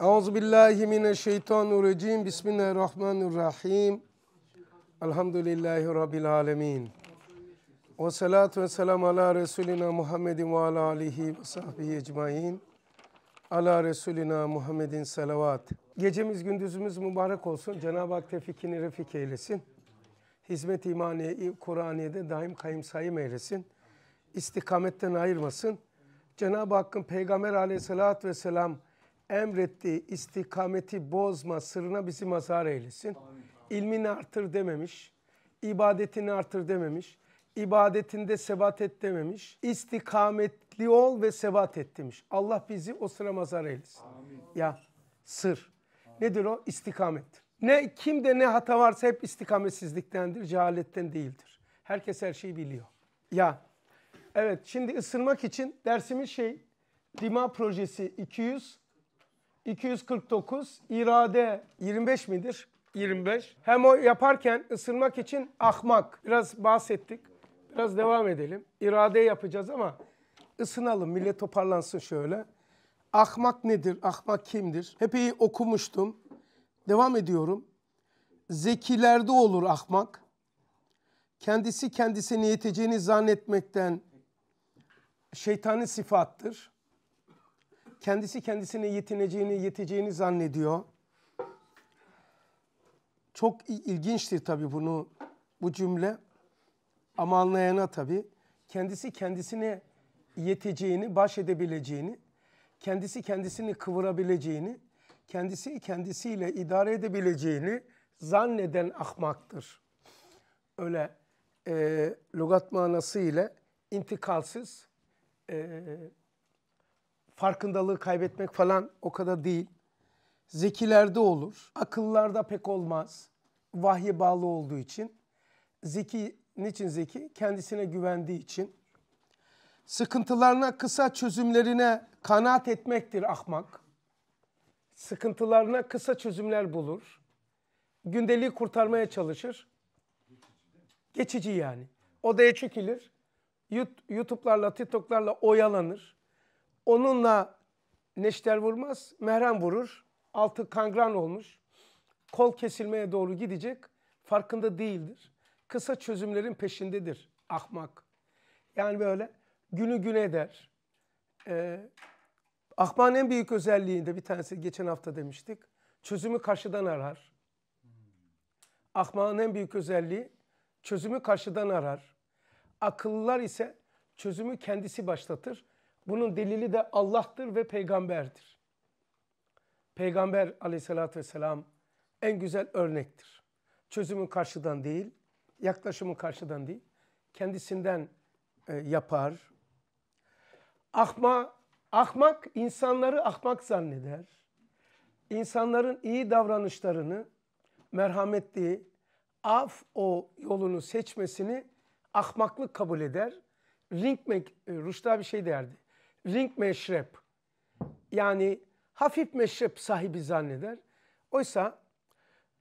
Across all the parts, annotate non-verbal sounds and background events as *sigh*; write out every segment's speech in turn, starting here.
Euzu billahi mineşşeytanirracim. Bismillahirrahmanirrahim. Elhamdülillahi rabbil alamin. Ve salatu ve selam ala resulina Muhammedin ve ala alihi ve sahbihi ecmaîn. Ala resulina Muhammedin salavat. Gecemiz gündüzümüz mübarek olsun. Cenab-ı Hak tevfikini refik eylesin. Hizmet imaniye, Kur'aniye'de daim kayım sayım eylesin. İstikametten ayırmasın. Cenab-ı Hakk'ın Peygamber aleyhissalatü vesselam emrettiği istikameti bozma, sırrına bizi mazhar eylesin. İlmini artır dememiş, ibadetini artır dememiş, ibadetinde sebat et dememiş, istikametli ol ve sebat et demiş. Allah bizi o sıra mazhar eylesin. Amin. Ya sır. Nedir o? İstikamet. Ne kimde ne hata varsa hep istikametsizliktendir, cehaletten değildir. Herkes her şeyi biliyor. Ya evet şimdi ısırmak için dersimiz şey Dima projesi 200 249 irade 25 midir? 25. Hem o yaparken ısırmak için ahmak. Biraz bahsettik. Biraz devam edelim. İrade yapacağız ama ısınalım. Millet toparlansın şöyle. Ahmak nedir? Ahmak kimdir? Epey okumuştum. Devam ediyorum. Zekilerde olur ahmak. Kendisi kendisini yeteceğini zannetmekten şeytani sıfattır. Kendisi kendisine yetineceğini, yeteceğini zannediyor. Çok ilginçtir tabii bunu bu cümle. Ama anlayana tabii kendisi kendisine yeteceğini, baş edebileceğini, kendisi kendisini kıvırabileceğini, kendisi kendisiyle idare edebileceğini zanneden ahmaktır. Öyle e, logat manası ile intikalsız, e, farkındalığı kaybetmek falan o kadar değil. Zekilerde olur. Akıllarda pek olmaz. Vahye bağlı olduğu için. Zeki, niçin zeki? Kendisine güvendiği için. Sıkıntılarına kısa çözümlerine kanaat etmektir ahmak. Sıkıntılarına kısa çözümler bulur. Gündeliği kurtarmaya çalışır. Geçici yani. Odaya çekilir. YouTube'larla, TikTok'larla oyalanır. Onunla neşter vurmaz, merhem vurur. Altı kangren olmuş. Kol kesilmeye doğru gidecek. Farkında değildir. Kısa çözümlerin peşindedir ahmak. Yani böyle günü güne eder. Ee, ahmağın en büyük özelliğinde bir tanesi geçen hafta demiştik. Çözümü karşıdan arar. Ahmağın en büyük özelliği çözümü karşıdan arar. Akıllılar ise çözümü kendisi başlatır. Bunun delili de Allah'tır ve peygamberdir. Peygamber aleyhissalatü vesselam en güzel örnektir. Çözümün karşıdan değil, yaklaşımın karşıdan değil, kendisinden e, yapar. Ahma, ahmak insanları ahmak zanneder. İnsanların iyi davranışlarını, merhametli, af o yolunu seçmesini ahmaklık kabul eder. Ringmek, e, Ruşta bir şey derdi link meşrep yani hafif meşrep sahibi zanneder. Oysa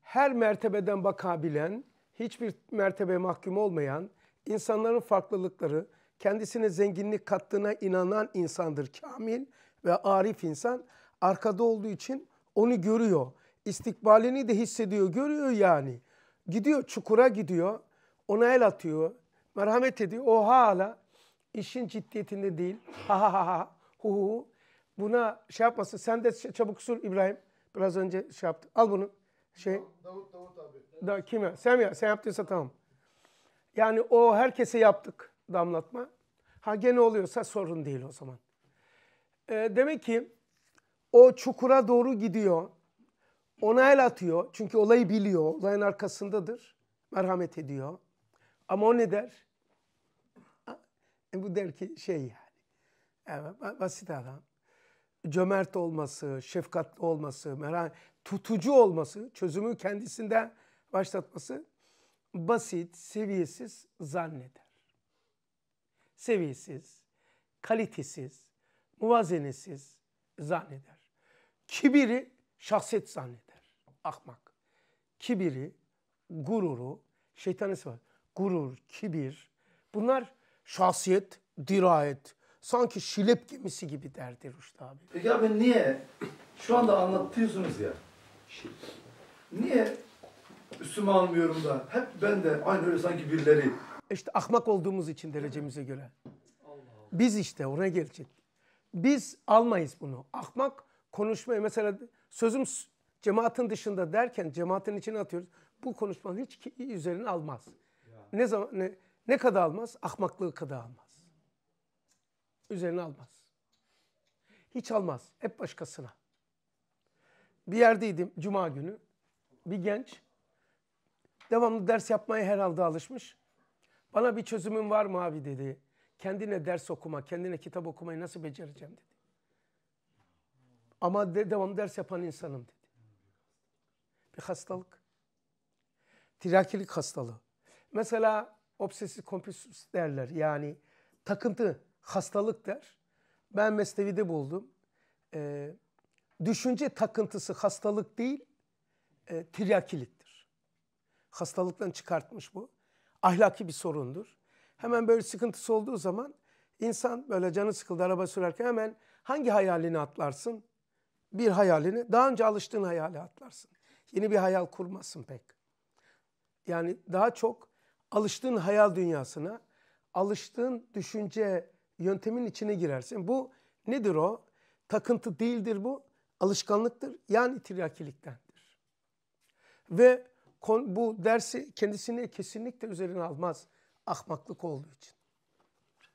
her mertebeden bakabilen, hiçbir mertebeye mahkum olmayan, insanların farklılıkları, kendisine zenginlik kattığına inanan insandır kamil ve arif insan. Arkada olduğu için onu görüyor. İstikbalini de hissediyor, görüyor yani. Gidiyor, çukura gidiyor, ona el atıyor, merhamet ediyor. O hala işin ciddiyetinde değil. Ha ha ha ha. Hu hu hu. Buna şey yapmasın. Sen de çabuk sur İbrahim. Biraz önce şey yaptı. Al bunu. Şey. Davut, Davut abi. Da, kime? Sen ya. Sen yaptıysa tamam. Yani o herkese yaptık damlatma. Ha gene oluyorsa sorun değil o zaman. E, demek ki o çukura doğru gidiyor. Ona el atıyor. Çünkü olayı biliyor. Olayın arkasındadır. Merhamet ediyor. Ama o ne der? E, bu der ki şey yani. Evet, basit adam. Cömert olması, şefkatli olması, merhamet, tutucu olması, çözümü kendisinden başlatması basit, seviyesiz zanneder. Seviyesiz, kalitesiz, muvazenesiz zanneder. Kibiri şahset zanneder. Ahmak. Kibiri, gururu, şeytanı var. Gurur, kibir bunlar şahsiyet, dirayet. Sanki şilep gemisi gibi derdi Rüştü abi. Peki abi niye şu anda anlatıyorsunuz ya. Niye üstüme almıyorum da hep ben de aynı öyle sanki birileri. İşte ahmak olduğumuz için derecemize göre. Biz işte oraya gelecek. Biz almayız bunu. Ahmak konuşmayı mesela sözüm cemaatin dışında derken cemaatin içine atıyoruz. Bu konuşmanın hiç üzerine almaz. Ya. Ne zaman ne, ne kadı almaz? Ahmaklığı kadı almaz. Üzerine almaz. Hiç almaz. Hep başkasına. Bir yerdeydim cuma günü. Bir genç devamlı ders yapmaya herhalde alışmış. Bana bir çözümün var mı abi dedi. Kendine ders okuma, kendine kitap okumayı nasıl becereceğim dedi. Ama de, devamlı ders yapan insanım dedi. Bir hastalık. Tirakilik hastalığı. Mesela obsesif kompulsif derler. Yani takıntı, hastalık der. Ben Mesnevi'de buldum. E, düşünce takıntısı hastalık değil, e, tiryakiliktir. Hastalıktan çıkartmış bu. Ahlaki bir sorundur. Hemen böyle sıkıntısı olduğu zaman insan böyle canı sıkıldı araba sürerken hemen hangi hayalini atlarsın? Bir hayalini, daha önce alıştığın hayali atlarsın. Yeni bir hayal kurmasın pek. Yani daha çok alıştığın hayal dünyasına, alıştığın düşünce yöntemin içine girersin. Bu nedir o? Takıntı değildir bu, alışkanlıktır. Yani tiryakiliktendir. Ve bu dersi kendisini kesinlikle üzerine almaz ahmaklık olduğu için.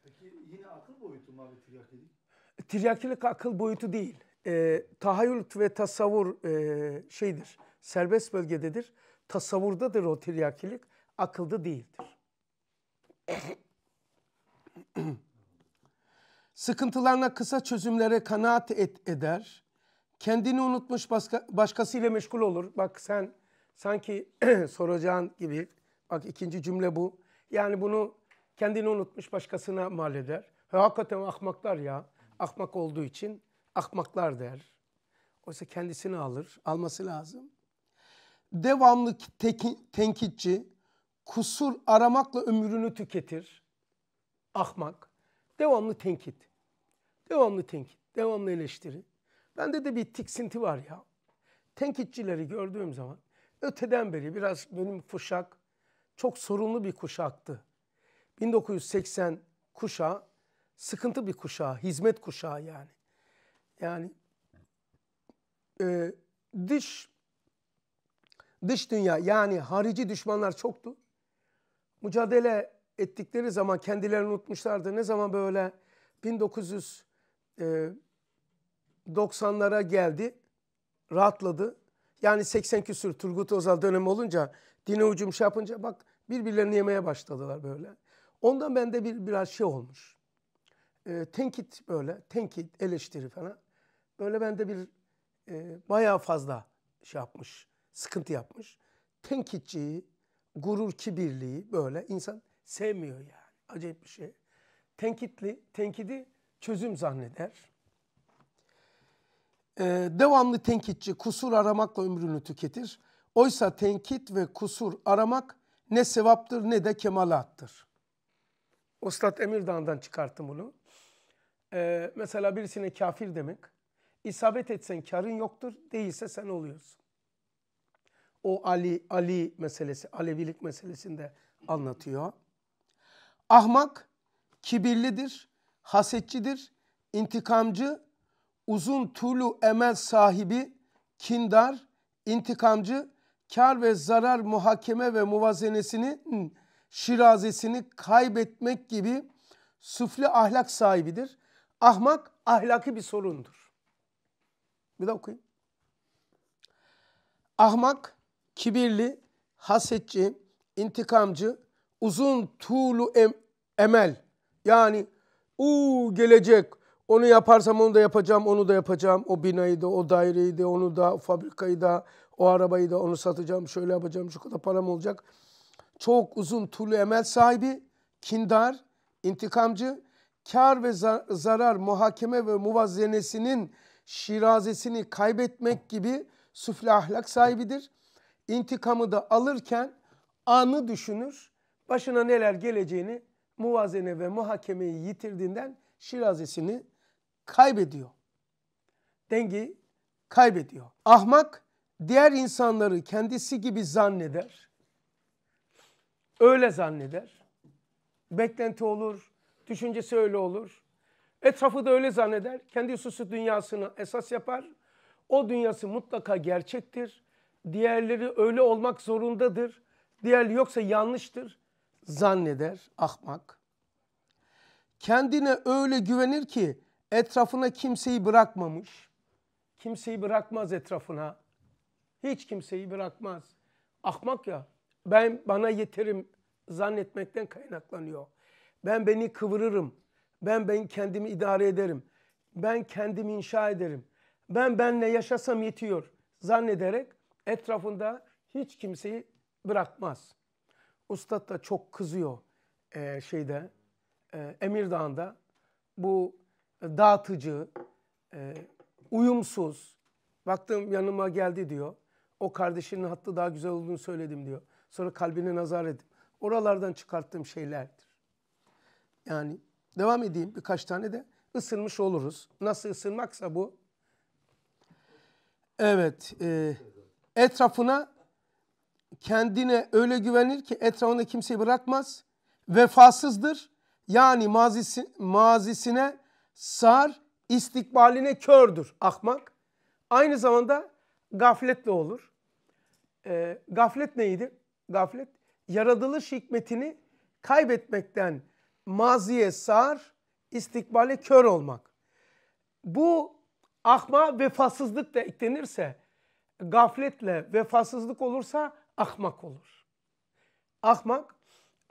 Peki yine akıl boyutu mu abi tiryakilik? E, tiryakilik akıl boyutu değil. E, tahayyül ve tasavvur e, şeydir. Serbest bölgededir. Tasavvurdadır o tiryakilik akılda değildir. Sıkıntılarına kısa çözümlere kanaat et, eder. Kendini unutmuş başka, başkasıyla meşgul olur. Bak sen sanki *clears throat* soracağın gibi. Bak ikinci cümle bu. Yani bunu kendini unutmuş başkasına mal eder. hakikaten ahmaklar ya. Ahmak olduğu için ahmaklar der. Oysa kendisini alır. Alması lazım. Devamlı tekin, tenkitçi, kusur aramakla ömrünü tüketir. Ahmak. Devamlı tenkit. Devamlı tenkit. Devamlı eleştiri. Bende de bir tiksinti var ya. Tenkitçileri gördüğüm zaman öteden beri biraz benim kuşak çok sorunlu bir kuşaktı. 1980 kuşağı sıkıntı bir kuşağı, hizmet kuşağı yani. Yani e, dış dış dünya yani harici düşmanlar çoktu mücadele ettikleri zaman kendilerini unutmuşlardı. Ne zaman böyle 1990'lara e, geldi, rahatladı. Yani 80 küsür Turgut Özal dönemi olunca, dine ucum şey yapınca bak birbirlerini yemeye başladılar böyle. Ondan bende bir biraz şey olmuş. E, tenkit böyle, tenkit, eleştiri falan. Böyle bende bir e, bayağı fazla şey yapmış, sıkıntı yapmış. Tenkitçi, gurur kibirliği böyle insan sevmiyor yani. Acayip bir şey. Tenkitli, tenkidi çözüm zanneder. Ee, devamlı tenkitçi kusur aramakla ömrünü tüketir. Oysa tenkit ve kusur aramak ne sevaptır ne de kemalattır. Ustad Emirdağ'dan çıkarttım bunu. Ee, mesela birisine kafir demek. İsabet etsen karın yoktur, değilse sen oluyorsun o Ali Ali meselesi, Alevilik meselesinde anlatıyor. Ahmak kibirlidir, hasetçidir, intikamcı, uzun tulu emel sahibi, kindar, intikamcı, kar ve zarar muhakeme ve muvazenesini, şirazesini kaybetmek gibi süfli ahlak sahibidir. Ahmak ahlaki bir sorundur. Bir daha okuyayım. Ahmak kibirli, hasetçi, intikamcı, uzun tuğlu em emel. Yani u gelecek, onu yaparsam onu da yapacağım, onu da yapacağım. O binayı da, o daireyi de, onu da, o fabrikayı da, o arabayı da, onu satacağım, şöyle yapacağım, şu kadar param olacak. Çok uzun tuğlu emel sahibi, kindar, intikamcı, kar ve zar zarar muhakeme ve muvazenesinin şirazesini kaybetmek gibi süfle ahlak sahibidir intikamı da alırken anı düşünür. Başına neler geleceğini muvazene ve muhakemeyi yitirdiğinden şirazesini kaybediyor. Dengeyi kaybediyor. Ahmak diğer insanları kendisi gibi zanneder. Öyle zanneder. Beklenti olur, düşüncesi öyle olur. Etrafı da öyle zanneder. Kendi hususu dünyasını esas yapar. O dünyası mutlaka gerçektir diğerleri öyle olmak zorundadır. Diğer yoksa yanlıştır zanneder ahmak. Kendine öyle güvenir ki etrafına kimseyi bırakmamış. Kimseyi bırakmaz etrafına. Hiç kimseyi bırakmaz. Ahmak ya. Ben bana yeterim zannetmekten kaynaklanıyor. Ben beni kıvırırım. Ben ben kendimi idare ederim. Ben kendimi inşa ederim. Ben benle yaşasam yetiyor zannederek etrafında hiç kimseyi bırakmaz. Ustad da çok kızıyor e, şeyde e, Emirdağ'ında bu dağıtıcı, e, uyumsuz. Baktım yanıma geldi diyor. O kardeşinin hattı daha güzel olduğunu söyledim diyor. Sonra kalbine nazar edip oralardan çıkarttığım şeylerdir. Yani devam edeyim birkaç tane de ısınmış oluruz. Nasıl ısınmaksa bu. Evet. E, etrafına kendine öyle güvenir ki etrafında kimseyi bırakmaz. Vefasızdır. Yani mazisi, mazisine sar, istikbaline kördür ahmak. Aynı zamanda gafletle olur. E, gaflet neydi? Gaflet, yaratılış hikmetini kaybetmekten maziye sar, istikbale kör olmak. Bu ahma vefasızlık da eklenirse gafletle vefasızlık olursa ahmak olur. Ahmak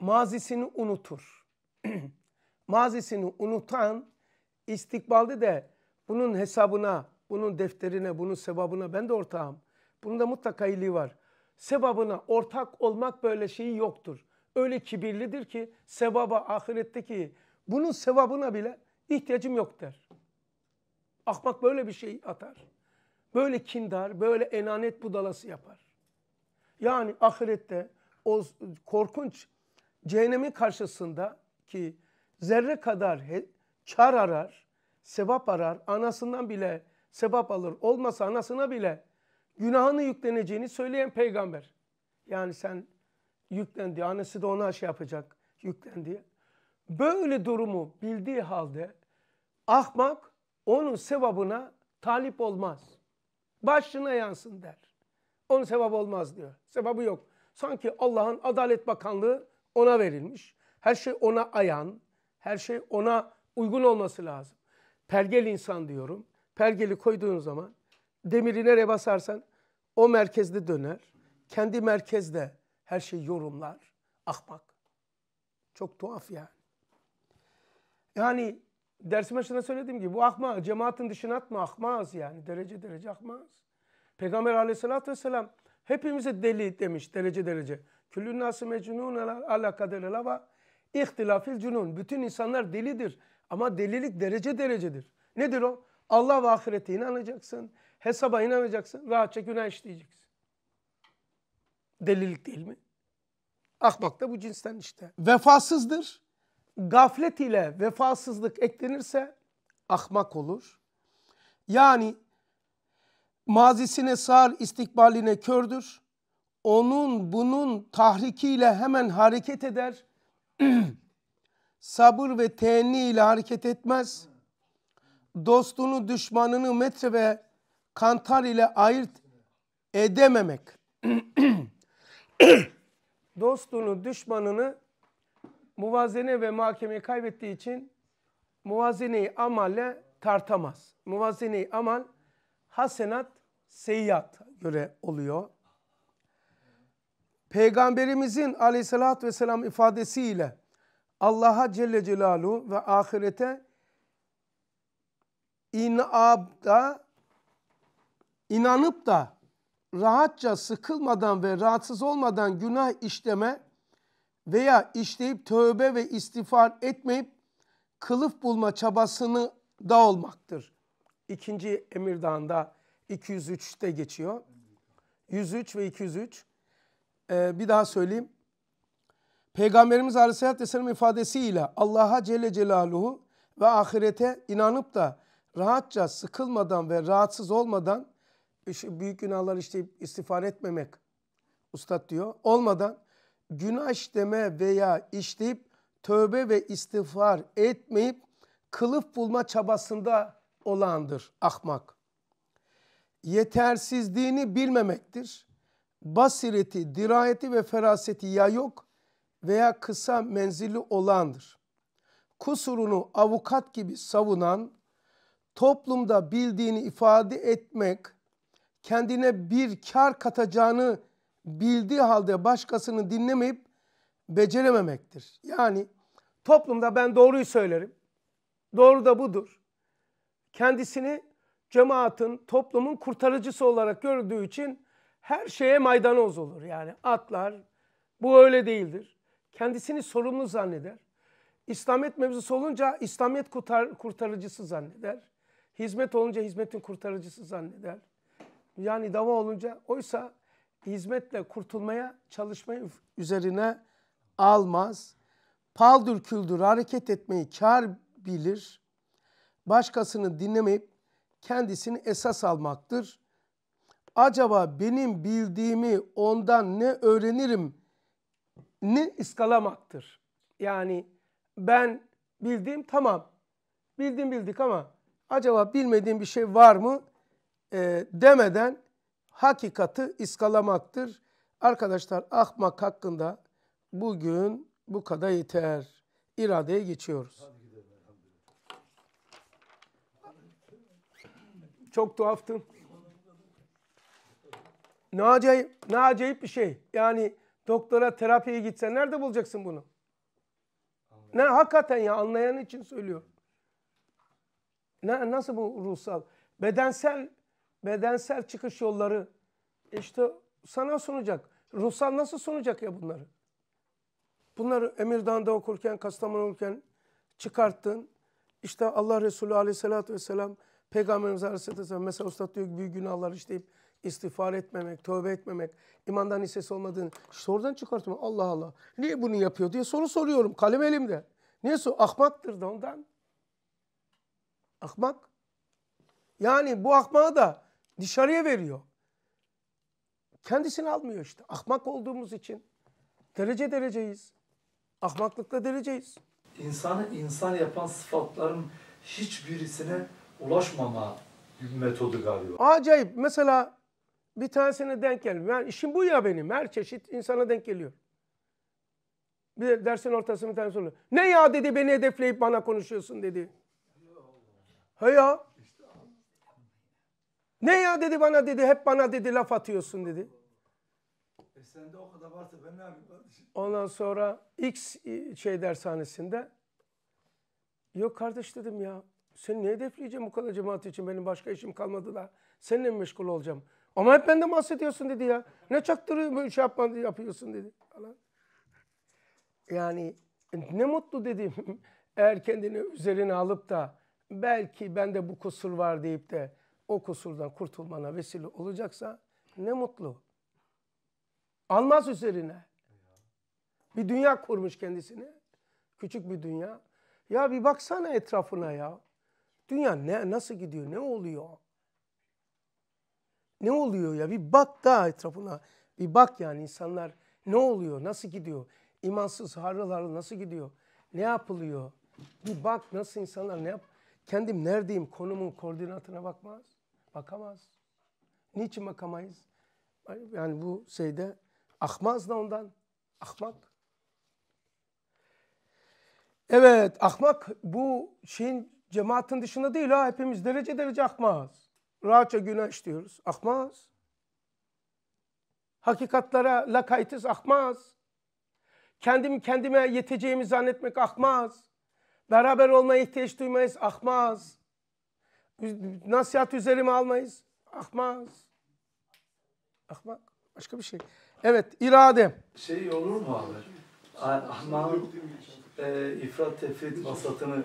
mazisini unutur. *clears throat* mazisini unutan istikbalde de bunun hesabına, bunun defterine, bunun sebabına ben de ortağım. da mutlaka iyiliği var. Sebabına ortak olmak böyle şeyi yoktur. Öyle kibirlidir ki sebaba ahiretteki bunun sevabına bile ihtiyacım yok der. Ahmak böyle bir şey atar böyle kindar, böyle enanet budalası yapar. Yani ahirette o korkunç cehennemin karşısında ki zerre kadar he, kar arar, sevap arar, anasından bile sevap alır. Olmasa anasına bile günahını yükleneceğini söyleyen peygamber. Yani sen yüklendi, annesi de ona şey yapacak, yüklendi. Böyle durumu bildiği halde ahmak onun sevabına talip olmaz. Başına yansın der. Onun sevabı olmaz diyor. Sevabı yok. Sanki Allah'ın Adalet Bakanlığı ona verilmiş. Her şey ona ayan, her şey ona uygun olması lazım. Pergel insan diyorum. Pergeli koyduğun zaman demiri nereye basarsan o merkezde döner. Kendi merkezde her şey yorumlar. Ahmak. Çok tuhaf yani. Yani dersim başında söylediğim gibi bu akma Cemaatin dışına atma akmaz yani. Derece derece akmaz. Peygamber aleyhissalatü vesselam hepimize deli demiş derece derece. Küllün nası mecnun ala kaderel hava ihtilafil cunun. Bütün insanlar delidir ama delilik derece derecedir. Nedir o? Allah ve ahirete inanacaksın. Hesaba inanacaksın. Rahatça günah işleyeceksin. Delilik değil mi? Akmak da bu cinsten işte. Vefasızdır gaflet ile vefasızlık eklenirse ahmak olur. Yani mazisine sar, istikbaline kördür. Onun bunun tahrikiyle hemen hareket eder. *clears throat* Sabır ve teenni ile hareket etmez. Dostunu, düşmanını metre ve kantar ile ayırt edememek. *clears throat* Dostunu, düşmanını muvazene ve muhakemeyi kaybettiği için muvazeneyi amale tartamaz. Muvazeneyi amal hasenat seyyat göre oluyor. Peygamberimizin aleyhissalatü vesselam ifadesiyle Allah'a Celle Celaluhu ve ahirete inabda inanıp da rahatça sıkılmadan ve rahatsız olmadan günah işleme veya işleyip tövbe ve istiğfar etmeyip kılıf bulma çabasını da olmaktır. İkinci Emirdağ'ında 203'te geçiyor. 103 ve 203. Ee, bir daha söyleyeyim. Peygamberimiz Aleyhisselatü Vesselam ifadesiyle Allah'a Celle Celaluhu ve ahirete inanıp da rahatça sıkılmadan ve rahatsız olmadan e, büyük günahlar işleyip istiğfar etmemek ustad diyor. Olmadan günah işleme veya işleyip tövbe ve istiğfar etmeyip kılıf bulma çabasında olandır ahmak. Yetersizliğini bilmemektir. Basireti, dirayeti ve feraseti ya yok veya kısa menzili olandır. Kusurunu avukat gibi savunan, toplumda bildiğini ifade etmek, kendine bir kar katacağını bildiği halde başkasını dinlemeyip becerememektir. Yani toplumda ben doğruyu söylerim. Doğru da budur. Kendisini cemaatin, toplumun kurtarıcısı olarak gördüğü için her şeye maydanoz olur. Yani atlar, bu öyle değildir. Kendisini sorumlu zanneder. İslamiyet mevzusu olunca İslamiyet kurtar, kurtarıcısı zanneder. Hizmet olunca hizmetin kurtarıcısı zanneder. Yani dava olunca oysa hizmetle kurtulmaya çalışmayı üzerine almaz. Paldır küldür hareket etmeyi kar bilir. Başkasını dinlemeyip kendisini esas almaktır. Acaba benim bildiğimi ondan ne öğrenirim ne iskalamaktır. Yani ben bildiğim tamam. Bildim bildik ama acaba bilmediğim bir şey var mı e, demeden hakikati iskalamaktır. Arkadaşlar ahmak hakkında bugün bu kadar yeter. İradeye geçiyoruz. Çok tuhaftım. Ne acayip, ne acayip bir şey. Yani doktora terapiye gitsen nerede bulacaksın bunu? Ne hakikaten ya anlayan için söylüyor Ne, nasıl bu ruhsal? Bedensel bedensel çıkış yolları işte sana sunacak. Ruhsal nasıl sunacak ya bunları? Bunları Emirdağ'da okurken, Kastamonu okurken çıkarttın. İşte Allah Resulü aleyhissalatü vesselam Peygamberimiz aleyhissalatü vesselam mesela usta diyor büyük günahlar işleyip istiğfar etmemek, tövbe etmemek, imandan hissesi olmadığını. işte oradan çıkartma Allah Allah. Niye bunu yapıyor diye soru soruyorum. Kalem elimde. Niye sor? Ahmaktır da ondan. Ahmak. Yani bu ahmağı da Dışarıya veriyor. Kendisini almıyor işte. Ahmak olduğumuz için derece dereceyiz. Ahmaklıkla dereceyiz. İnsanı insan yapan sıfatların hiçbirisine ulaşmama bir metodu galiba. Acayip. Mesela bir tanesine denk geldim. Yani işim bu ya benim. Her çeşit insana denk geliyor. Bir dersin ortasında bir tane soruyor. Ne ya dedi beni hedefleyip bana konuşuyorsun dedi. Hayır. Ne ya dedi bana dedi hep bana dedi laf atıyorsun dedi. E sende o kadar varsa ben ne yapayım kardeşim? Ondan sonra X e, şey dershanesinde yok kardeş dedim ya sen ne hedefleyeceğim bu kadar cemaat için benim başka işim kalmadı da seninle mi meşgul olacağım? Ama hep benden bahsediyorsun dedi ya. Ne çaktırıyor bu şey yapmadı yapıyorsun dedi. Yani ne mutlu dedim. *laughs* Eğer kendini üzerine alıp da belki bende bu kusur var deyip de o kusurdan kurtulmana vesile olacaksa ne mutlu. Almaz üzerine. Bir dünya kurmuş kendisini. Küçük bir dünya. Ya bir baksana etrafına ya. Dünya ne nasıl gidiyor? Ne oluyor? Ne oluyor ya? Bir bak da etrafına. Bir bak yani insanlar ne oluyor? Nasıl gidiyor? İmansız harıl harıl nasıl gidiyor? Ne yapılıyor? Bir bak nasıl insanlar ne yap? Kendim neredeyim? Konumun koordinatına bakmaz. Bakamaz. Niçin bakamayız? Yani bu şeyde akmaz da ondan. akmak. Evet akmak bu şeyin cemaatin dışında değil ha hepimiz derece derece akmaz. Rahatça güneş diyoruz, Akmaz. Hakikatlere lakaytız, akmaz. Kendimi kendime yeteceğimi zannetmek akmaz. Beraber olmaya ihtiyaç duymayız akmaz. Nasihat üzerime almayız. Akmaz. Akmak. Başka bir şey. Evet, irade. Şey olur mu abi? Ahmak'ın e, ifrat tefrit vasatını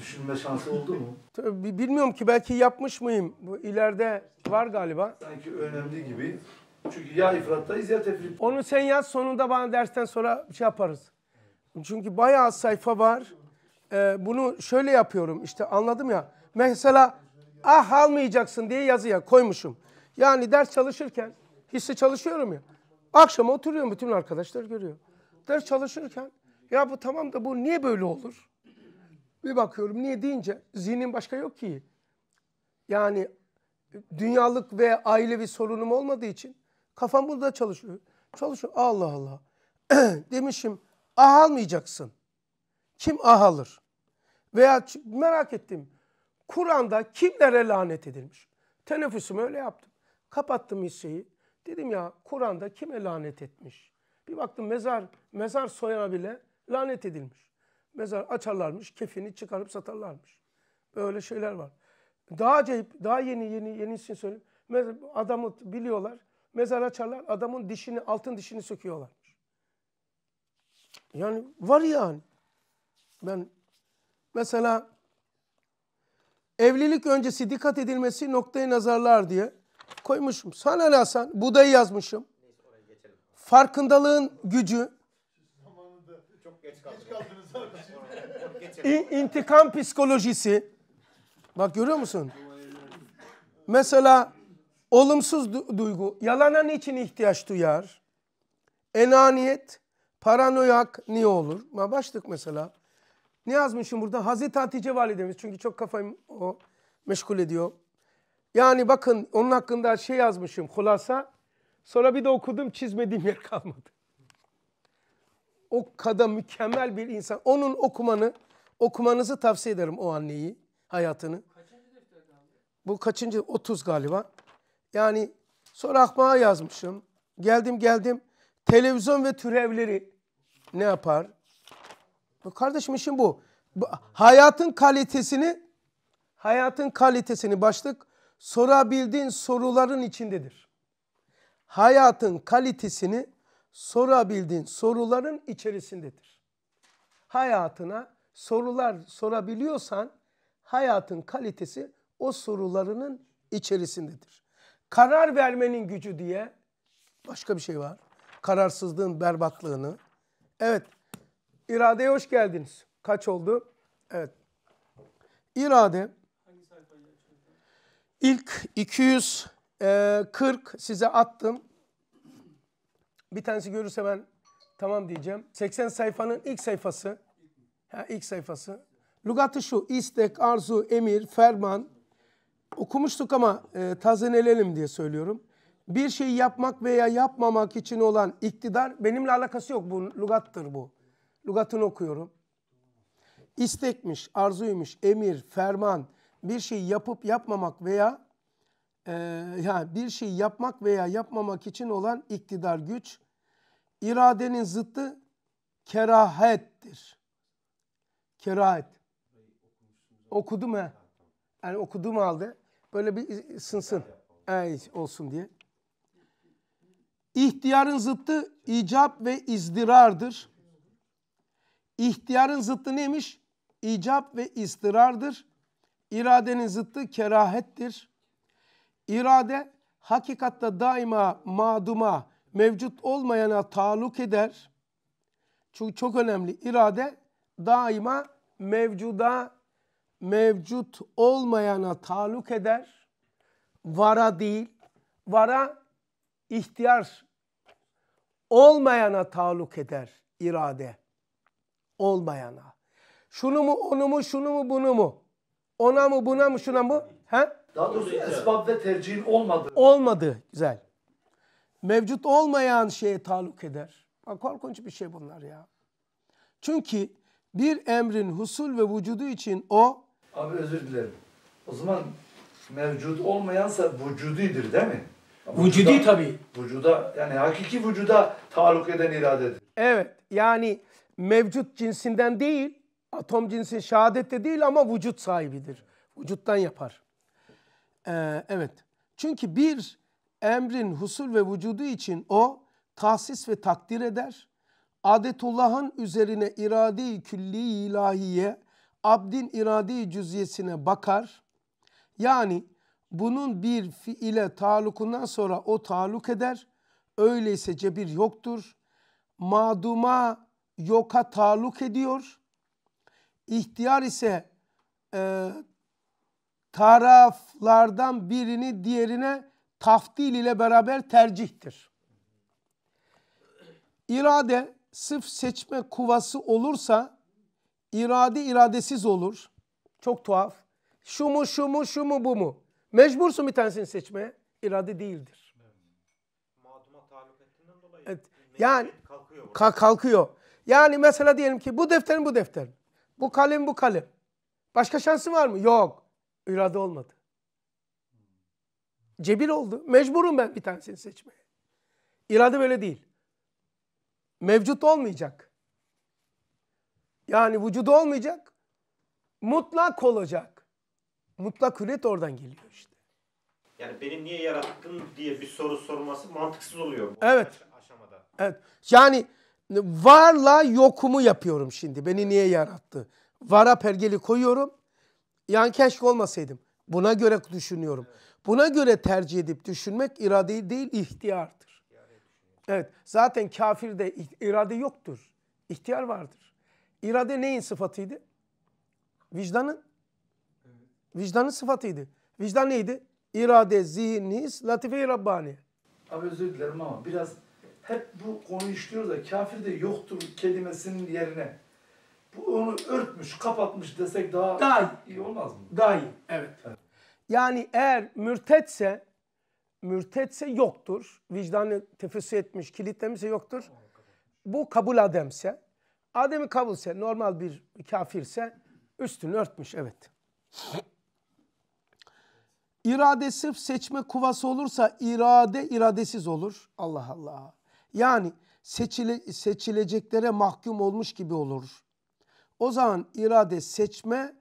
düşünme şansı oldu mu? Tabii, bilmiyorum ki belki yapmış mıyım. Bu ileride var galiba. Sanki önemli gibi. Çünkü ya ifrattayız ya tefrit. Onu sen yaz sonunda bana dersten sonra bir şey yaparız. Çünkü bayağı sayfa var. Ee, bunu şöyle yapıyorum işte anladım ya. Mesela Ah almayacaksın diye yazıya koymuşum. Yani ders çalışırken, hissi çalışıyorum ya. Akşama oturuyorum bütün arkadaşlar görüyor. Ders çalışırken ya bu tamam da bu niye böyle olur? Bir bakıyorum niye deyince zihnin başka yok ki. Yani dünyalık ve ailevi sorunum olmadığı için kafam burada çalışıyor. Çalışıyor. Allah Allah. *clears throat* Demişim ah almayacaksın. Kim ah alır? Veya merak ettim. Kur'an'da kimlere lanet edilmiş? Teneffüsümü öyle yaptım. Kapattım hisseyi. Dedim ya Kur'an'da kime lanet etmiş? Bir baktım mezar, mezar soyana bile lanet edilmiş. Mezar açarlarmış, kefini çıkarıp satarlarmış. Böyle şeyler var. Daha acayip, daha yeni yeni yenisini söyleyeyim. Mezar, adamı biliyorlar. Mezar açarlar, adamın dişini, altın dişini söküyorlarmış. Yani var yani. Ben mesela Evlilik öncesi dikkat edilmesi noktayı nazarlar diye koymuşum. Sana ne Hasan? Buda'yı yazmışım. Farkındalığın gücü. İn, intikam psikolojisi. Bak görüyor musun? Mesela olumsuz du duygu. Yalana niçin ihtiyaç duyar? Enaniyet, paranoyak niye olur? Ma Başlık mesela. Ne yazmışım burada? Hazreti Hatice validemiz. Çünkü çok kafam o meşgul ediyor. Yani bakın onun hakkında şey yazmışım hulasa. Sonra bir de okudum çizmediğim yer kalmadı. O kadar mükemmel bir insan. Onun okumanı, okumanızı tavsiye ederim o anneyi, hayatını. Bu kaçıncı? 30 galiba. Yani sonra ahmağa yazmışım. Geldim geldim. Televizyon ve türevleri ne yapar? Kardeşim işin bu. Hayatın kalitesini hayatın kalitesini başlık sorabildiğin soruların içindedir. Hayatın kalitesini sorabildiğin soruların içerisindedir. Hayatına sorular sorabiliyorsan hayatın kalitesi o sorularının içerisindedir. Karar vermenin gücü diye başka bir şey var. Kararsızlığın berbatlığını. Evet İradeye hoş geldiniz. Kaç oldu? Evet. İrade İlk 240 e, size attım. Bir tanesi görürse ben tamam diyeceğim. 80 sayfanın ilk sayfası. Ha, ilk sayfası. Lugatı şu. istek, arzu, emir, ferman. Okumuştuk ama e, tazenelelim diye söylüyorum. Bir şeyi yapmak veya yapmamak için olan iktidar benimle alakası yok. Bu lugattır bu. Lugatını okuyorum. İstekmiş, arzuymuş, emir, ferman, bir şey yapıp yapmamak veya e, yani bir şey yapmak veya yapmamak için olan iktidar güç, iradenin zıttı kerahettir. Kerahet. Okudu mu? Yani okudu mu aldı? böyle bir sınsın. Ey olsun diye. İhtiyarın zıttı icap ve izdirardır. İhtiyarın zıttı neymiş? İcap ve istirardır. İradenin zıttı kerahettir. İrade hakikatte daima maduma, mevcut olmayana taluk eder. Çünkü çok önemli. İrade daima mevcuda, mevcut olmayana taluk eder. Vara değil. Vara ihtiyar olmayana taluk eder irade olmayana. Şunu mu onu mu şunu mu bunu mu? Ona mı buna mı şuna mı? He? Daha doğrusu esbab ve tercihin olmadığı. Olmadı. Güzel. Mevcut olmayan şeye taluk eder. Bak korkunç bir şey bunlar ya. Çünkü bir emrin husul ve vücudu için o... Abi özür dilerim. O zaman mevcut olmayansa vücudidir değil mi? Vücudi tabii. Vücuda yani hakiki vücuda taluk eden iradedir. Evet yani mevcut cinsinden değil, atom cinsi şehadette değil ama vücut sahibidir. Vücuttan yapar. Ee, evet. Çünkü bir emrin husul ve vücudu için o tahsis ve takdir eder. Adetullah'ın üzerine irade-i külli ilahiye, abdin irade-i cüzyesine bakar. Yani bunun bir fiile talukundan sonra o taluk eder. Öyleyse cebir yoktur. Maduma yoka taluk ediyor. İhtiyar ise e, taraflardan birini diğerine taftil ile beraber tercihtir. İrade sırf seçme kuvası olursa irade iradesiz olur. Çok tuhaf. Şu mu şu mu şu mu bu mu? Mecbursun bir tanesini seçmeye. İrade değildir. Evet. Yani kalkıyor. Ka kalkıyor. Yani mesela diyelim ki bu defterin bu defterin. Bu kalem bu kalem. Başka şansın var mı? Yok. İrade olmadı. Cebir oldu. Mecburum ben bir tanesini seçmeye. İrade böyle değil. Mevcut olmayacak. Yani vücudu olmayacak. Mutlak olacak. Mutlak hürriyet oradan geliyor işte. Yani beni niye yarattın diye bir soru sorması mantıksız oluyor bu evet. aşamada. Evet. Yani varla yokumu yapıyorum şimdi. Beni niye yarattı? Vara pergeli koyuyorum. Yani keşke olmasaydım. Buna göre düşünüyorum. Buna göre tercih edip düşünmek irade değil ihtiyardır. Evet zaten kafirde irade yoktur. İhtiyar vardır. İrade neyin sıfatıydı? Vicdanın. Vicdanın sıfatıydı. Vicdan neydi? İrade, zihin, his, latife-i Rabbani. Abi özür dilerim ama biraz hep bu konuyu işliyoruz da kafir de yoktur kelimesinin yerine bu onu örtmüş, kapatmış desek daha, daha iyi. iyi olmaz mı? Daha iyi. Evet. evet. Yani eğer mürtetse mürtetse yoktur. Vicdanı tefessü etmiş, kilitlemişse yoktur. Bu kabul ademse. Adem'i kabulse, normal bir kafirse üstünü örtmüş. Evet. İrade sırf seçme kuvası olursa irade iradesiz olur. Allah Allah. Yani seçile, seçileceklere mahkum olmuş gibi olur. O zaman irade seçme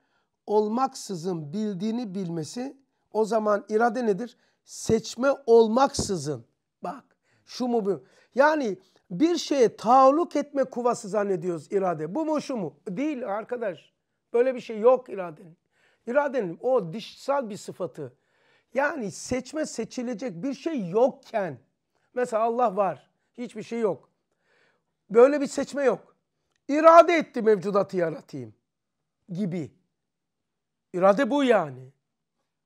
olmaksızın bildiğini bilmesi, o zaman irade nedir? Seçme olmaksızın. Bak şu mu bu? Yani bir şeye taalluk etme kuvası zannediyoruz irade. Bu mu şu mu? Değil arkadaş. Böyle bir şey yok iradenin. İradenin o dişsel bir sıfatı. Yani seçme seçilecek bir şey yokken. Mesela Allah var. Hiçbir şey yok. Böyle bir seçme yok. İrade etti mevcudatı yaratayım gibi. İrade bu yani.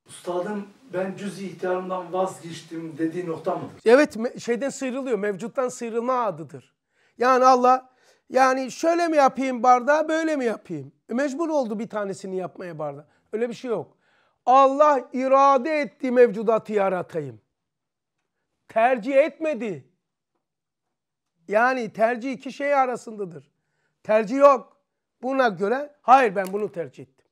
Üstadım ben cüz i ihtiyarımdan vazgeçtim dediği nokta mıdır? Evet şeyden sıyrılıyor. Mevcuttan sıyrılma adıdır. Yani Allah yani şöyle mi yapayım bardağı böyle mi yapayım? E, mecbur oldu bir tanesini yapmaya bardağı. Öyle bir şey yok. Allah irade etti mevcudatı yaratayım. Tercih etmedi. Yani tercih iki şey arasındadır. Tercih yok. Buna göre hayır ben bunu tercih ettim.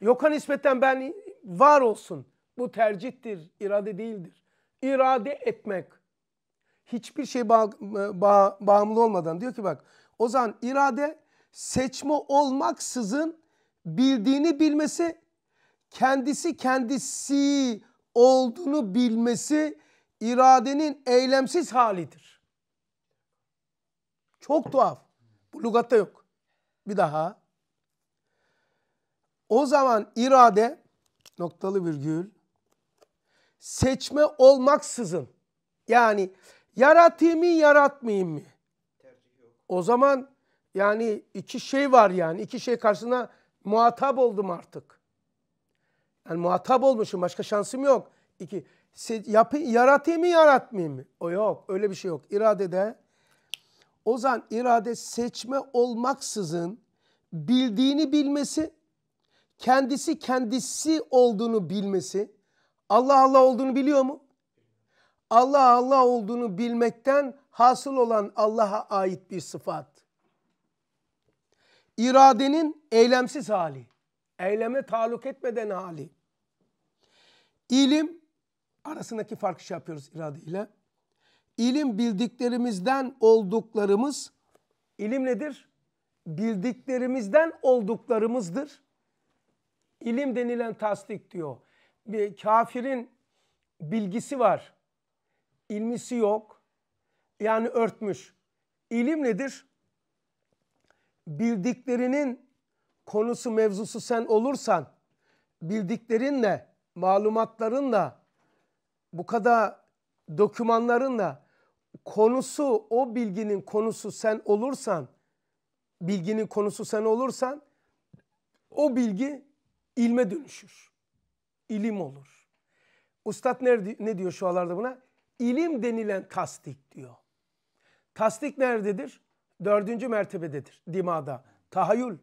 Yoka nispeten ben var olsun. Bu tercihtir, irade değildir. İrade etmek. Hiçbir şey bağ, bağ, bağımlı olmadan diyor ki bak o zaman irade seçme olmaksızın bildiğini bilmesi, kendisi kendisi olduğunu bilmesi iradenin eylemsiz halidir. Çok tuhaf. Bu lugatta yok. Bir daha. O zaman irade noktalı virgül seçme olmaksızın yani yaratayım mı yaratmayayım mı? O zaman yani iki şey var yani iki şey karşısına muhatap oldum artık. Yani muhatap olmuşum başka şansım yok. İki, se, yaratayım mı yaratmayayım mı? O yok öyle bir şey yok. İradede Ozan irade seçme olmaksızın bildiğini bilmesi, kendisi kendisi olduğunu bilmesi, Allah Allah olduğunu biliyor mu? Allah Allah olduğunu bilmekten hasıl olan Allah'a ait bir sıfat. İradenin eylemsiz hali, eyleme taluk etmeden hali. İlim arasındaki farkı şey yapıyoruz irade ile ilim bildiklerimizden olduklarımız ilim nedir? Bildiklerimizden olduklarımızdır. İlim denilen tasdik diyor. Bir kafirin bilgisi var. İlmisi yok. Yani örtmüş. İlim nedir? Bildiklerinin konusu mevzusu sen olursan bildiklerinle, malumatlarınla, bu kadar dokümanlarınla konusu o bilginin konusu sen olursan bilginin konusu sen olursan o bilgi ilme dönüşür. İlim olur. Ustad nerede, ne diyor şu alarda buna? İlim denilen tasdik diyor. Tasdik nerededir? Dördüncü mertebededir dimada. Tahayyül,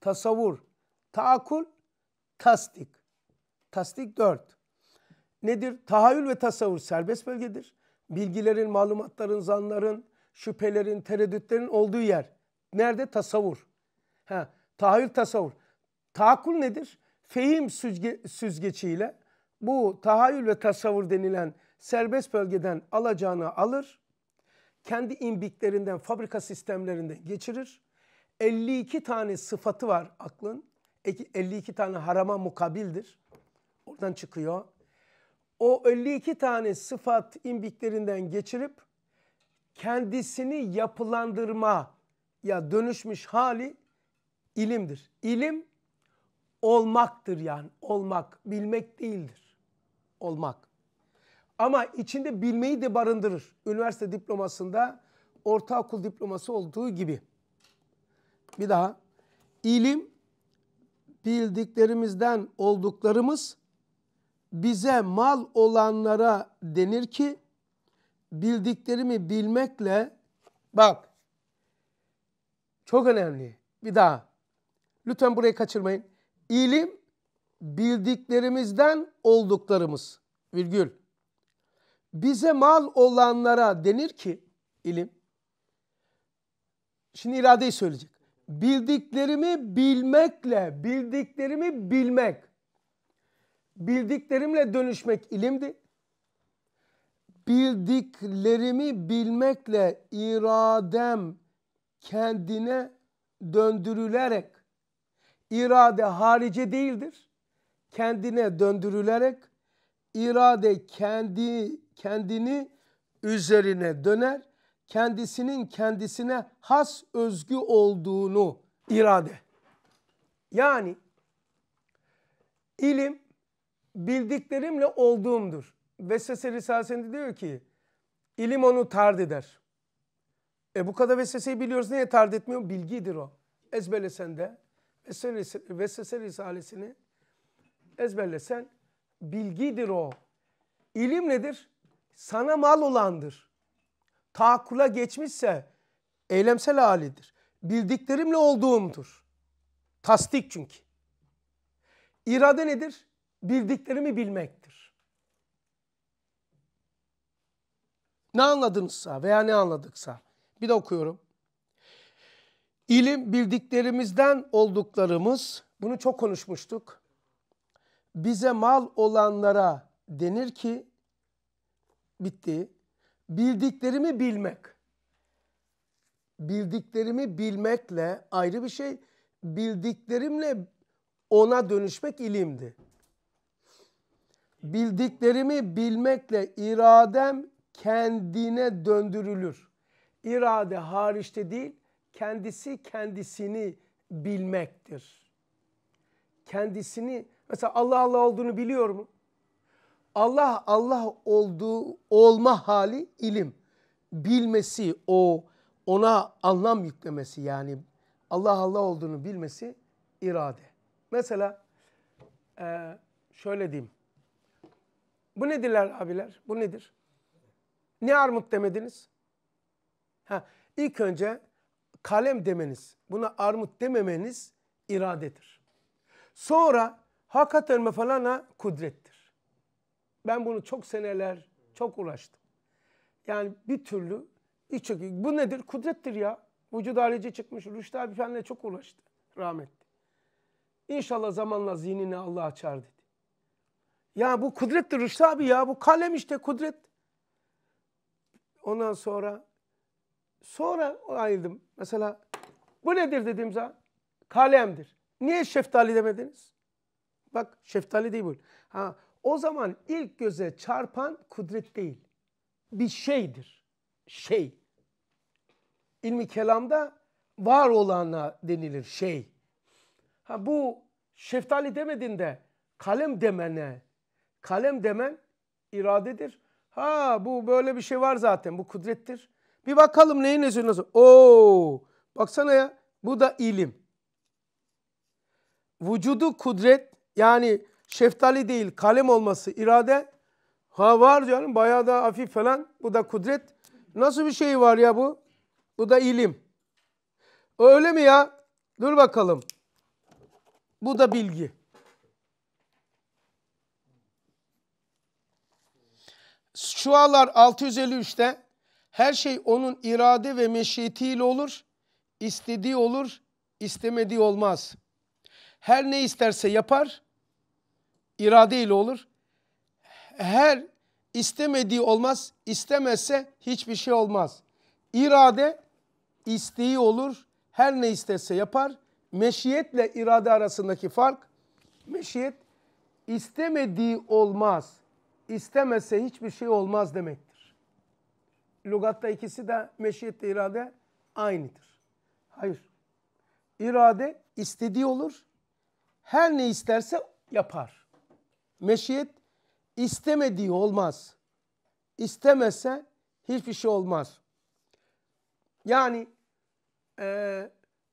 tasavvur, taakul, tasdik. Tasdik dört. Nedir? Tahayyül ve tasavvur serbest bölgedir bilgilerin, malumatların, zanların, şüphelerin, tereddütlerin olduğu yer. Nerede? Tasavvur. Ha, tahir tasavvur. Tahakkul nedir? Fehim süzge, süzgeciyle bu tahayyül ve tasavvur denilen serbest bölgeden alacağını alır. Kendi imbiklerinden, fabrika sistemlerinden geçirir. 52 tane sıfatı var aklın. 52 tane harama mukabildir. Oradan çıkıyor o 52 tane sıfat imbiklerinden geçirip kendisini yapılandırma ya dönüşmüş hali ilimdir. İlim olmaktır yani olmak bilmek değildir. Olmak. Ama içinde bilmeyi de barındırır. Üniversite diplomasında ortaokul diploması olduğu gibi. Bir daha ilim bildiklerimizden olduklarımız bize mal olanlara denir ki bildiklerimi bilmekle bak çok önemli. Bir daha. Lütfen burayı kaçırmayın. ilim bildiklerimizden olduklarımız. Virgül. Bize mal olanlara denir ki ilim. Şimdi iradeyi söyleyecek. Bildiklerimi bilmekle, bildiklerimi bilmek. Bildiklerimle dönüşmek ilimdi. Bildiklerimi bilmekle iradem kendine döndürülerek irade harici değildir. Kendine döndürülerek irade kendi kendini üzerine döner. Kendisinin kendisine has özgü olduğunu irade. Yani ilim bildiklerimle olduğumdur. Vesvese Risalesi'nde diyor ki ilim onu tard eder. E bu kadar vesveseyi biliyoruz niye tard etmiyor? Bilgidir o. Ezberlesen de vesvese Risalesi'ni ezberlesen bilgidir o. İlim nedir? Sana mal olandır. Tahakkula geçmişse eylemsel halidir. Bildiklerimle olduğumdur. Tasdik çünkü. İrade nedir? bildiklerimi bilmektir. Ne anladınızsa veya ne anladıksa. Bir de okuyorum. İlim bildiklerimizden olduklarımız, bunu çok konuşmuştuk. Bize mal olanlara denir ki, bitti. Bildiklerimi bilmek. Bildiklerimi bilmekle ayrı bir şey, bildiklerimle ona dönüşmek ilimdi. Bildiklerimi bilmekle iradem kendine döndürülür. İrade hariçte değil, kendisi kendisini bilmektir. Kendisini, mesela Allah Allah olduğunu biliyor mu? Allah Allah olduğu olma hali ilim. Bilmesi o ona anlam yüklemesi yani Allah Allah olduğunu bilmesi irade. Mesela şöyle diyeyim. Bu nedirler abiler? Bu nedir? Ne armut demediniz? Ha, ilk önce kalem demeniz, buna armut dememeniz iradedir. Sonra hak falan ha kudrettir. Ben bunu çok seneler, çok uğraştım. Yani bir türlü hiç iç Bu nedir? Kudrettir ya. Vücud halici çıkmış. Rüştü abi çok uğraştı. Rahmetli. İnşallah zamanla zihnini Allah açar dedi. Ya bu kudrettir Rüştü abi ya bu kalem işte kudret. Ondan sonra sonra ayıldım. Mesela bu nedir dediğim zaman kalemdir. Niye şeftali demediniz? Bak şeftali değil bu. Ha, o zaman ilk göze çarpan kudret değil. Bir şeydir. Şey. İlmi kelamda var olana denilir şey. Ha bu şeftali demediğinde kalem demene Kalem demen iradedir. Ha bu böyle bir şey var zaten bu kudrettir. Bir bakalım neyin nesi nasıl. Oo baksana ya bu da ilim. Vücudu kudret yani şeftali değil kalem olması irade. Ha var canım bayağı da hafif falan bu da kudret. Nasıl bir şey var ya bu? Bu da ilim. Öyle mi ya? Dur bakalım. Bu da bilgi. Şualar 653'te her şey onun irade ve meşiyetiyle olur. istediği olur, istemediği olmaz. Her ne isterse yapar, iradeyle olur. Her istemediği olmaz, istemezse hiçbir şey olmaz. İrade isteği olur, her ne isterse yapar. Meşiyetle irade arasındaki fark, meşiyet istemediği olmaz istemese hiçbir şey olmaz demektir. Lugatta ikisi de meşiyetle irade aynıdır. Hayır. İrade istediği olur. Her ne isterse yapar. Meşiyet istemediği olmaz. İstemese hiçbir şey olmaz. Yani e,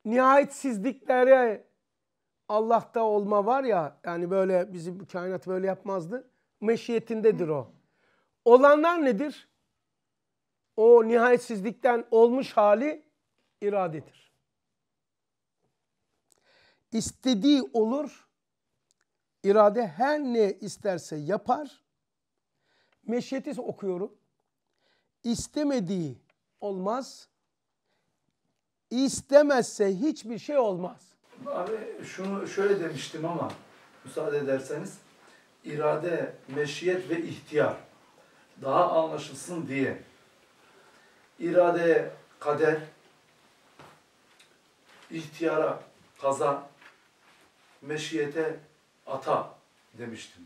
nihayetsizliklere Allah'ta olma var ya yani böyle bizim kainat böyle yapmazdı meşiyetindedir o. Olanlar nedir? O nihayetsizlikten olmuş hali iradedir. İstediği olur, İrade her ne isterse yapar. Meşiyeti okuyorum. İstemediği olmaz. İstemezse hiçbir şey olmaz. Abi şunu şöyle demiştim ama müsaade ederseniz irade, meşiyet ve ihtiyar daha anlaşılsın diye irade kader, ihtiyara kaza, meşiyete ata demiştim.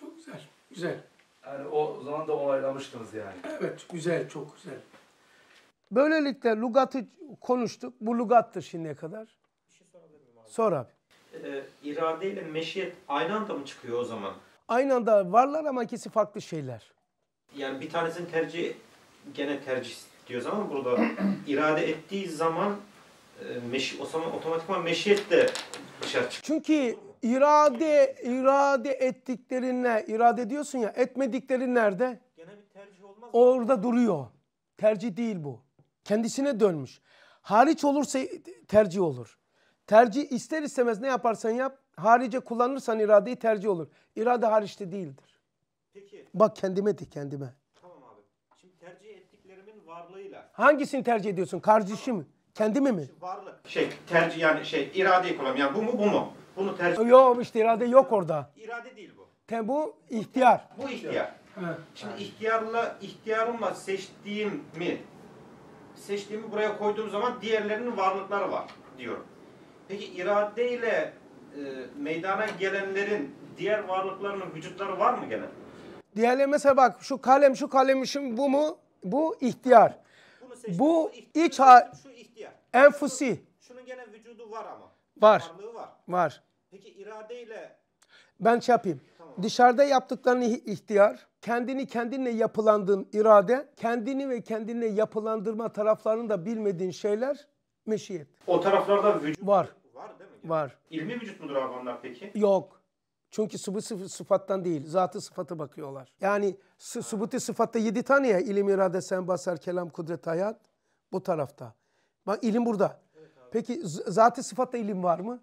Çok güzel, güzel. Yani o zaman da olaylamıştınız yani. Evet, güzel, çok güzel. Böylelikle lugatı konuştuk. Bu lugattır şimdiye kadar. Bir şey sorabilir miyim abi? Sor abi. Ee, irade ile meşiyet aynı anda mı çıkıyor o zaman? Aynı anda varlar ama ikisi farklı şeyler. Yani bir tanesinin tercihi gene tercih diyoruz ama burada *clears throat* irade ettiği zaman e, o zaman otomatikman meşiyet de dışarı çıkıyor. Çünkü irade irade ettiklerine irade diyorsun ya etmediklerin nerede? Gene bir tercih olmaz. Orada mı? duruyor. Tercih değil bu. Kendisine dönmüş. Hariç olursa tercih olur. Tercih ister istemez ne yaparsan yap harice kullanırsan iradeyi tercih olur. İrade hariçte değildir. Peki. Bak kendime de kendime. Tamam abi. Şimdi tercih ettiklerimin varlığıyla. Hangisini tercih ediyorsun? Karşı tamam. mi? Kendimi mi? Şimdi varlık. Şey tercih yani şey iradeyi kullan. Yani bu mu bu mu? Bunu tercih. Yok işte irade yok orada. İrade değil bu. Te bu ihtiyar. Bu ihtiyar. Evet. Şimdi ihtiyarla ihtiyarımla seçtiğimi seçtiğimi buraya koyduğum zaman diğerlerinin varlıkları var diyorum. Peki irade ile e, meydana gelenlerin diğer varlıklarının vücutları var mı gene? Diğerleri mesela bak şu kalem şu kalem şimdi bu mu? Bu ihtiyar. bu ihtiyar, iç ha şu ihtiyar. enfusi. Şunun gene vücudu var ama. Var. var. Var. Peki iradeyle ben şey yapayım. Tamam. Dışarıda yaptıkların ihtiyar, kendini kendinle yapılandığın irade, kendini ve kendinle yapılandırma taraflarını da bilmediğin şeyler meşiyet. O taraflarda vücut var. Var. İlmi vücut mudur abi onlar peki? Yok. Çünkü subuti sıfattan değil, zatı sıfata bakıyorlar. Yani subuti sıfatta yedi tane ya, ilim, irade, sen, basar, kelam, kudret, hayat bu tarafta. Bak ilim burada. Evet Peki zatı sıfatta ilim var mı?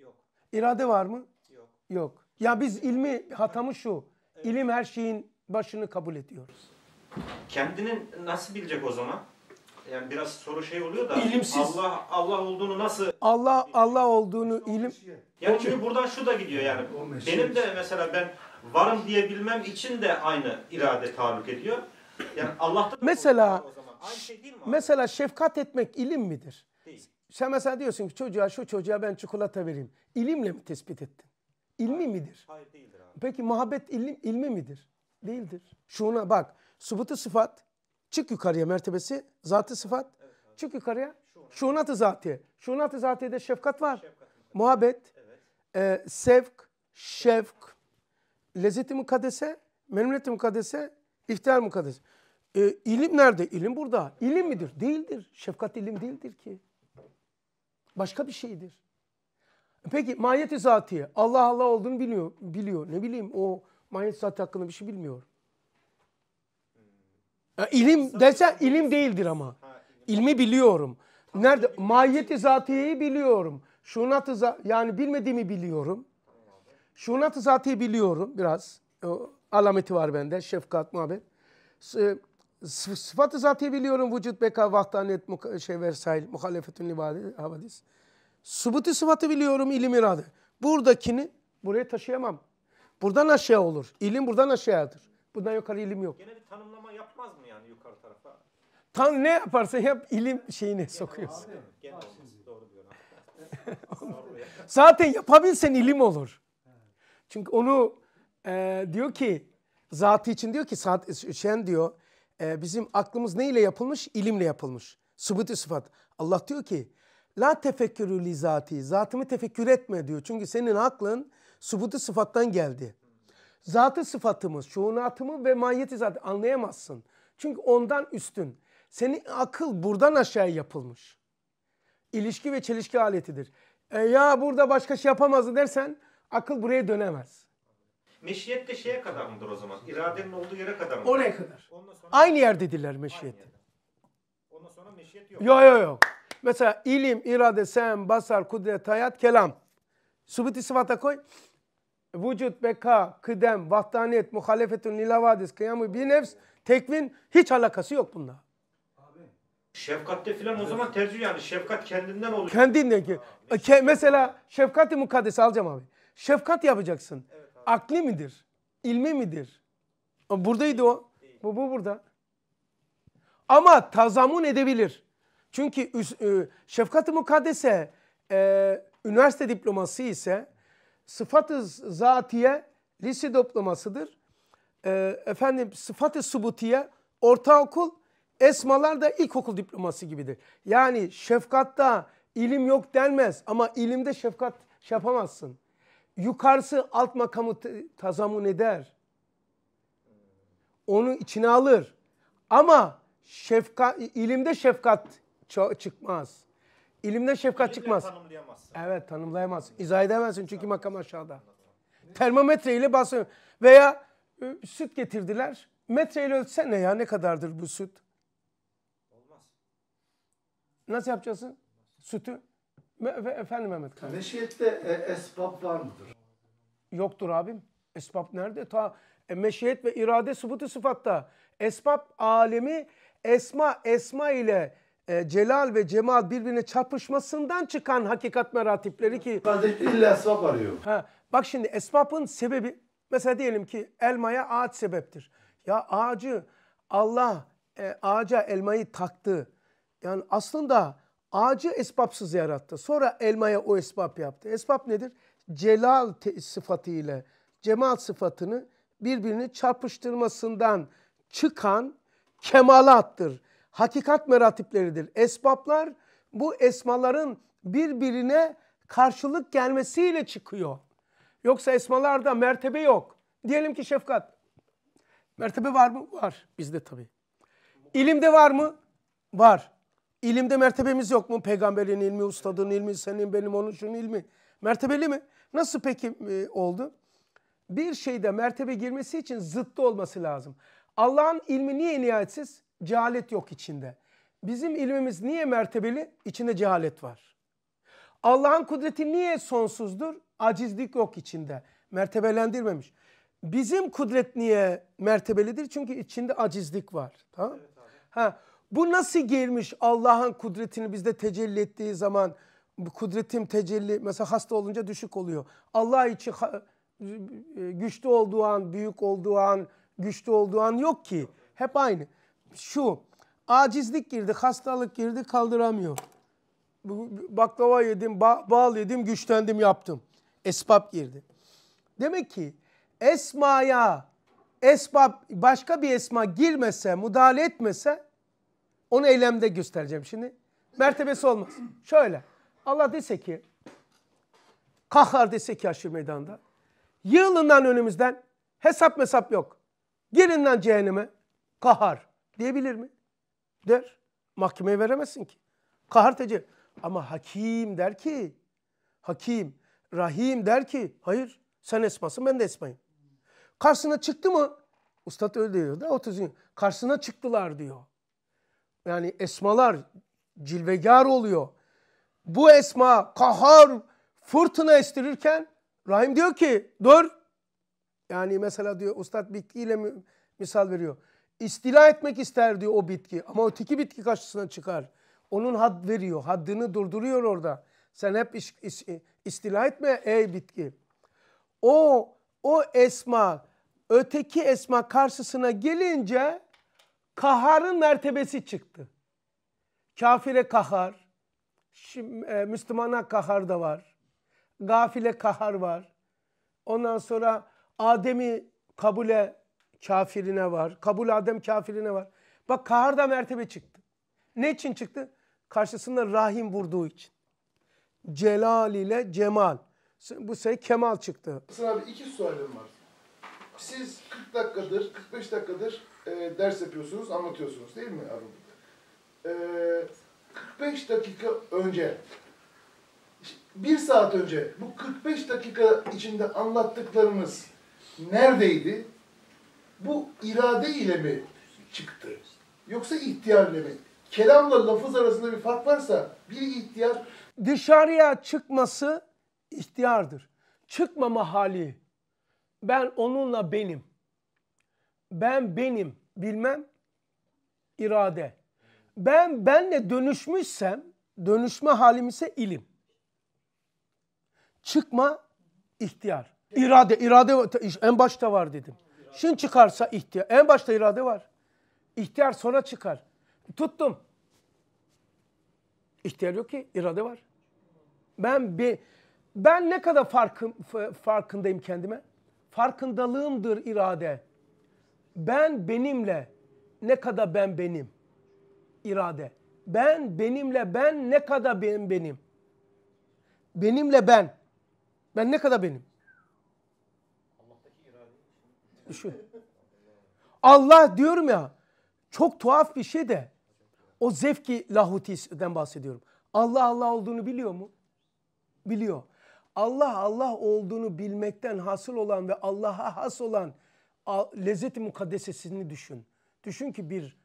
Yok. İrade var mı? Yok. Yok. Ya biz ilmi hatamı şu. Evet. İlim her şeyin başını kabul ediyoruz. Kendini nasıl bilecek o zaman? yani biraz soru şey oluyor da İlimsiz. Allah Allah olduğunu nasıl Allah Allah olduğunu ilim yani çünkü buradan şu da gidiyor yani benim de mesela ben varım diyebilmem için de aynı irade tahallük ediyor. Yani Allah'ta mesela şey mesela şefkat etmek ilim midir? Değil. Sen mesela diyorsun ki çocuğa şu çocuğa ben çikolata vereyim. İlimle mi tespit ettin? İlmi midir? Hayır değildir abi. Peki muhabbet ilim, ilmi midir? Değildir. Şuna bak. Subutu sıfat Çık yukarıya mertebesi zatı sıfat. Evet, abi. Çık yukarıya şunat-ı zati. Şunat-ı zatiyede şefkat var. Şefkat. Muhabbet, evet. e, sevk, şefk, lezzeti mukaddese, memnuniyeti mukaddese, ihtiyar mukaddese. E, ilim nerede? İlim burada. İlim midir? Değildir. Şefkat ilim değildir ki. Başka bir şeydir. Peki mahiyeti zatiye. Allah Allah olduğunu biliyor. biliyor. Ne bileyim o mahiyet zati hakkında bir şey bilmiyor. E, ilim desen ilim değildir ama. İlmi biliyorum. Nerede? Mahiyeti zatiyeyi biliyorum. Şunatı za yani bilmediğimi biliyorum. Şunatı zatiyeyi biliyorum biraz. E, alameti var bende. Şefkat, muhabbet. E, sıfatı zatiye biliyorum. Vücut, beka, vahdaniyet, muka, şey, versail, muhalefetün libadi, havadis. Subuti sıfatı biliyorum, ilim iradı. Buradakini buraya taşıyamam. Buradan aşağı olur. İlim buradan aşağıdır. Bundan yukarı ilim yok. Gene bir tanım Tan ne yaparsa yap ilim şeyine sokuyorsun. *laughs* Zaten yapabilsen ilim olur. Çünkü onu e, diyor ki zatı için diyor ki saat, şen diyor e, bizim aklımız neyle yapılmış? İlimle yapılmış. Sıbıtı sıfat. Allah diyor ki la tefekkürü li zati. Zatımı tefekkür etme diyor. Çünkü senin aklın sıbıtı sıfattan geldi. Zatı sıfatımız, şuunatımı ve mahiyeti zatı anlayamazsın. Çünkü ondan üstün. Senin akıl buradan aşağı yapılmış. İlişki ve çelişki aletidir. E ya burada başka şey yapamazdı dersen akıl buraya dönemez. Meşiyet de şeye kadar mıdır o zaman? İradenin olduğu yere kadar mıdır? Oraya kadar. sonra... Aynı yerdedirler meşiyeti. Ondan sonra meşiyet yok. Yok yok yok. Mesela ilim, irade, sem, basar, kudret, hayat, kelam. Subiti sıfata koy. Vücut, beka, kıdem, vahdaniyet, muhalefetun, nilavadis, kıyamı, bir nefs, tekvin hiç alakası yok bununla. Şefkatte filan o zaman tercih yani şefkat kendinden olur. Kendinden ki. Ke mesela şefkati mukaddesi alacağım abi. Şefkat yapacaksın. Evet, abi. Akli midir? İlmi midir? Buradaydı o. Bu, bu burada. Ama tazamun edebilir. Çünkü e, şefkat-ı mukaddese e, üniversite diploması ise sıfat-ı zatiye lise diplomasıdır. E, efendim sıfat-ı subutiye ortaokul Esmalar da ilkokul diploması gibidir. Yani şefkatta ilim yok denmez ama ilimde şefkat şey yapamazsın. Yukarısı alt makamı tazamun eder. Onu içine alır. Ama şefka, ilimde şefkat çıkmaz. İlimde şefkat İlimle çıkmaz. Tanımlayamazsın. Evet tanımlayamazsın. İzah edemezsin çünkü makam aşağıda. Termometre ile basıyor. Veya ıı, süt getirdiler. Metreyle ne ya ne kadardır bu süt? Nasıl yapacaksın? Sütü. Efendim Mehmet Kaya. Meşiyette e, esbab var mıdır? Yoktur abim. Esbab nerede? Ta e, meşiyet ve irade sıfatı sıfatta. Esbab alemi esma esma ile e, celal ve cemal birbirine çarpışmasından çıkan hakikat meratipleri ki... Kardeş illa esbab arıyor. Ha, bak şimdi esbabın sebebi mesela diyelim ki elmaya ağaç sebeptir. Ya ağacı Allah e, ağaca elmayı taktı. Yani aslında ağacı esbapsız yarattı. Sonra elmaya o esbap yaptı. Esbap nedir? Celal sıfatı ile cemal sıfatını birbirini çarpıştırmasından çıkan kemalattır. Hakikat meratipleridir. Esbaplar bu esmaların birbirine karşılık gelmesiyle çıkıyor. Yoksa esmalarda mertebe yok. Diyelim ki şefkat. Mertebe var mı? Var. Bizde tabii. İlimde var mı? Var. İlimde mertebemiz yok mu? Peygamberin ilmi, ustadın ilmi, senin benim onun şunun ilmi. Mertebeli mi? Nasıl peki e, oldu? Bir şeyde mertebe girmesi için zıttı olması lazım. Allah'ın ilmi niye nihayetsiz? Cehalet yok içinde. Bizim ilmimiz niye mertebeli? İçinde cehalet var. Allah'ın kudreti niye sonsuzdur? Acizlik yok içinde. Mertebelendirmemiş. Bizim kudret niye mertebelidir? Çünkü içinde acizlik var. Tamam? Evet, ha. Bu nasıl girmiş Allah'ın kudretini bizde tecelli ettiği zaman kudretim tecelli mesela hasta olunca düşük oluyor. Allah için güçlü olduğu an, büyük olduğu an, güçlü olduğu an yok ki. Hep aynı. Şu acizlik girdi, hastalık girdi kaldıramıyor. Baklava yedim, ba bal yedim, güçlendim yaptım. Esbab girdi. Demek ki esmaya esbab başka bir esma girmese, müdahale etmese onu eylemde göstereceğim şimdi. Mertebesi olmaz. Şöyle. Allah dese ki Kahar dese ki aşırı meydanda yığılından önümüzden hesap mesap yok. Girinden cehenneme Kahar diyebilir mi? Der. Mahkemeye veremezsin ki. Kahar tecrübe. Ama hakim der ki hakim, rahim der ki hayır sen esmasın ben de esmayım. Karşısına çıktı mı? Ustad öyle diyor da 30 gün. Karşısına çıktılar diyor yani esmalar cilvegar oluyor. Bu esma kahar fırtına estirirken Rahim diyor ki dur. Yani mesela diyor ustad bitkiyle misal veriyor. İstila etmek ister diyor o bitki ama öteki bitki karşısına çıkar. Onun had veriyor, haddini durduruyor orada. Sen hep iş, iş, istila etme ey bitki. O o esma öteki esma karşısına gelince kaharın mertebesi çıktı. Kafire kahar, e, Müslümana kahar da var. Gafile kahar var. Ondan sonra Adem'i kabule kafirine var. Kabul Adem kafirine var. Bak kahar da mertebe çıktı. Ne için çıktı? Karşısında rahim vurduğu için. Celal ile cemal. Bu sayı kemal çıktı. Sana bir iki sorum var. Siz 40 dakikadır, 45 dakikadır e, ders yapıyorsunuz, anlatıyorsunuz değil mi Aralık? E, 45 dakika önce, bir saat önce bu 45 dakika içinde anlattıklarımız neredeydi? Bu irade ile mi çıktı? Yoksa ihtiyar ile mi? Kelamla lafız arasında bir fark varsa bir ihtiyar... Dışarıya çıkması ihtiyardır. Çıkmama hali. Ben onunla benim ben benim bilmem irade. Ben benle dönüşmüşsem dönüşme halim ise ilim. Çıkma ihtiyar. İrade, irade en başta var dedim. Şimdi çıkarsa ihtiyar. En başta irade var. İhtiyar sonra çıkar. Tuttum. İhtiyar yok ki irade var. Ben bir ben ne kadar farkım, farkındayım kendime? Farkındalığımdır irade. Ben benimle ne kadar ben benim irade. Ben benimle ben ne kadar benim benim. Benimle ben. Ben ne kadar benim? Düşün. Allah diyorum ya çok tuhaf bir şey de o zevki lahutis'den bahsediyorum. Allah Allah olduğunu biliyor mu? Biliyor. Allah Allah olduğunu bilmekten hasıl olan ve Allah'a has olan lezzeti mukaddesesini düşün. Düşün ki bir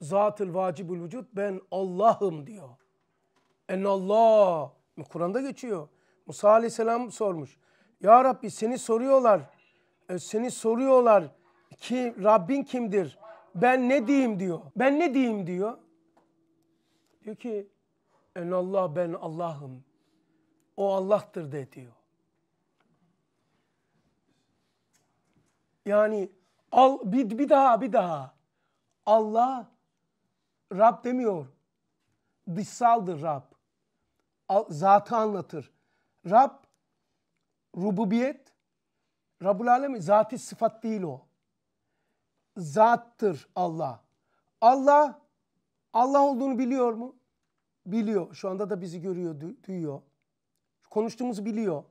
zatıl vacibül vücut ben Allah'ım diyor. En Allah. Kur'an'da geçiyor. Musa Aleyhisselam sormuş. Ya Rabbi seni soruyorlar. E, seni soruyorlar ki Rabbin kimdir? Ben ne diyeyim diyor. Ben ne diyeyim diyor. Diyor ki en Allah ben Allah'ım. O Allah'tır de diyor. Yani al bir, bir daha bir daha. Allah Rab demiyor. Dışsaldır Rab. Al, zatı anlatır. Rab rububiyet Rabbul Alemin zati sıfat değil o. Zattır Allah. Allah Allah olduğunu biliyor mu? Biliyor. Şu anda da bizi görüyor, duyuyor. Konuştuğumuzu biliyor.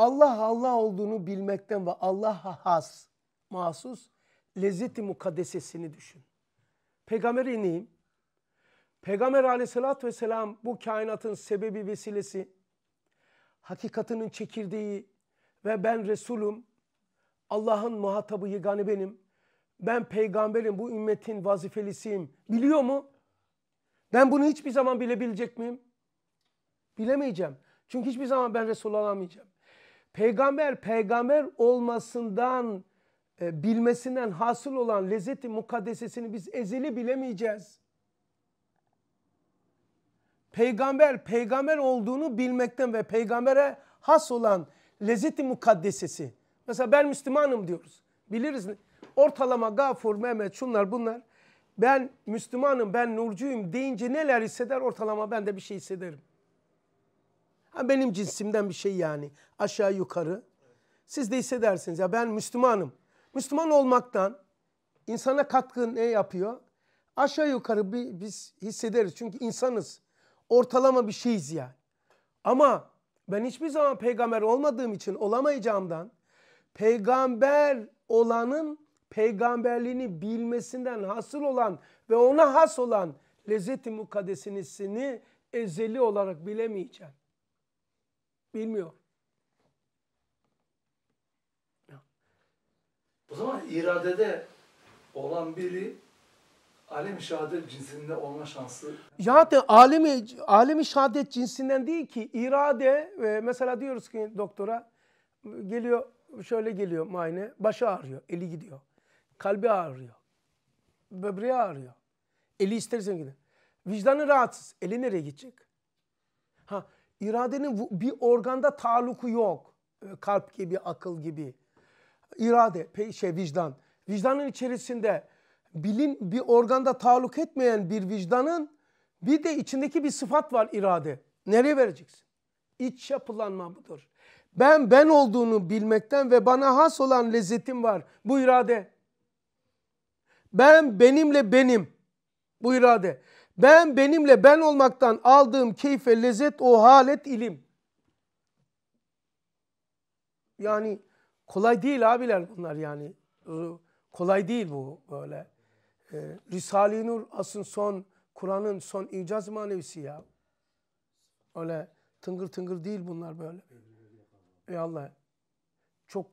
Allah Allah olduğunu bilmekten ve Allah'a has, mahsus lezzeti mukaddesesini düşün. Peygamber ineyim. Peygamber aleyhissalatü vesselam bu kainatın sebebi vesilesi, hakikatının çekirdeği ve ben Resulüm, Allah'ın muhatabı yegane benim, ben peygamberim, bu ümmetin vazifelisiyim biliyor mu? Ben bunu hiçbir zaman bilebilecek miyim? Bilemeyeceğim. Çünkü hiçbir zaman ben Resul olamayacağım. Peygamber peygamber olmasından e, bilmesinden hasıl olan lezzeti mukaddesesini biz ezeli bilemeyeceğiz. Peygamber peygamber olduğunu bilmekten ve peygambere has olan lezzeti mukaddesesi. Mesela ben Müslümanım diyoruz. Biliriz ortalama Gafur, Mehmet şunlar bunlar. Ben Müslümanım, ben Nurcuyum deyince neler hisseder ortalama ben de bir şey hissederim. Ha benim cinsimden bir şey yani aşağı yukarı. Siz de hissedersiniz ya ben Müslümanım. Müslüman olmaktan insana katkı ne yapıyor? Aşağı yukarı bir, biz hissederiz çünkü insanız. Ortalama bir şeyiz yani. Ama ben hiçbir zaman peygamber olmadığım için olamayacağımdan peygamber olanın peygamberliğini bilmesinden hasıl olan ve ona has olan lezzeti mukaddesini ezeli olarak bilemeyeceğim. Bilmiyor. O zaman iradede olan biri alemi i şehadet cinsinde olma şansı. Zaten alemi, alemi şehadet cinsinden değil ki irade ve mesela diyoruz ki doktora geliyor şöyle geliyor muayene başı ağrıyor eli gidiyor. Kalbi ağrıyor. Böbreği ağrıyor. Eli istersen gider. Vicdanı rahatsız. Eli nereye gidecek? Ha İradenin bir organda taluku yok. Ee, kalp gibi, akıl gibi. İrade, şey vicdan. Vicdanın içerisinde bilin bir organda taluk etmeyen bir vicdanın bir de içindeki bir sıfat var irade. Nereye vereceksin? İç yapılanma budur. Ben ben olduğunu bilmekten ve bana has olan lezzetim var. Bu irade. Ben benimle benim. Bu irade. Ben benimle ben olmaktan aldığım keyfe lezzet o halet ilim. Yani kolay değil abiler bunlar yani. Ee, kolay değil bu böyle. Ee, Risale-i Nur asın son, Kur'an'ın son icaz manevisi ya. Öyle tıngır tıngır değil bunlar böyle. Ey Allah. Çok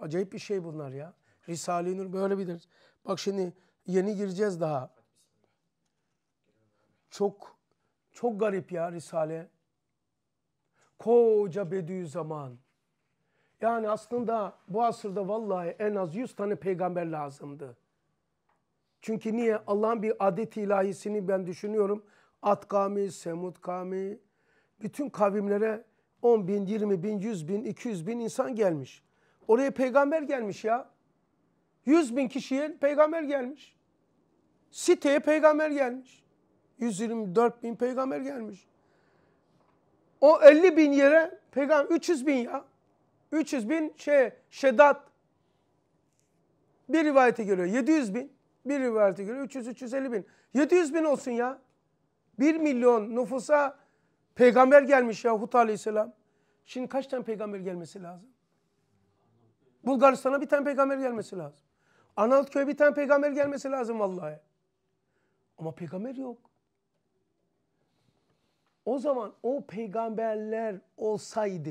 acayip bir şey bunlar ya. Risale-i Nur böyle bir. Bak şimdi yeni gireceğiz daha. Çok çok garip ya Risale. Koca Bediüzzaman. Yani aslında bu asırda vallahi en az 100 tane peygamber lazımdı. Çünkü niye? Allah'ın bir adet ilahisini ben düşünüyorum. At kavmi, Semud kavmi, bütün kavimlere 10 bin, 20 bin, 100 bin, 200 bin insan gelmiş. Oraya peygamber gelmiş ya. 100 bin kişiye peygamber gelmiş. Siteye peygamber gelmiş. 124 bin peygamber gelmiş. O 50 bin yere peygamber 300 bin ya. 300 bin şey şedat. Bir rivayete göre 700 bin. Bir rivayete göre 300-350 bin. 700 bin olsun ya. 1 milyon nüfusa peygamber gelmiş ya Hud aleyhisselam. Şimdi kaç tane peygamber gelmesi lazım? Bulgaristan'a bir tane peygamber gelmesi lazım. Arnavutköy'e bir tane peygamber gelmesi lazım vallahi. Ama peygamber yok. O zaman o peygamberler olsaydı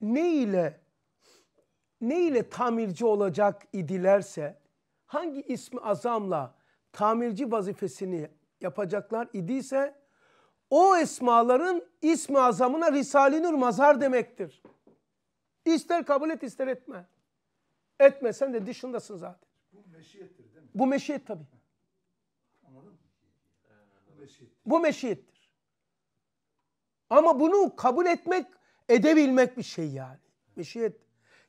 ne ile ne ile tamirci olacak idilerse hangi ismi azamla tamirci vazifesini yapacaklar idiyse o esmaların ismi azamına Risale-i Nur mazhar demektir. İster kabul et ister etme. Etmesen de dışındasın zaten. Bu meşiyettir değil mi? Bu meşiyet tabii. Anladın mı? Bu meşiyettir. Bu meşiyettir. Ama bunu kabul etmek, edebilmek bir şey yani. Meşiyet.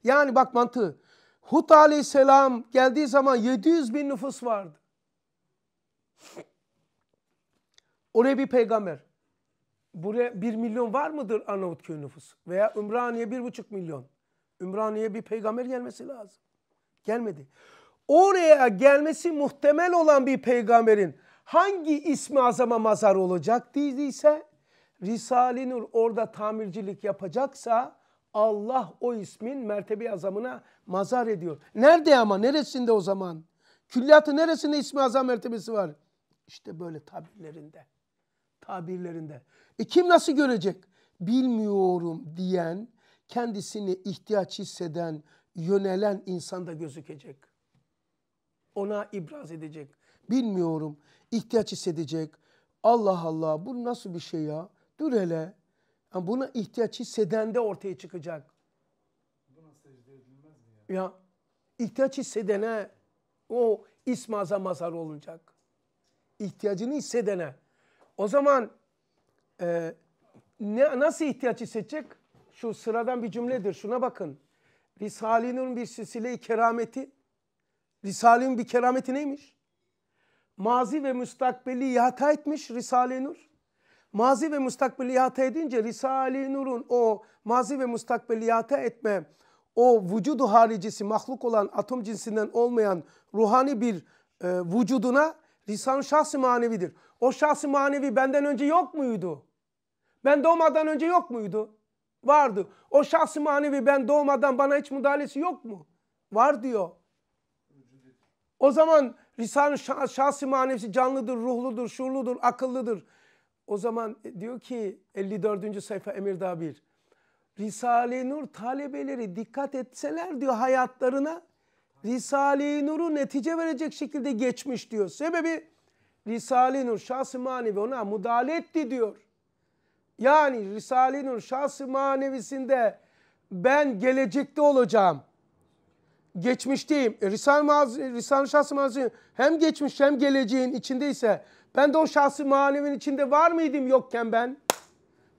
Yani bak mantığı. Hud aleyhisselam geldiği zaman 700 bin nüfus vardı. Oraya bir peygamber. Buraya 1 milyon var mıdır Arnavutköy nüfusu? Veya Ümraniye 1,5 milyon. Ümraniye bir peygamber gelmesi lazım. Gelmedi. Oraya gelmesi muhtemel olan bir peygamberin hangi ismi azama mazar olacak değilse Risale-i Nur orada tamircilik yapacaksa Allah o ismin mertebe azamına mazar ediyor. Nerede ama neresinde o zaman? Külliyatı neresinde ismi azam mertebesi var? İşte böyle tabirlerinde. Tabirlerinde. E kim nasıl görecek? Bilmiyorum diyen, kendisini ihtiyaç hisseden, yönelen insanda gözükecek. Ona ibraz edecek. Bilmiyorum, İhtiyaç hissedecek. Allah Allah bu nasıl bir şey ya? Dur hele. Yani buna ihtiyaç hissedende ortaya çıkacak. Buna secde edilmez mi ya? Ya ihtiyaç hissedene o ismaza mazar olunacak. İhtiyacını hissedene. O zaman e, ne, nasıl ihtiyaç hissedecek? Şu sıradan bir cümledir. Şuna bakın. Risale'nin bir silsile-i kerameti. Risale'nin bir kerameti neymiş? Mazi ve müstakbeli ihata etmiş Risale-i Nur mazi ve mustakbiliyata edince Risale-i Nur'un o mazi ve mustakbiliyata etme o vücudu haricisi mahluk olan atom cinsinden olmayan ruhani bir e, vücuduna Risale'nin şahsi manevidir. O şahsi manevi benden önce yok muydu? Ben doğmadan önce yok muydu? Vardı. O şahsi manevi ben doğmadan bana hiç müdahalesi yok mu? Var diyor. O zaman risale şahsi manevisi canlıdır, ruhludur, şuurludur, akıllıdır. O zaman e, diyor ki 54. sayfa Emirdağ 1. Risale-i Nur talebeleri dikkat etseler diyor hayatlarına Risale-i Nur'u netice verecek şekilde geçmiş diyor. Sebebi Risale-i Nur şahsı manevi ona müdahale etti diyor. Yani Risale-i Nur şahsı manevisinde ben gelecekte olacağım. Geçmişteyim. E, Risale-i Risale şahsı manevisinde hem geçmiş hem geleceğin içindeyse ben de o şahsı manemin içinde var mıydım yokken ben?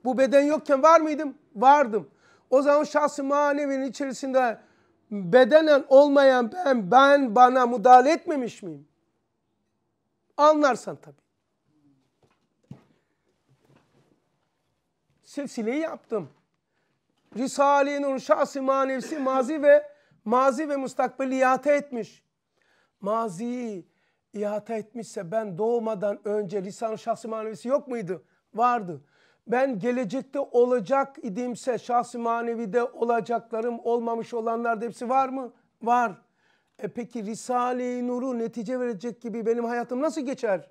Bu beden yokken var mıydım? Vardım. O zaman şahsı manevinin içerisinde bedenen olmayan ben, ben bana müdahale etmemiş miyim? Anlarsan tabii. silsileyi yaptım. Risale-i Nur şahsi manevsi mazi ve mazi ve mustakbeliyata etmiş. Mazi, ihata etmişse ben doğmadan önce lisan şahsi manevisi yok muydu? Vardı. Ben gelecekte olacak idimse şahsi manevide olacaklarım olmamış olanlarda hepsi var mı? Var. E peki Risale-i Nur'u netice verecek gibi benim hayatım nasıl geçer?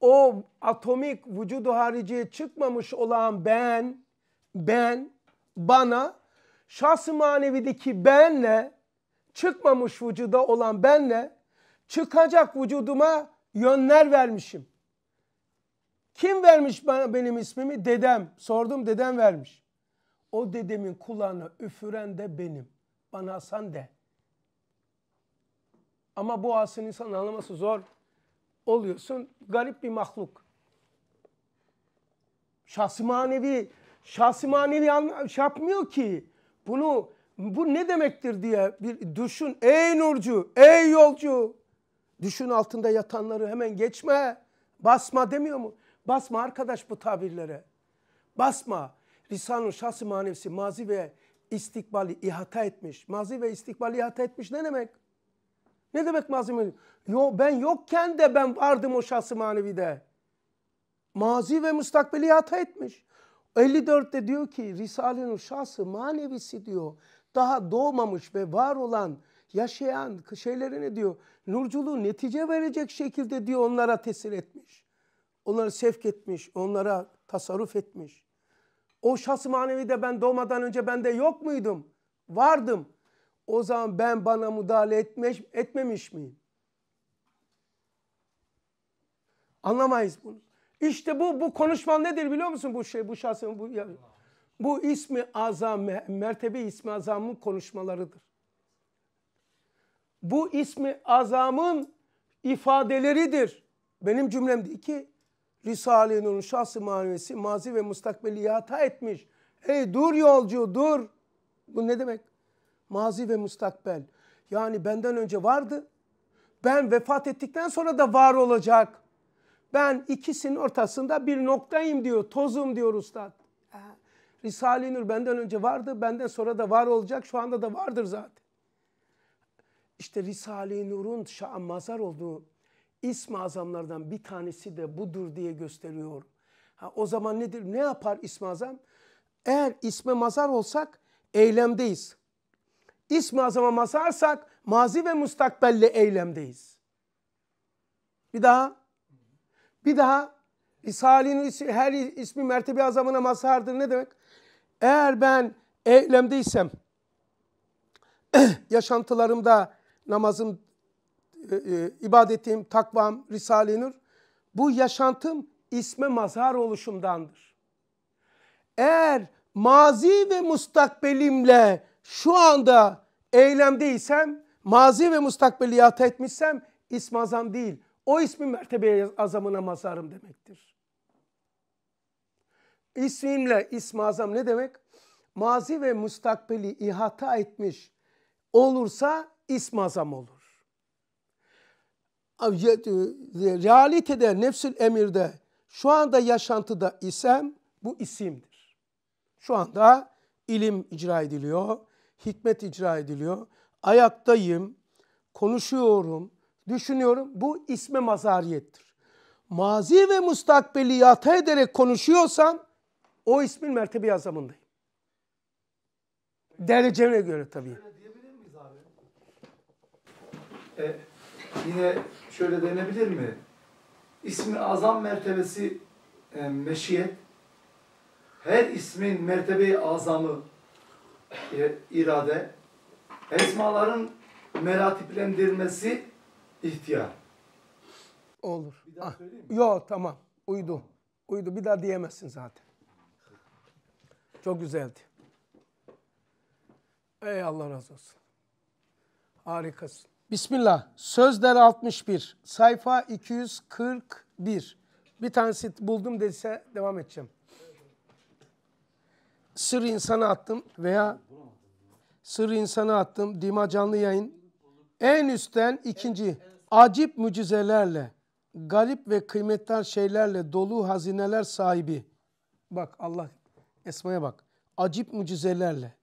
O atomik vücudu hariciye çıkmamış olan ben, ben, bana, şahs-ı manevideki benle, çıkmamış vücuda olan benle çıkacak vücuduma yönler vermişim. Kim vermiş bana benim ismimi? Dedem. Sordum dedem vermiş. O dedemin kulağına üfüren de benim. Bana Hasan de. Ama bu asın insan anlaması zor. Oluyorsun garip bir mahluk. Şahsi manevi, şahsi manevi şey yapmıyor ki. Bunu bu ne demektir diye bir düşün. Ey nurcu, ey yolcu. Düşün altında yatanları hemen geçme. Basma demiyor mu? Basma arkadaş bu tabirlere. Basma. Lisanın şahsi manevisi mazi ve istikbali ihata etmiş. Mazi ve istikbali ihata etmiş ne demek? Ne demek mazi ve Yo, ben yokken de ben vardım o şahsi manevide. Mazi ve müstakbeli ihata etmiş. 54'te diyor ki Risale'nin şahsı manevisi diyor. Daha doğmamış ve var olan yaşayan şeylerini diyor nurculuğu netice verecek şekilde diyor onlara tesir etmiş. Onları sevk etmiş, onlara tasarruf etmiş. O şahs manevi de ben doğmadan önce bende yok muydum? Vardım. O zaman ben bana müdahale etmiş, etmemiş miyim? Anlamayız bunu. İşte bu bu konuşma nedir biliyor musun bu şey bu şahsın bu bu ismi azam mertebe ismi azamın konuşmalarıdır bu ismi azamın ifadeleridir. Benim cümlem değil ki. Risale-i Nur'un şahsı manevisi mazi ve mustakbeli hata etmiş. Hey dur yolcu dur. Bu ne demek? Mazi ve mustakbel. Yani benden önce vardı. Ben vefat ettikten sonra da var olacak. Ben ikisinin ortasında bir noktayım diyor. Tozum diyor ustad. Risale-i Nur benden önce vardı. Benden sonra da var olacak. Şu anda da vardır zaten işte Risale-i Nur'un şa'a mazar olduğu ismi azamlardan bir tanesi de budur diye gösteriyor. Ha, o zaman nedir? Ne yapar ismi azam? Eğer isme mazar olsak eylemdeyiz. İsmi azama mazarsak mazi ve mustakbelle eylemdeyiz. Bir daha. Bir daha. Risale-i ismi, her ismi mertebi azamına mazhardır. Ne demek? Eğer ben eylemdeysem *clears throat* yaşantılarımda namazım, e, e, ibadetim, takvam, Risale-i Nur. Bu yaşantım isme mazhar oluşumdandır. Eğer mazi ve mustakbelimle şu anda eylemdeysem, mazi ve mustakbeli yata etmişsem ism azam değil. O ismin mertebe azamına mazharım demektir. İsmimle ism azam ne demek? Mazi ve mustakbeli ihata etmiş olursa ismazam olur. E, realitede, nefsül emirde, şu anda yaşantıda isem bu isimdir. Şu anda ilim icra ediliyor, hikmet icra ediliyor. Ayaktayım, konuşuyorum, düşünüyorum. Bu isme mazariyettir. Mazi ve mustakbeli yata ederek konuşuyorsam o ismin mertebi azamındayım. Dereceme göre tabii e, yine şöyle denebilir mi? İsmi azam mertebesi e, meşiyet, her ismin mertebeyi azamı e, irade, esmaların meratiplendirmesi ihtiyar. Olur. Bir daha ah, söyleyeyim mi? Yok tamam. Uydu. Uydu. Bir daha diyemezsin zaten. Çok güzeldi. Ey Allah razı olsun. Harikasın. Bismillah. Sözler 61. Sayfa 241. Bir tanesi buldum dese devam edeceğim. Sır insanı attım veya sır insanı attım. Dima canlı yayın. En üstten ikinci. Acip mucizelerle, garip ve kıymetli şeylerle dolu hazineler sahibi. Bak Allah Esma'ya bak. Acip mucizelerle,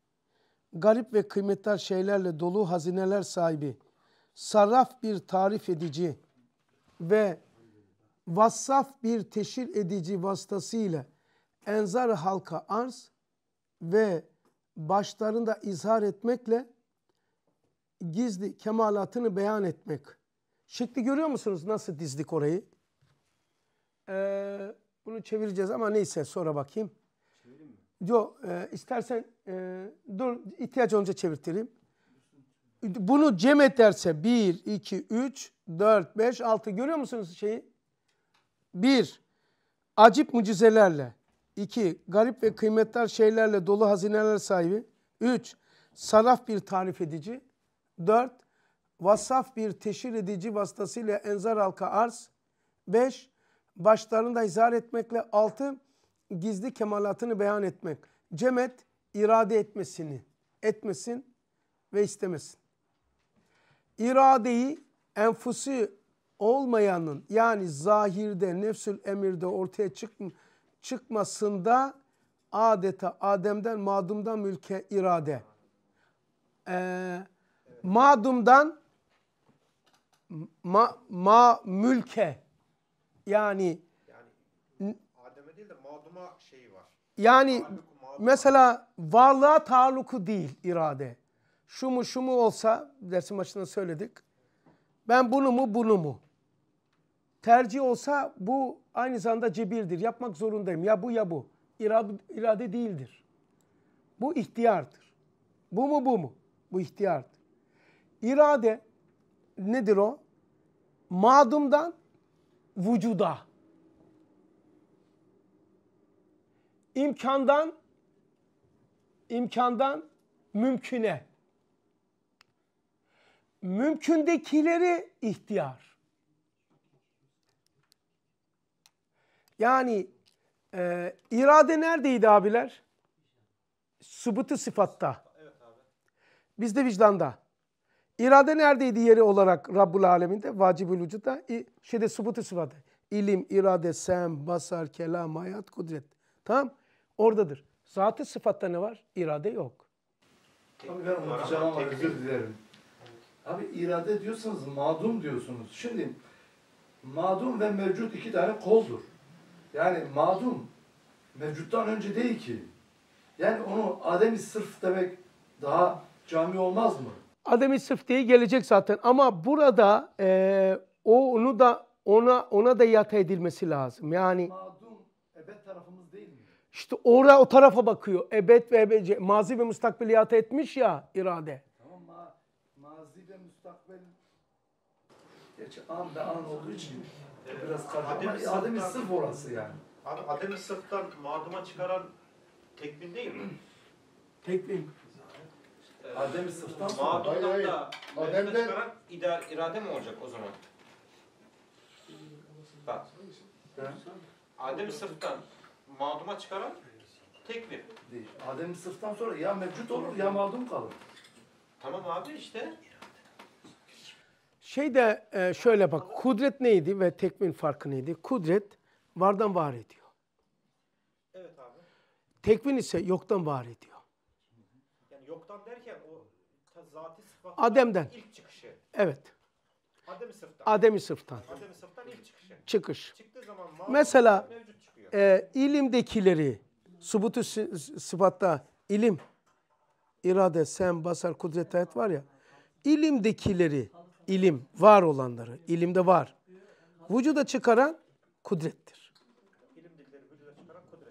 garip ve kıymetli şeylerle dolu hazineler sahibi sarraf bir tarif edici ve vassaf bir teşhir edici vasıtasıyla enzar halka arz ve başlarında izhar etmekle gizli kemalatını beyan etmek. Şekli görüyor musunuz nasıl dizdik orayı? Ee, bunu çevireceğiz ama neyse sonra bakayım. Yok e, istersen e, dur ihtiyaç olunca çevirtireyim bunu cem ederse 1, 2, 3, 4, 5, 6 görüyor musunuz şeyi? 1. Acip mucizelerle. 2. Garip ve kıymetli şeylerle dolu hazineler sahibi. 3. Saraf bir tarif edici. 4. Vasaf bir teşhir edici vasıtasıyla enzar halka arz. 5. Başlarını da izhar etmekle. 6. Gizli kemalatını beyan etmek. Cemet irade etmesini etmesin ve istemesin iradeyi enfusi olmayanın yani zahirde nefsül emirde ortaya çık çıkmasında adeta Adem'den madumdan mülke irade. Ee, madumdan ma, ma mülke yani, yani mesela varlığa taluku değil irade şu mu şu mu olsa dersin başında söyledik. Ben bunu mu bunu mu? Tercih olsa bu aynı zamanda cebirdir. Yapmak zorundayım. Ya bu ya bu. İrade, irade değildir. Bu ihtiyardır. Bu mu bu mu? Bu ihtiyardır. İrade nedir o? Madumdan vücuda. İmkandan imkandan mümküne mümkündekileri ihtiyar. Yani e, irade neredeydi abiler? Subutu sıfatta. Bizde vicdanda. İrade neredeydi yeri olarak Rabbul Aleminde? Vacibül vücutta. Şeyde sıbıtı sıfatı. İlim, irade, sem, basar, kelam, hayat, kudret. Tamam. Oradadır. Zatı sıfatta ne var? İrade yok. Abi ben hocama özür dilerim. Abi irade diyorsanız madum diyorsunuz. Şimdi madum ve mevcut iki tane koldur. Yani madum mevcuttan önce değil ki. Yani onu ademi sırf demek daha cami olmaz mı? Ademi sırf diye gelecek zaten ama burada e, o onu da ona ona da yata edilmesi lazım. Yani madum ebed tarafımız değil mi? İşte oraya o tarafa bakıyor. Ebed ve ebece, mazi ve mustakbili yata etmiş ya irade mazi ve müstakbel Gerçi an ve an olduğu için evet. biraz karışık ama adem sırf orası yani. Abi adem sırftan maduma çıkaran tekvin değil mi? tekvin. Evet. Adem sırftan sonra. Madumdan da Adem'den çıkaran idare, irade mi olacak o zaman? Bak. Adem sırftan maduma çıkaran tekvin. Değil. Adem sırftan sonra ya mevcut olur ya madum kalır. Tamam abi işte. Şey de e, şöyle bak, kudret neydi ve tekvin farkı neydi? Kudret vardan var ediyor. Evet abi. Tekvin ise yoktan var ediyor. Yani yoktan derken o zati sıfattan Adem'den. ilk çıkışı. Evet. Adem sıftan. Adem'i sıftan. Adem'i sıftan ilk çıkışı. Çıkış. Çıktığı zaman mağdur, Mesela mevcut çıkıyor. e, ilimdekileri, subutu sıfatta ilim irade, sen basar, kudret ayet var ya. İlimdekileri, ilim, var olanları, ilimde var. Vücuda çıkaran kudrettir.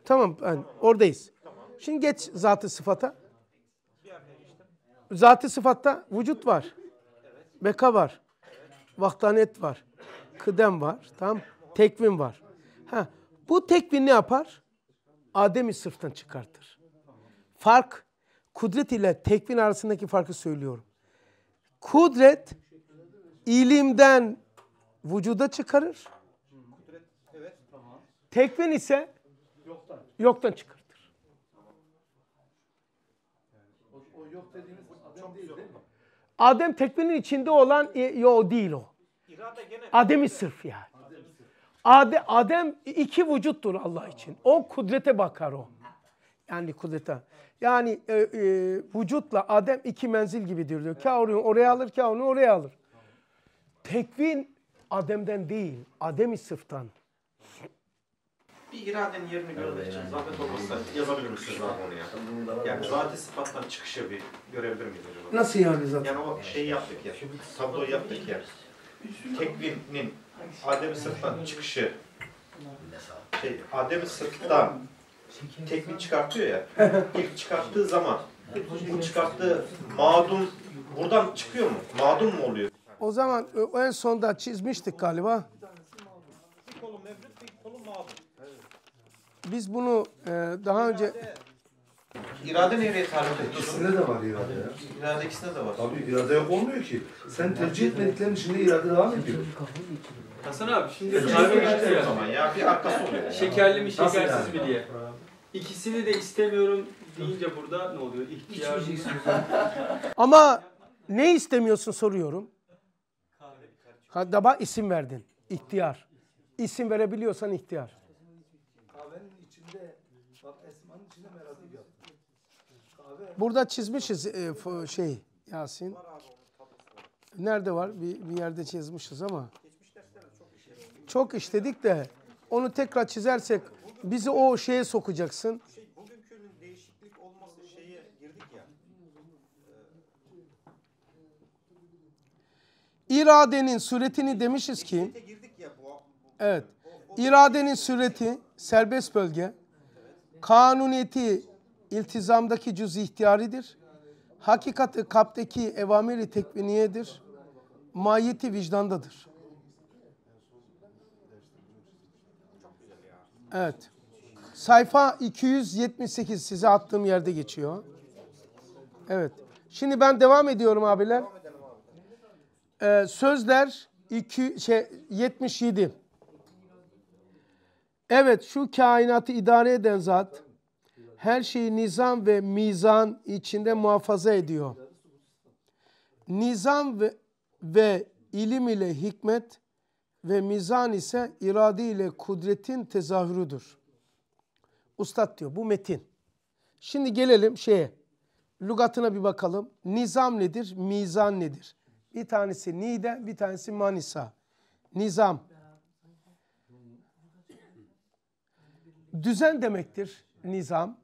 Tamam, yani oradayız. Şimdi geç zatı sıfata. Zatı sıfatta vücut var. Beka var. vaktanet var. Kıdem var. Tamam Tekvin var. Ha, bu tekvin ne yapar? Adem'i sırftan çıkartır. Fark kudret ile tekvin arasındaki farkı söylüyorum. Kudret ilimden vücuda çıkarır. Tekvin ise yoktan çıkartır. Adem tekvinin içinde olan e, yo değil o. Adem'i sırf yani. Adem, Adem iki vücuttur Allah için. O kudrete bakar o. Yani kudrete. Yani e, e, vücutla Adem iki menzil gibidir diyor. Kâvrunu oraya alır, kâvrunu oraya alır. Tekvin Adem'den değil, Adem'i sıftan. Bir iradenin yerini gördüğü için zahmet olmazsa yazabilir misiniz abi onu ya? Yani zati sıfattan çıkışı bir görebilir miyiz acaba? Nasıl yani zaten? Yani o şeyi yaptık ya, tabloyu yaptık ya. Tekvinin Adem'i sıfattan çıkışı, şey, Adem'i sıfattan tekni çıkartıyor ya. *laughs* İlk çıkarttığı zaman bu çıkarttığı mağdum buradan çıkıyor mu? Mağdum mu oluyor? O zaman en sonda çizmiştik galiba. Bir kolu mevcut, bir kolu Biz bunu e, daha önce... İrade nereye tarif ediyor? İkisinde de var irade ya. İrade ikisinde de var. Tabii irade yok olmuyor ki. Sen tercih etmediklerin içinde irade devam ediyor. Hasan abi şimdi... Tercih etmediklerin zaman ya bir arkası oluyor. Şekerli mi şekersiz mi diye. İkisini de istemiyorum deyince burada ne oluyor? İhtiyar. Şey ama ne istemiyorsun soruyorum. Ha, bak isim verdin. İhtiyar. İsim verebiliyorsan ihtiyar. Kahvenin içinde, bak Esma'nın içinde merak ediyorum. Burada çizmişiz e, şey Yasin. Nerede var? Bir, bir yerde çizmişiz ama. Çok işledik de onu tekrar çizersek bizi o şeye sokacaksın. Şey, bugünkünün değişiklik olması şeye girdik ya. Ee, İradenin suretini demişiz ki Evet. İradenin sureti serbest bölge. Kanuniyeti iltizamdaki cüz ihtiyaridir. Hakikati kaptaki evamiri tekviniyedir. Mahiyeti vicdandadır. Evet. Sayfa 278 size attığım yerde geçiyor. Evet. Şimdi ben devam ediyorum abiler. Ee, sözler iki, şey, 77. Evet şu kainatı idare eden zat her şeyi nizam ve mizan içinde muhafaza ediyor. Nizam ve, ve ilim ile hikmet ve mizan ise irade ile kudretin tezahürüdür. Ustad diyor bu metin. Şimdi gelelim şeye. Lugatına bir bakalım. Nizam nedir? Mizan nedir? Bir tanesi Nide, bir tanesi Manisa. Nizam. Düzen demektir nizam.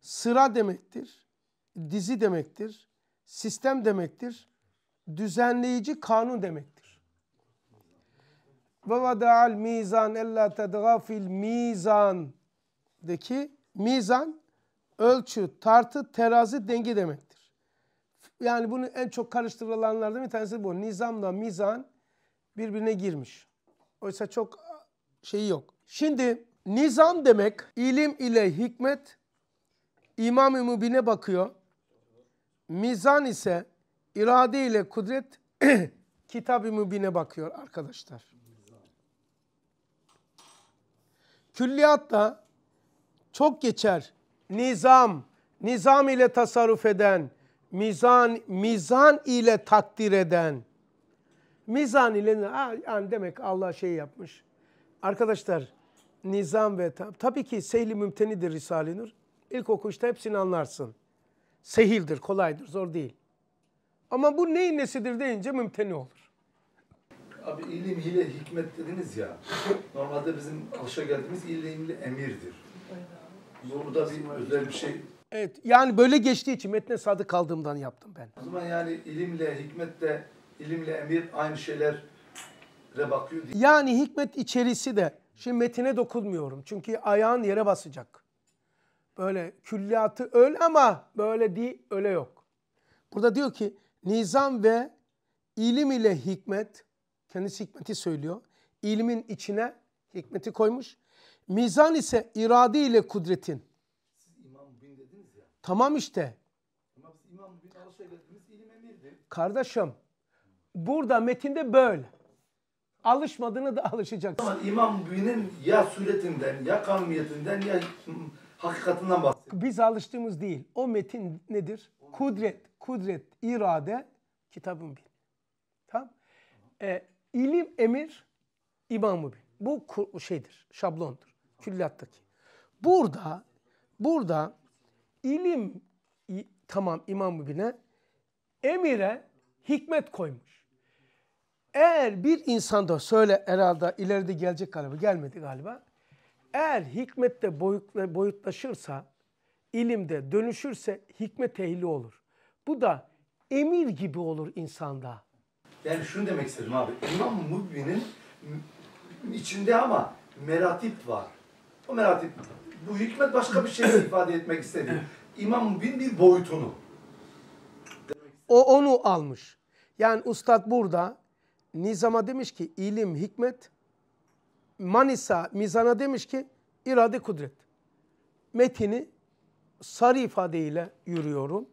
Sıra demektir. Dizi demektir. Sistem demektir. Düzenleyici kanun demektir. Ve vada'al mizan ella tedga fil mizan. Deki mizan ölçü, tartı, terazi, denge demektir. Yani bunu en çok karıştırılanlardan bir tanesi bu. Nizamla mizan birbirine girmiş. Oysa çok şey yok. Şimdi nizam demek ilim ile hikmet İmam-ı Mübin'e bakıyor. Mizan ise irade ile kudret *clears throat* Kitab-ı Mübin'e bakıyor arkadaşlar. külliyatta çok geçer. Nizam, nizam ile tasarruf eden, mizan, mizan ile takdir eden. Mizan ile yani demek Allah şey yapmış. Arkadaşlar nizam ve tab tabii ki sehli mümtenidir Risale-i Nur. İlk okuşta hepsini anlarsın. Sehildir, kolaydır, zor değil. Ama bu neyin nesidir deyince mümteni olur. Abi ilim ile hikmet dediniz ya. Normalde bizim alışa geldiğimiz ilimle emirdir. Burada bir özel bir şey. Evet yani böyle geçtiği için metne sadık kaldığımdan yaptım ben. O zaman yani ilimle hikmetle ilimle emir aynı şeyler bakıyor diye. Yani hikmet içerisi de şimdi metine dokunmuyorum. Çünkü ayağın yere basacak. Böyle külliyatı öyle ama böyle değil öyle yok. Burada diyor ki nizam ve ilim ile hikmet Kendisi hikmeti söylüyor. İlmin içine hikmeti koymuş. Mizan ise irade ile kudretin. İmam Mubin dediniz ya. Tamam işte. İmam Mubin alışverişimiz ilim emirdi. Kardeşim burada metinde böyle. Alışmadığını da alışacaksın. Ama İmam Mubin'in ya suretinden ya kavmiyetinden ya hakikatinden bahsediyor. Biz alıştığımız değil. O metin nedir? Kudret, kudret, irade, kitabın bir. Tamam. Ee, İlim emir imamı bin. Bu şeydir, şablondur. Külliyattaki. Burada burada ilim tamam imamı bine emire hikmet koymuş. Eğer bir insanda söyle herhalde ileride gelecek galiba gelmedi galiba. Eğer hikmette boyutla, boyutlaşırsa, ilimde dönüşürse hikmet ehli olur. Bu da emir gibi olur insanda. Yani şunu demek istedim abi. İmam Mubbi'nin içinde ama meratip var. O meratip bu hikmet başka bir şey *coughs* ifade etmek istedi. İmam Mubbi'nin bir boyutunu. O onu almış. Yani ustad burada nizama demiş ki ilim, hikmet. Manisa, mizana demiş ki irade, kudret. Metini sarı ifadeyle yürüyorum.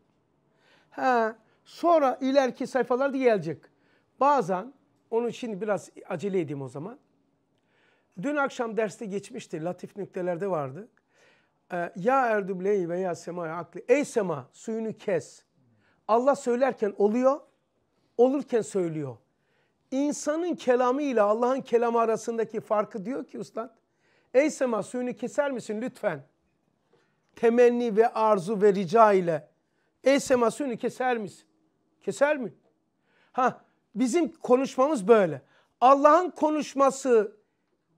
Ha, sonra ileriki sayfalarda gelecek. Bazen, onun için biraz acele edeyim o zaman. Dün akşam derste geçmişti, latif nüktelerde vardı. Ee, ya Erdübley veya Sema ya Akli. Ey Sema suyunu kes. Allah söylerken oluyor, olurken söylüyor. İnsanın kelamı ile Allah'ın kelamı arasındaki farkı diyor ki ustad. Ey Sema suyunu keser misin lütfen? Temenni ve arzu ve rica ile. Ey Sema suyunu keser misin? Keser mi? Ha Bizim konuşmamız böyle. Allah'ın konuşması,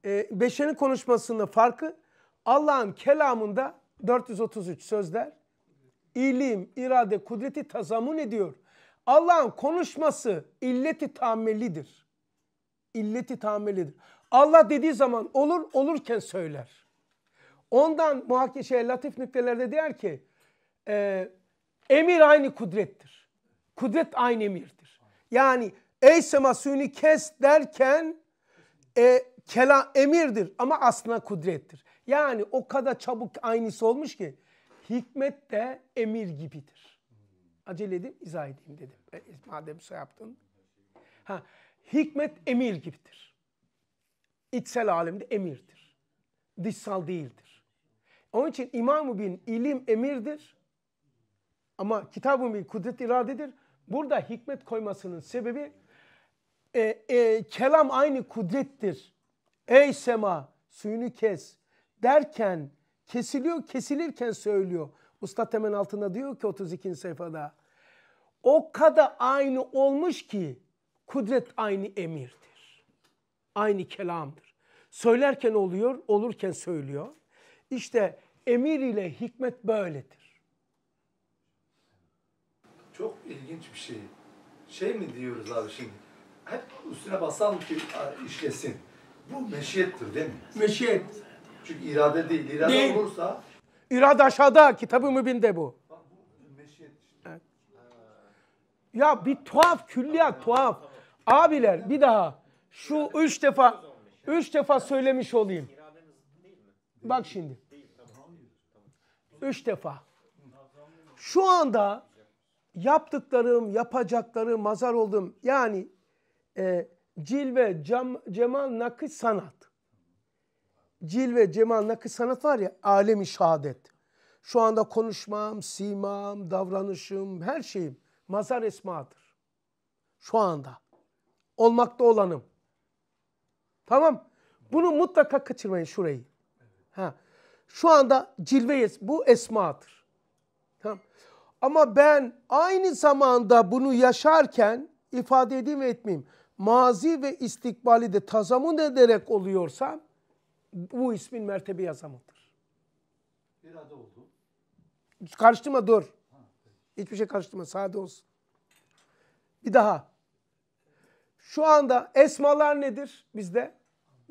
e, beşerin konuşmasının farkı Allah'ın kelamında 433 sözler ilim, irade, kudreti tazamun ediyor. Allah'ın konuşması illeti tahammelidir. İlleti tahammelidir. Allah dediği zaman olur, olurken söyler. Ondan muhakkak şey, latif nüktelerde der ki, e, emir aynı kudrettir. Kudret aynı emirdir. Yani Ey sema suyunu kes derken e, kela emirdir ama aslında kudrettir. Yani o kadar çabuk aynısı olmuş ki hikmet de emir gibidir. Acele edip izah edeyim dedim. E, madem şey yaptın. Ha, hikmet emir gibidir. İçsel alemde emirdir. Dışsal değildir. Onun için İmam-ı Bin ilim emirdir. Ama Kitab-ı Bin kudret iradedir. Burada hikmet koymasının sebebi e, e, kelam aynı kudrettir. Ey sema suyunu kes derken kesiliyor kesilirken söylüyor. Usta temen altında diyor ki 32. sayfada o kadar aynı olmuş ki kudret aynı emirdir. Aynı kelamdır. Söylerken oluyor, olurken söylüyor. İşte emir ile hikmet böyledir. Çok ilginç bir şey. Şey mi diyoruz abi şimdi? hep üstüne basalım ki işlesin. Bu meşiyettir değil mi? Meşiyet. Çünkü irade değil. İrade değil. olursa... İrade aşağıda. Kitabı mübinde bu. Bak, bu meşiyet Ya bir tuhaf külliyat tamam, tuhaf. Tamam, Abiler bir daha şu üç defa üç defa söylemiş olayım. Bak şimdi. Üç defa. Şu anda yaptıklarım, yapacaklarım, mazar oldum. Yani e, cilve, cam, cemal, nakış, sanat. Cilve, cemal, nakış, sanat var ya alemi şehadet. Şu anda konuşmam, simam, davranışım, her şeyim mazar esmadır. Şu anda. Olmakta olanım. Tamam. Bunu mutlaka kaçırmayın şurayı. Ha. Şu anda cilve bu esmadır. Tamam. Ama ben aynı zamanda bunu yaşarken ifade edeyim ve etmeyeyim mazi ve istikbali de tazamun ederek oluyorsa bu ismin mertebe yazamıdır. Biraz oldu. Karıştırma dur. Hiçbir şey karıştırma sade olsun. Bir daha. Şu anda esmalar nedir bizde?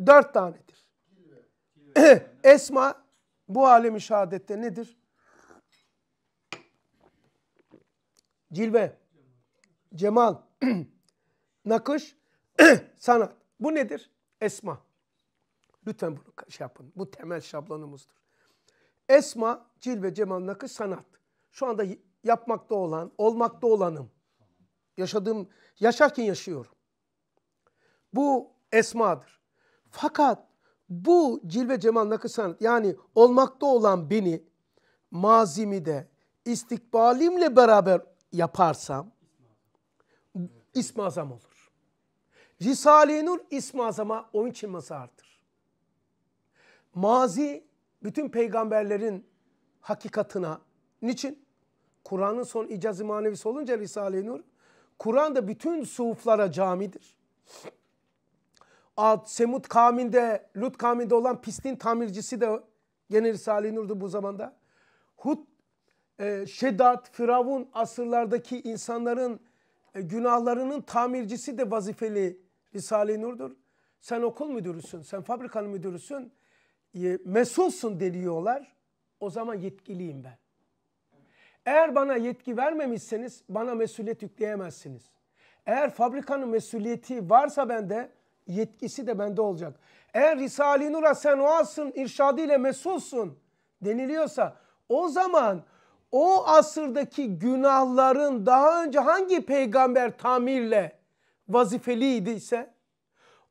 Dört tanedir. *clears throat* Esma bu alemi şehadette nedir? Cilve. Cemal. *clears throat* nakış, *clears throat* sanat. Bu nedir? Esma. Lütfen bunu şey yapın. Bu temel şablonumuzdur. Esma, cil ve cemal, nakış, sanat. Şu anda yapmakta olan, olmakta olanım. Yaşadığım, yaşarken yaşıyorum. Bu esmadır. Fakat bu cilve, cemal, nakış, sanat yani olmakta olan beni mazimi de istikbalimle beraber yaparsam ismi azam olur. Risale-i Nur ismi azama onun için mazardır. Mazi bütün peygamberlerin hakikatına. Niçin? Kur'an'ın son icazı manevisi olunca Risale-i Nur. Kur'an da bütün suflara camidir. Ad, Semud kavminde, Lut kavminde olan pisliğin tamircisi de gene Risale-i Nur'du bu zamanda. Hud, e, Şedat, Firavun asırlardaki insanların e, günahlarının tamircisi de vazifeli Risale-i Nur'dur. Sen okul müdürüsün, sen fabrikanın müdürüsün, e, mesulsun deniyorlar. O zaman yetkiliyim ben. Eğer bana yetki vermemişseniz bana mesuliyet yükleyemezsiniz. Eğer fabrikanın mesuliyeti varsa bende yetkisi de bende olacak. Eğer Risale-i Nur'a sen oasın, irşadıyla mesulsun deniliyorsa o zaman o asırdaki günahların daha önce hangi peygamber tamirle vazifeliydi ise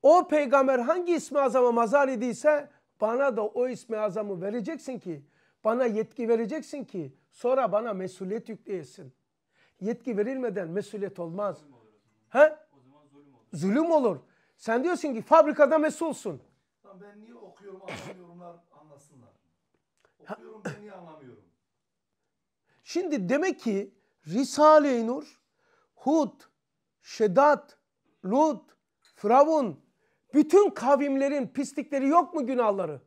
o peygamber hangi ismi azama mazar idiyse bana da o ismi azamı vereceksin ki bana yetki vereceksin ki sonra bana mesuliyet yükleyesin. Yetki verilmeden mesuliyet olmaz. Zulüm He? zulüm olur. Sen diyorsun ki fabrikada mesulsun. Lan ben niye okuyorum anlamıyorumlar anlasınlar. Okuyorum ben niye anlamıyorum. Şimdi demek ki Risale-i Nur, Hud, Şedat, Lut, Firavun, bütün kavimlerin pislikleri yok mu günahları?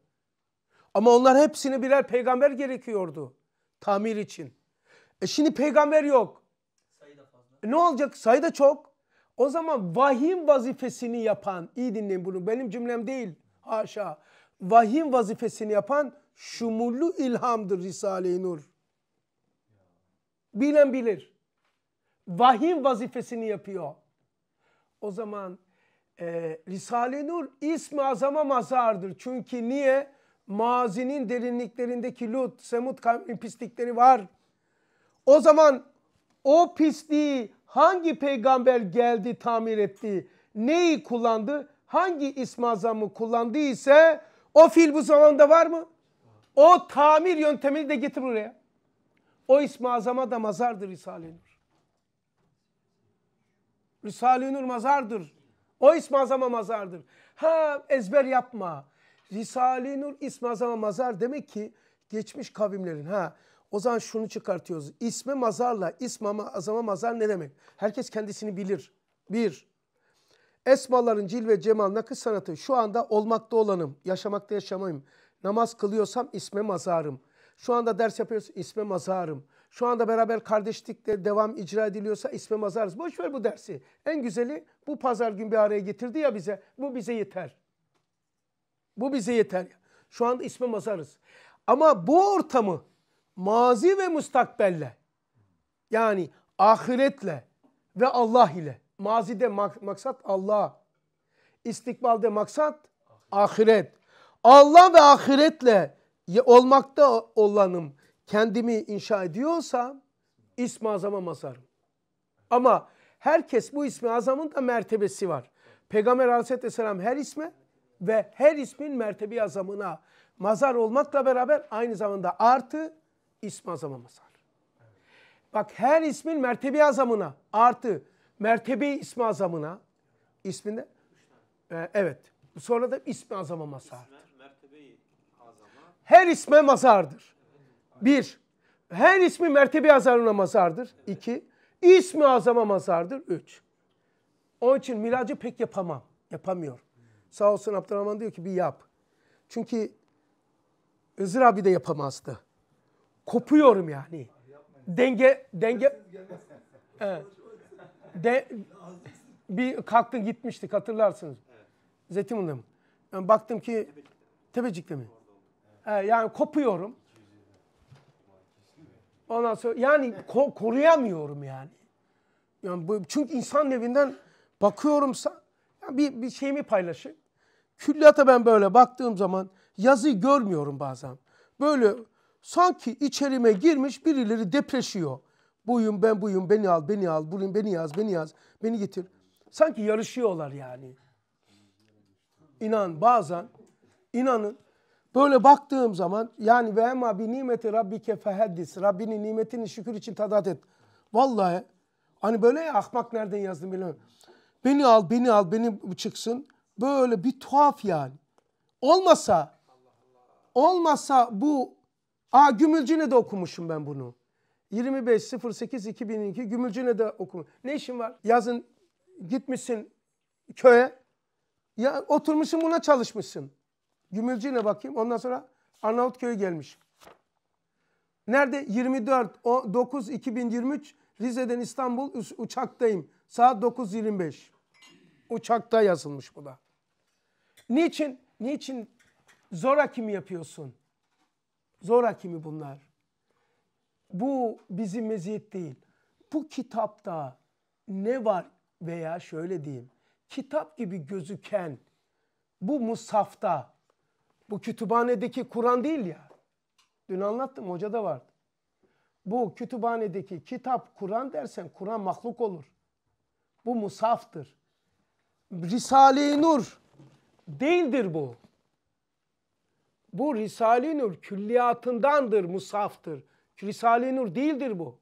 Ama onlar hepsini birer peygamber gerekiyordu tamir için. E şimdi peygamber yok. Sayı da fazla. E ne olacak? Sayı da çok. O zaman vahim vazifesini yapan, iyi dinleyin bunu benim cümlem değil haşa. Vahim vazifesini yapan şumullu ilhamdır Risale-i Nur. Bilen bilir. Vahim vazifesini yapıyor. O zaman e, Risale-i Nur ismi azama mazardır. Çünkü niye? Mazinin derinliklerindeki Lut, semut kavminin pislikleri var. O zaman o pisliği hangi peygamber geldi tamir etti? Neyi kullandı? Hangi ism azamı kullandı ise o fiil bu zamanda var mı? O tamir yöntemini de getir buraya. O ism azama da mazardır Risale-i Nur. Risale-i Nur mazardır. O ismi azama mazardır. Ha ezber yapma. Risale-i Nur ismi azama mazar demek ki geçmiş kavimlerin ha. O zaman şunu çıkartıyoruz. İsmi mazarla ismi azama mazar ne demek? Herkes kendisini bilir. Bir, esmaların ve cemal nakış sanatı şu anda olmakta olanım, yaşamakta yaşamayım. Namaz kılıyorsam isme mazarım. Şu anda ders yapıyorsam isme mazarım şu anda beraber kardeşlikte devam icra ediliyorsa isme mazarız. Boş ver bu dersi. En güzeli bu pazar gün bir araya getirdi ya bize. Bu bize yeter. Bu bize yeter. Şu anda isme mazarız. Ama bu ortamı mazi ve mustakbelle yani ahiretle ve Allah ile mazide mak maksat Allah istikbalde maksat ahiret. ahiret. Allah ve ahiretle olmakta olanım kendimi inşa ediyorsam ismi azama mazarım. Ama herkes bu ismi azamın da mertebesi var. Peygamber aleyhisselam her isme ve her ismin mertebi azamına mazar olmakla beraber aynı zamanda artı ismi azama mazar. Bak her ismin mertebi azamına artı mertebi ismi azamına isminde ee, evet. Sonra da ismi azama mazardır. her isme mazardır. Bir, her ismi mertebe azarına mazardır. İki, ismi azama mazardır. Üç. Onun için milacı pek yapamam. Yapamıyor. Sağ olsun Abdurrahman diyor ki bir yap. Çünkü Hızır abi de yapamazdı. Kopuyorum yani. Denge, denge... De, bir kalktın gitmiştik hatırlarsınız. Zeytinburnu'da mı? Yani baktım ki Tepecik'te mi? yani kopuyorum. Ondan sonra yani ko- koruyamıyorum yani. Yani bu, çünkü insan evinden bakıyorumsa yani bir, bir şeyimi paylaşayım. Külliyata ben böyle baktığım zaman yazıyı görmüyorum bazen. Böyle sanki içerime girmiş birileri depreşiyor. Buyum ben buyum beni al beni al buyum beni yaz beni yaz beni getir. Sanki yarışıyorlar yani. İnan bazen inanın Böyle baktığım zaman yani ve emma bi nimeti rabbike fehaddis. Rabbinin nimetini şükür için tadat et. Vallahi hani böyle ya ahmak nereden yazdım bilmiyorum. Beni al beni al beni çıksın. Böyle bir tuhaf yani. Olmasa olmasa bu a Gümülcüne de okumuşum ben bunu. 25.08.2002 Gümülcüne de okumuş. Ne işin var? Yazın gitmişsin köye. Ya oturmuşsun buna çalışmışsın. Gümülcü'ne bakayım. Ondan sonra Arnavutköy gelmiş. Nerede? 24 9 2023 Rize'den İstanbul uçaktayım. Saat 9.25. Uçakta yazılmış bu da. Niçin? Niçin zor hakimi yapıyorsun? Zor hakimi bunlar? Bu bizim meziyet değil. Bu kitapta ne var veya şöyle diyeyim. Kitap gibi gözüken bu musafta bu kütüphanedeki Kur'an değil ya. Dün anlattım hoca da vardı. Bu kütüphanedeki kitap Kur'an dersen Kur'an mahluk olur. Bu musaftır. Risale-i Nur değildir bu. Bu Risale-i Nur külliyatındandır, musaftır. Risale-i Nur değildir bu.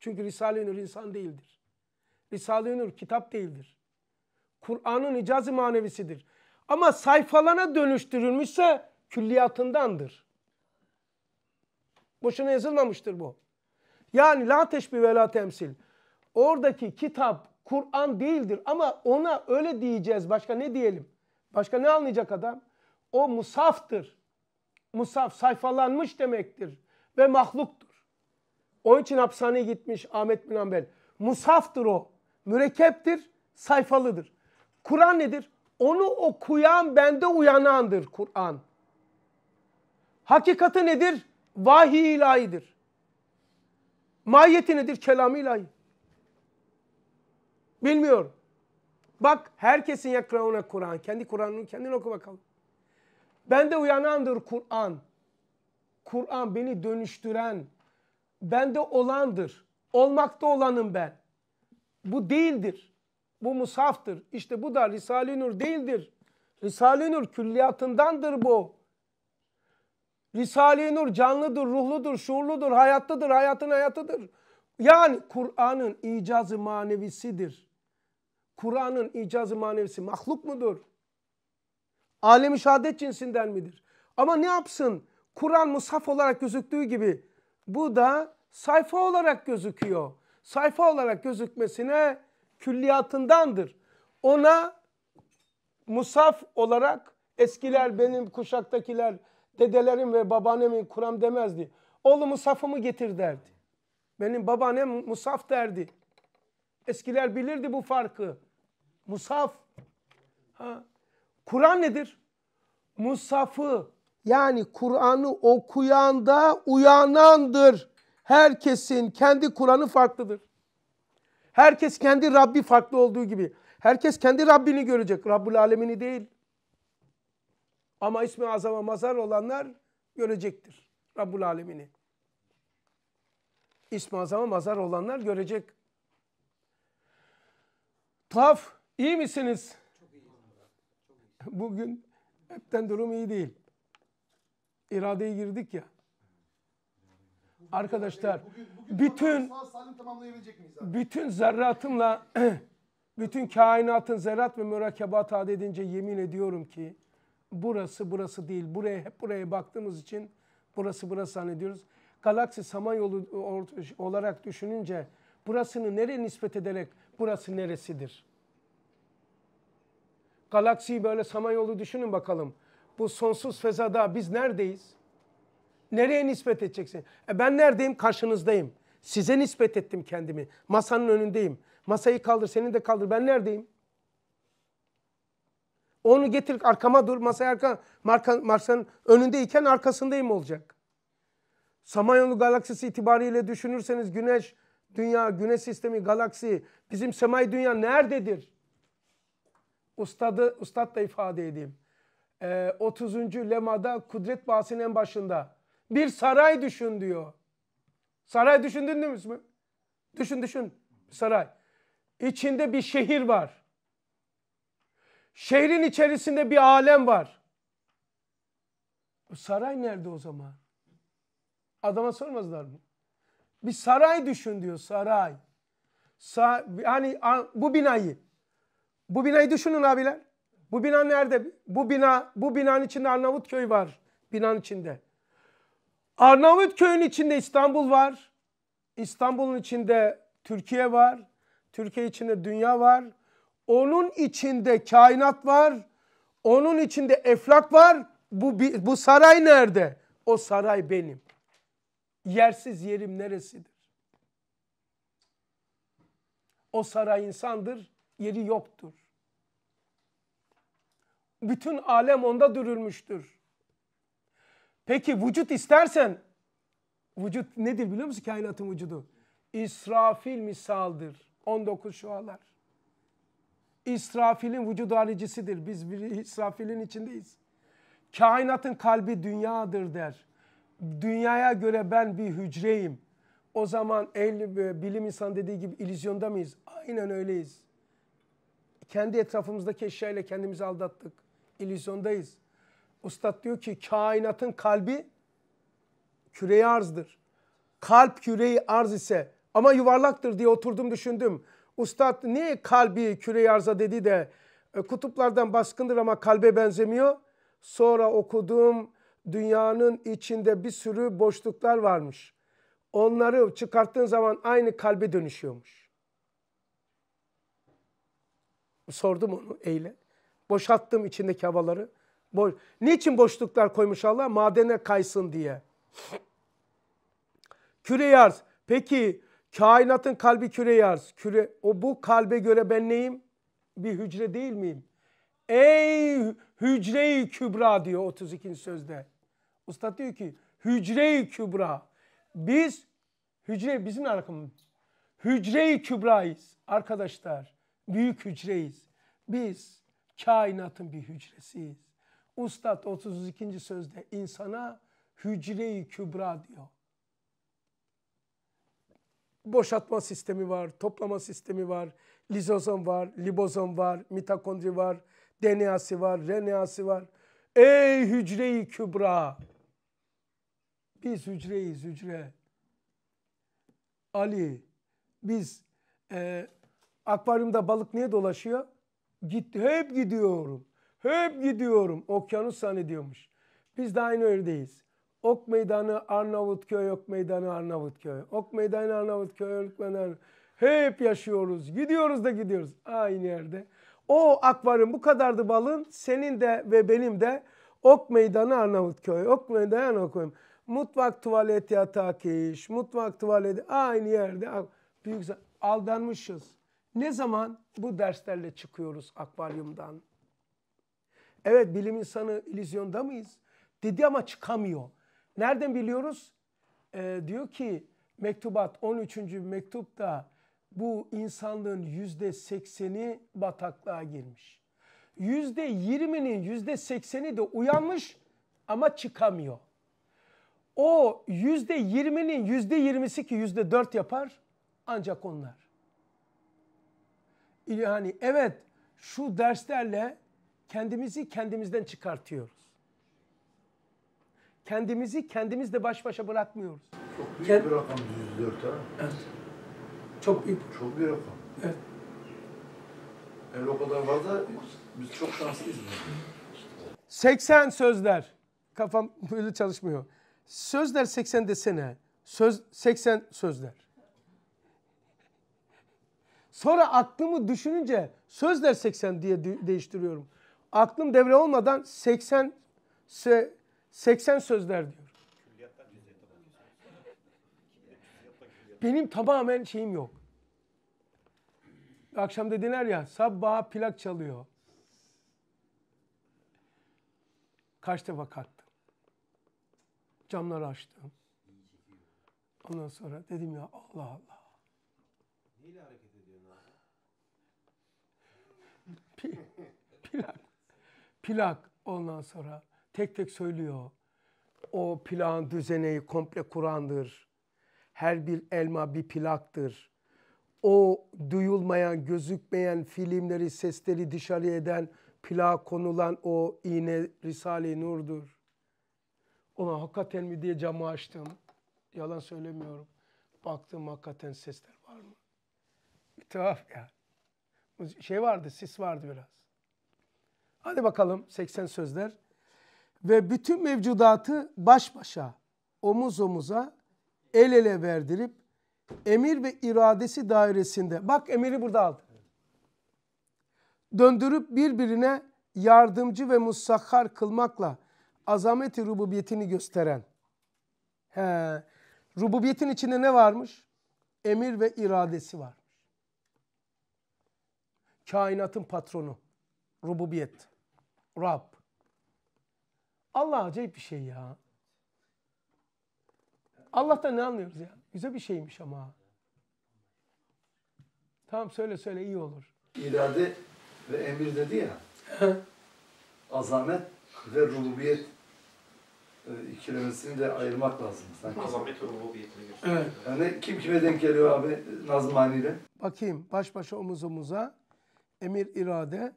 Çünkü Risale-i Nur insan değildir. Risale-i Nur kitap değildir. Kur'an'ın icazı manevisidir. Ama sayfalana dönüştürülmüşse külliyatındandır. Boşuna yazılmamıştır bu. Yani la teşbih ve la temsil. Oradaki kitap Kur'an değildir ama ona öyle diyeceğiz. Başka ne diyelim? Başka ne anlayacak adam? O musaftır. Musaf sayfalanmış demektir ve mahluktur. Onun için hapishaneye gitmiş Ahmet bin Ambel. Musaftır o. Mürekkeptir, sayfalıdır. Kur'an nedir? Onu okuyan bende uyanandır Kur'an. Hakikati nedir? Vahiy ilahidir. Mahiyeti nedir? Kelam ilahi. Bilmiyorum. Bak herkesin yakrauna Kur'an. Kendi Kur'an'ını kendin oku bakalım. Bende uyanandır Kur'an. Kur'an beni dönüştüren, bende olandır. Olmakta olanım ben. Bu değildir. Bu musaftır. İşte bu da Risale-i Nur değildir. Risale-i Nur külliyatındandır bu. Risale-i Nur canlıdır, ruhludur, şuurludur, hayattadır, hayatın hayatıdır. Yani Kur'an'ın icazı manevisidir. Kur'an'ın icazı manevisi mahluk mudur? Alem-i şehadet cinsinden midir? Ama ne yapsın? Kur'an musaf olarak gözüktüğü gibi bu da sayfa olarak gözüküyor. Sayfa olarak gözükmesine külliyatındandır. Ona musaf olarak eskiler benim kuşaktakiler dedelerim ve babaannemin kuram demezdi. Oğlum musafımı getir derdi. Benim babaannem musaf derdi. Eskiler bilirdi bu farkı. Musaf. Ha. Kur'an nedir? Musafı yani Kur'an'ı okuyan da uyanandır. Herkesin kendi Kur'an'ı farklıdır. Herkes kendi Rabbi farklı olduğu gibi. Herkes kendi Rabbini görecek. Rabbul alemini değil. Ama ismi azama mazar olanlar görecektir. Rabbul alemini. İsmi azama mazar olanlar görecek. Tuhaf. iyi misiniz? Bugün hepten durum iyi değil. İradeye girdik ya. Arkadaşlar bugün, bugün bütün bütün zerratımla *clears throat* bütün kainatın zerrat ve mürakkebat ad edince yemin ediyorum ki burası burası değil. Buraya hep buraya baktığımız için burası burası zannediyoruz. Galaksi Samanyolu olarak düşününce burasını nereye nispet ederek burası neresidir? Galaksiyi böyle Samanyolu düşünün bakalım. Bu sonsuz fezada biz neredeyiz? Nereye nispet edeceksin? E ben neredeyim? Karşınızdayım. Size nispet ettim kendimi. Masanın önündeyim. Masayı kaldır, seni de kaldır. Ben neredeyim? Onu getir arkama dur. Masaya arka, marka, masanın önündeyken arkasındayım olacak. Samanyolu galaksisi itibariyle düşünürseniz güneş, dünya, güneş sistemi, galaksi, bizim semai dünya nerededir? Ustadı, ustad da ifade edeyim. Ee, 30. lemada kudret bahsinin en başında bir saray düşün diyor. Saray düşündün mü? Düşün düşün. Saray. İçinde bir şehir var. Şehrin içerisinde bir alem var. O saray nerede o zaman? Adama sormazlar mı? Bir saray düşün diyor saray. Sa hani bu binayı. Bu binayı düşünün abiler. Bu bina nerede? Bu bina bu binanın içinde Arnavutköy var. Binanın içinde. Arnavutköy'ün içinde İstanbul var. İstanbul'un içinde Türkiye var. Türkiye içinde dünya var. Onun içinde kainat var. Onun içinde eflak var. Bu, bu saray nerede? O saray benim. Yersiz yerim neresidir? O saray insandır, yeri yoktur. Bütün alem onda dürülmüştür. Peki vücut istersen vücut nedir biliyor musun kainatın vücudu? İsrafil misaldır. 19 şualar. İsrafil'in vücudu haricisidir. Biz bir İsrafil'in içindeyiz. Kainatın kalbi dünyadır der. Dünyaya göre ben bir hücreyim. O zaman el, e, bilim insan dediği gibi ilizyonda mıyız? Aynen öyleyiz. Kendi etrafımızdaki eşyayla kendimizi aldattık. İlizyondayız. Ustad diyor ki kainatın kalbi küreyi arzdır. Kalp küreyi arz ise ama yuvarlaktır diye oturdum düşündüm. Ustad niye kalbi küreyi arza dedi de e, kutuplardan baskındır ama kalbe benzemiyor. Sonra okudum dünyanın içinde bir sürü boşluklar varmış. Onları çıkarttığın zaman aynı kalbe dönüşüyormuş. Sordum onu eyle. Boşalttım içindeki havaları. Boş. Niçin boşluklar koymuş Allah? Madene kaysın diye. Küre arz. Peki kainatın kalbi küre arz. Küre, o bu kalbe göre ben neyim? Bir hücre değil miyim? Ey hücre-i kübra diyor 32. sözde. Usta diyor ki hücre-i kübra. Biz hücre bizim rakamımız. Hücre-i kübrayız arkadaşlar. Büyük hücreyiz. Biz kainatın bir hücresiyiz. Ustad 32. sözde insana hücre-i kübra diyor. Boşaltma sistemi var, toplama sistemi var, lizozom var, libozom var, mitokondri var, DNA'sı var, RNA'sı var. Ey hücre-i kübra! Biz hücreyiz hücre. Ali, biz e, akvaryumda balık niye dolaşıyor? Git, hep gidiyorum. Hep gidiyorum. Okyanus zannediyormuş. Biz de aynı öyleyiz. Ok Meydanı Arnavutköy, Ok Meydanı Arnavutköy. Ok Meydanı Arnavutköy, Ok Meydanı Hep yaşıyoruz. Gidiyoruz da gidiyoruz. Aynı yerde. O akvaryum bu kadardı balın. Senin de ve benim de Ok Meydanı Arnavutköy, Ok Meydanı Arnavutköy. Mutfak, tuvalet, yatak, iş. Mutfak, tuvalet aynı yerde. Büyük aldanmışız. Ne zaman bu derslerle çıkıyoruz akvaryumdan? Evet bilim insanı illüzyonda mıyız? Dedi ama çıkamıyor. Nereden biliyoruz? Ee, diyor ki mektubat 13. mektupta bu insanlığın yüzde sekseni bataklığa girmiş. Yüzde yirminin yüzde sekseni de uyanmış ama çıkamıyor. O yüzde yirminin yüzde yirmisi ki yüzde dört yapar ancak onlar. Yani evet şu derslerle kendimizi kendimizden çıkartıyoruz. Kendimizi kendimizle baş başa bırakmıyoruz. Çok büyük Kend- bir rakam 104 ha. Evet. Çok büyük. Çok bir rakam. Evet. Eğer o kadar var da biz çok şanslıyız. 80 sözler. Kafam *laughs* böyle çalışmıyor. Sözler 80 desene. Söz 80 sözler. Sonra aklımı düşününce sözler 80 diye değiştiriyorum aklım devre olmadan 80 80 sözler diyor. Benim tamamen şeyim yok. Akşam dediler ya sabah plak çalıyor. Kaç defa kalktım. Camları açtım. Ondan sonra dedim ya Allah Allah. Neyle hareket ediyorsun abi? plak plak ondan sonra tek tek söylüyor. O plağın düzeneyi komple Kur'an'dır. Her bir elma bir plaktır. O duyulmayan, gözükmeyen filmleri, sesleri dışarı eden plağa konulan o iğne Risale-i Nur'dur. Ona hakikaten mi diye camı açtım. Yalan söylemiyorum. Baktım hakikaten sesler var mı? Bir tuhaf ya. Şey vardı, sis vardı biraz. Hadi bakalım 80 sözler. Ve bütün mevcudatı baş başa, omuz omuza, el ele verdirip emir ve iradesi dairesinde. Bak emiri burada aldı. Döndürüp birbirine yardımcı ve musakhar kılmakla azameti rububiyetini gösteren. He, rububiyetin içinde ne varmış? Emir ve iradesi var. Kainatın patronu. Rububiyet. Rab. Allah acayip bir şey ya. Allah'tan ne anlıyoruz ya? Güzel bir şeymiş ama. Tamam söyle söyle iyi olur. İrade ve emir dedi ya. azamet ve rububiyet e, ikilemesini de ayırmak lazım sanki. Azamet ve rububiyetini Evet. Yani kim kime denk geliyor abi Nazım haliyle? Bakayım baş başa omuz omuza. Emir irade,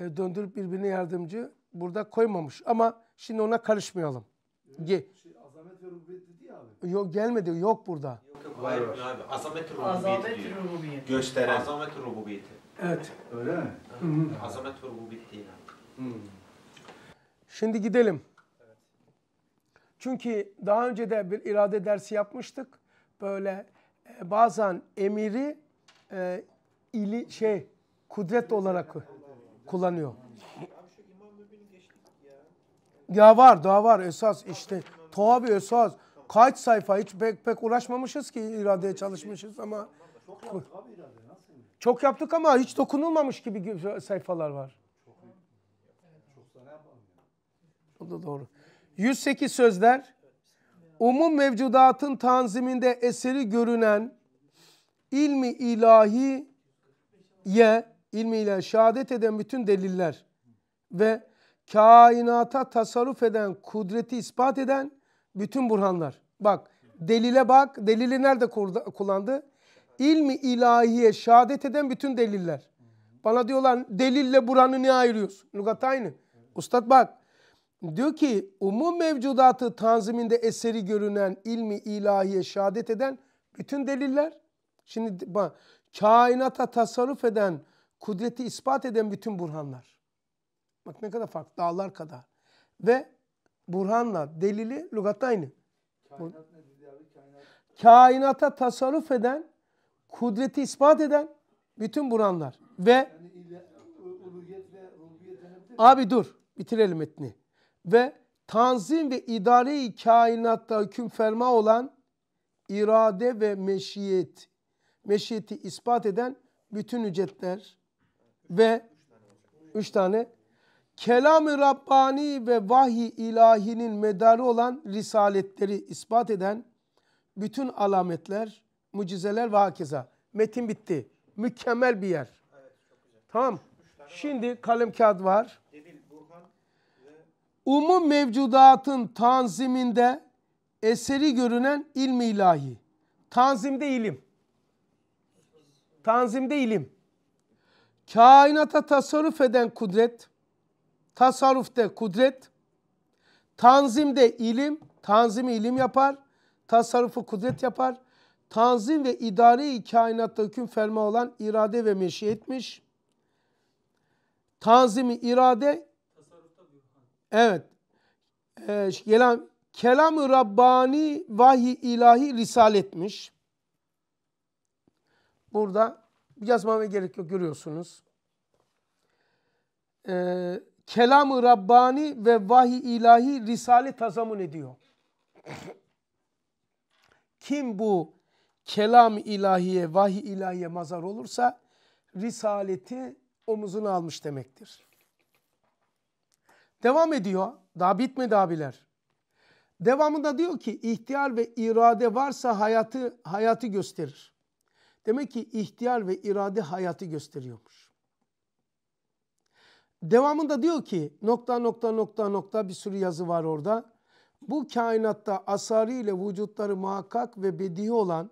e, döndürüp birbirine yardımcı burada koymamış. Ama şimdi ona karışmayalım. Ge şey, azamet ve rububiyet dedi ya abi. Yok gelmedi yok burada. Yok yok hayır abi azamet rububiyet diyor. Rububiyet. Gösteren. Azamet rububiyeti. Evet. Öyle mi? Hı -hı. Azamet rububiyet değil abi. Şimdi gidelim. Çünkü daha önce de bir irade dersi yapmıştık. Böyle e, bazen emiri e, ili şey kudret olarak kullanıyor. Ya var daha var esas işte tabi esas kaç sayfa hiç pek pek uğraşmamışız ki iradeye çalışmışız ama çok yaptık ama hiç dokunulmamış gibi sayfalar var. O da doğru. 108 sözler umum mevcudatın tanziminde eseri görünen ilmi ilahi ye ilmiyle şehadet eden bütün deliller ve kainata tasarruf eden kudreti ispat eden bütün burhanlar. Bak delile bak. Delili nerede kullandı? İlmi ilahiye şehadet eden bütün deliller. Bana diyorlar delille buranı ne ayırıyorsun? Lugat aynı. Ustad bak. Diyor ki umum mevcudatı tanziminde eseri görünen ilmi ilahiye şehadet eden bütün deliller. Şimdi bak kainata tasarruf eden kudreti ispat eden bütün burhanlar. Bak ne kadar farklı dağlar kadar. Ve burhanla delili lügatta aynı. Kainat Kainata tasarruf eden, kudreti ispat eden bütün burhanlar. Ve Abi dur bitirelim etni Ve tanzim ve idare-i kainatta hüküm ferma olan irade ve meşiyet, meşiyeti ispat eden bütün ücretler ve üç tane kelam-ı Rabbani ve vahiy ilahinin medarı olan risaletleri ispat eden bütün alametler, mucizeler ve hakeza. Metin bitti. Mükemmel bir yer. Evet, tamam. Şimdi kalem kağıt var. Debil, Umum mevcudatın tanziminde eseri görünen ilmi ilahi. Tanzimde ilim. Tanzimde ilim kainata tasarruf eden kudret, tasarrufte kudret, tanzimde ilim, tanzimi ilim yapar, tasarrufu kudret yapar. Tanzim ve idare kainatta hüküm ferma olan irade ve meşiyetmiş. Tanzimi irade, evet, e, kelam, kelam-ı Rabbani vahiy ilahi etmiş. Burada Yazmama gerek yok görüyorsunuz. Ee, Kelam-ı Rabbani ve vahiy ilahi risale tazamun ediyor. Kim bu kelam İlahiye vahiy İlahiye mazar olursa risaleti omuzuna almış demektir. Devam ediyor. Daha bitmedi abiler. Devamında diyor ki ihtiyar ve irade varsa hayatı hayatı gösterir. Demek ki ihtiyar ve irade hayatı gösteriyormuş. Devamında diyor ki nokta nokta nokta nokta bir sürü yazı var orada. Bu kainatta asarı ile vücutları muhakkak ve bedihi olan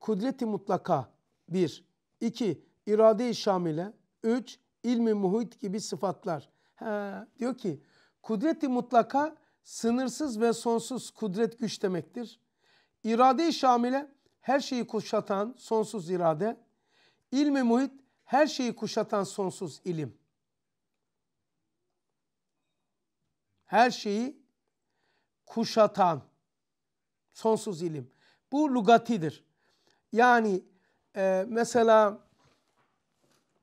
kudreti mutlaka bir, iki irade-i şamile, üç ilmi muhit gibi sıfatlar. He, diyor ki kudreti mutlaka sınırsız ve sonsuz kudret güç demektir. İrade-i şamile her şeyi kuşatan sonsuz irade, ilmi muhit her şeyi kuşatan sonsuz ilim. Her şeyi kuşatan sonsuz ilim. Bu lugatidir. Yani e, mesela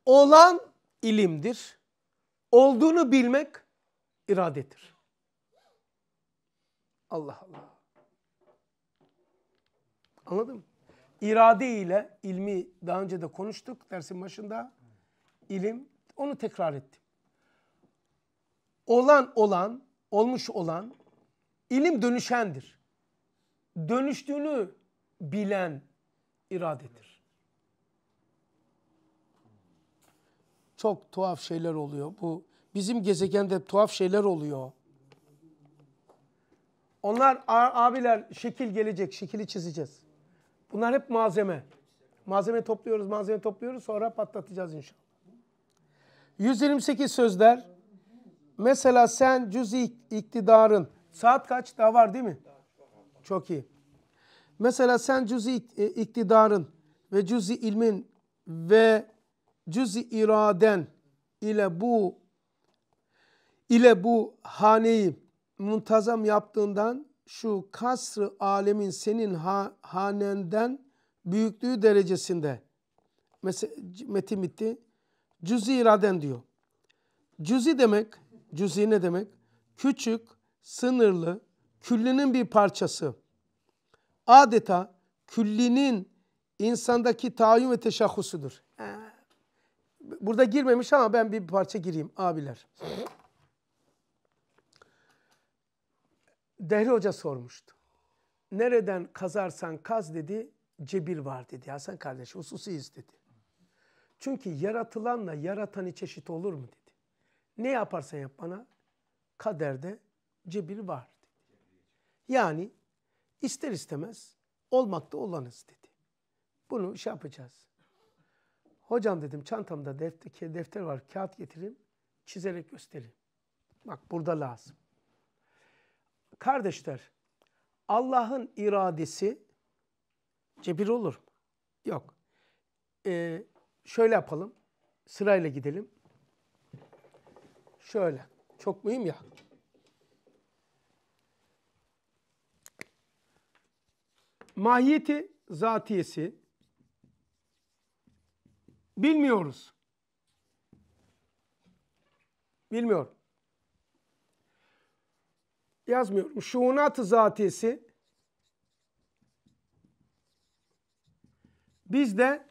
olan ilimdir. Olduğunu bilmek iradedir. Allah Allah. Anladın mı? irade ile ilmi daha önce de konuştuk dersin başında. İlim onu tekrar ettim. Olan olan, olmuş olan ilim dönüşendir. Dönüştüğünü bilen iradedir. Çok tuhaf şeyler oluyor. Bu bizim gezegende tuhaf şeyler oluyor. Onlar abiler şekil gelecek, şekili çizeceğiz. Bunlar hep malzeme. Malzeme topluyoruz, malzeme topluyoruz. Sonra patlatacağız inşallah. 128 sözler. Mesela sen cüz-i iktidarın. Saat kaç? Daha var değil mi? Çok iyi. Mesela sen cüz-i e, iktidarın ve cüz-i ilmin ve cüz-i iraden ile bu ile bu haneyi muntazam yaptığından şu kasrı alemin senin ha, hanenden büyüklüğü derecesinde metin bitti. Cüzi iraden diyor. Cüzi demek, cüzi ne demek? Küçük, sınırlı, küllinin bir parçası. Adeta küllinin insandaki tayin ve teşahhusudur. Burada girmemiş ama ben bir parça gireyim abiler. Dehri Hoca sormuştu. Nereden kazarsan kaz dedi, cebir var dedi. Hasan kardeş hususiyiz dedi. Çünkü yaratılanla yaratanı çeşit olur mu dedi. Ne yaparsan yap bana kaderde cebir var dedi. Yani ister istemez olmakta olanız dedi. Bunu şey yapacağız. Hocam dedim çantamda defter, defter var kağıt getireyim çizerek göstereyim. Bak burada lazım. Kardeşler, Allah'ın iradesi cebir olur mu? Yok. Ee, şöyle yapalım. Sırayla gidelim. Şöyle. Çok mühim ya. Mahiyeti zatiyesi bilmiyoruz. Bilmiyor yazmıyorum. Şuunat-ı zatiyesi bizde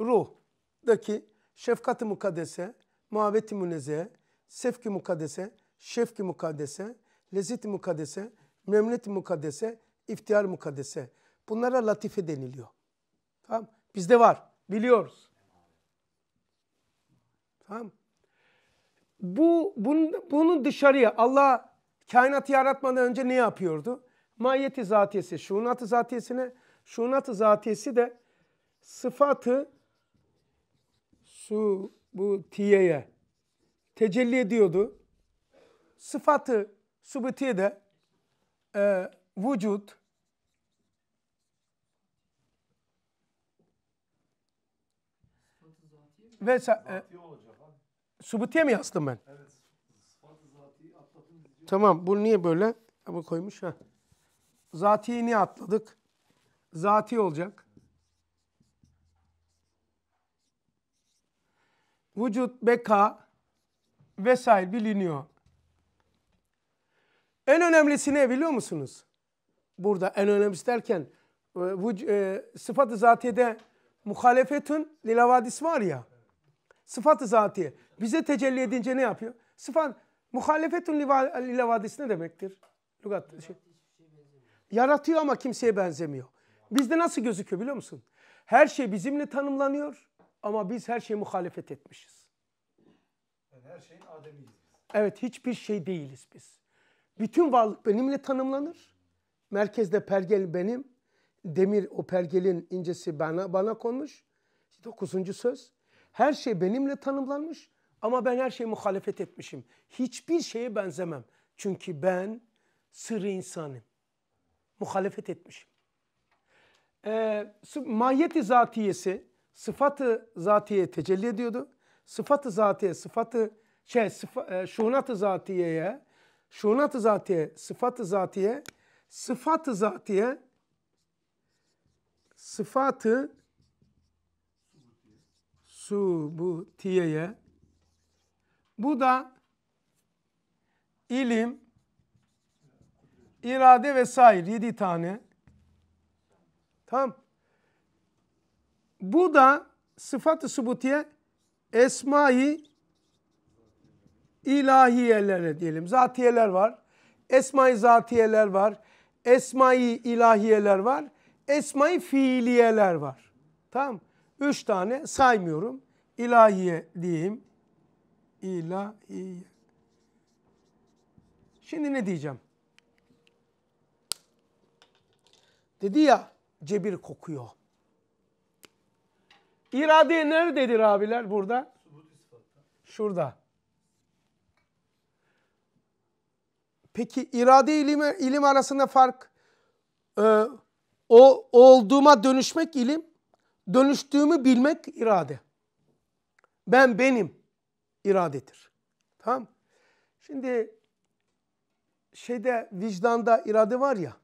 ruhdaki şefkat-ı mukaddese, muhabbet-i sefk sefki mukaddese, şefki mukaddese, lezzet-i mukaddese, memnet-i mukaddese, iftihar mukaddese. Bunlara latife deniliyor. Tamam Bizde var. Biliyoruz. Tamam Bu, bunu, bunu dışarıya Allah Kainatı yaratmadan önce ne yapıyordu? Mahiyeti zatiyesi, şunatı zatiyesine, şunatı zatiyesi de sıfatı su bu tiyeye tecelli ediyordu. Sıfatı subutiye de e, vücut, ve e, subutiye mi yazdım ben? Evet. Tamam bu niye böyle? Ama koymuş ha. Zati'yi niye atladık? Zati olacak. Vücut, beka vesaire biliniyor. En önemlisi ne biliyor musunuz? Burada en önemlisi derken e, e, sıfat-ı zatiyede muhalefetün lilavadis var ya. Sıfat-ı zatiye. Bize tecelli edince ne yapıyor? Sıfat Muhalefetun livadis ne demektir? Lugat şey. Yaratıyor ama kimseye benzemiyor. Bizde nasıl gözüküyor biliyor musun? Her şey bizimle tanımlanıyor ama biz her şeye muhalefet etmişiz. Yani her şeyin ademiyiz Evet hiçbir şey değiliz biz. Bütün varlık benimle tanımlanır. Merkezde pergel benim. Demir o pergelin incesi bana, bana konmuş. Dokuzuncu söz. Her şey benimle tanımlanmış ama ben her şeyi muhalefet etmişim. Hiçbir şeye benzemem. Çünkü ben sırrı insanım. Muhalefet etmişim. Ee, mahiyeti zatiyesi sıfatı zatiye tecelli ediyordu. Sıfatı zatiye, sıfatı şey, sıfa, e, şunatı zatiyeye, şunatı zatiye, sıfatı zatiye, sıfatı zatiye, sıfatı subutiyeye, bu da ilim, irade vesaire yedi tane. Tamam. Bu da sıfat-ı subutiye esmayı ilahiyelere diyelim. Zatiyeler var. esmai zatiyeler var. esmai ilahiyeler var. esmai fiiliyeler var. Tamam. Üç tane saymıyorum. İlahiye diyeyim ilahiye. Şimdi ne diyeceğim? Dedi ya cebir kokuyor. İrade nerededir abiler burada? Şurada. Peki irade ilim, ilim arasında fark ee, o olduğuma dönüşmek ilim, dönüştüğümü bilmek irade. Ben benim iradedir. Tamam Şimdi şeyde vicdanda irade var ya.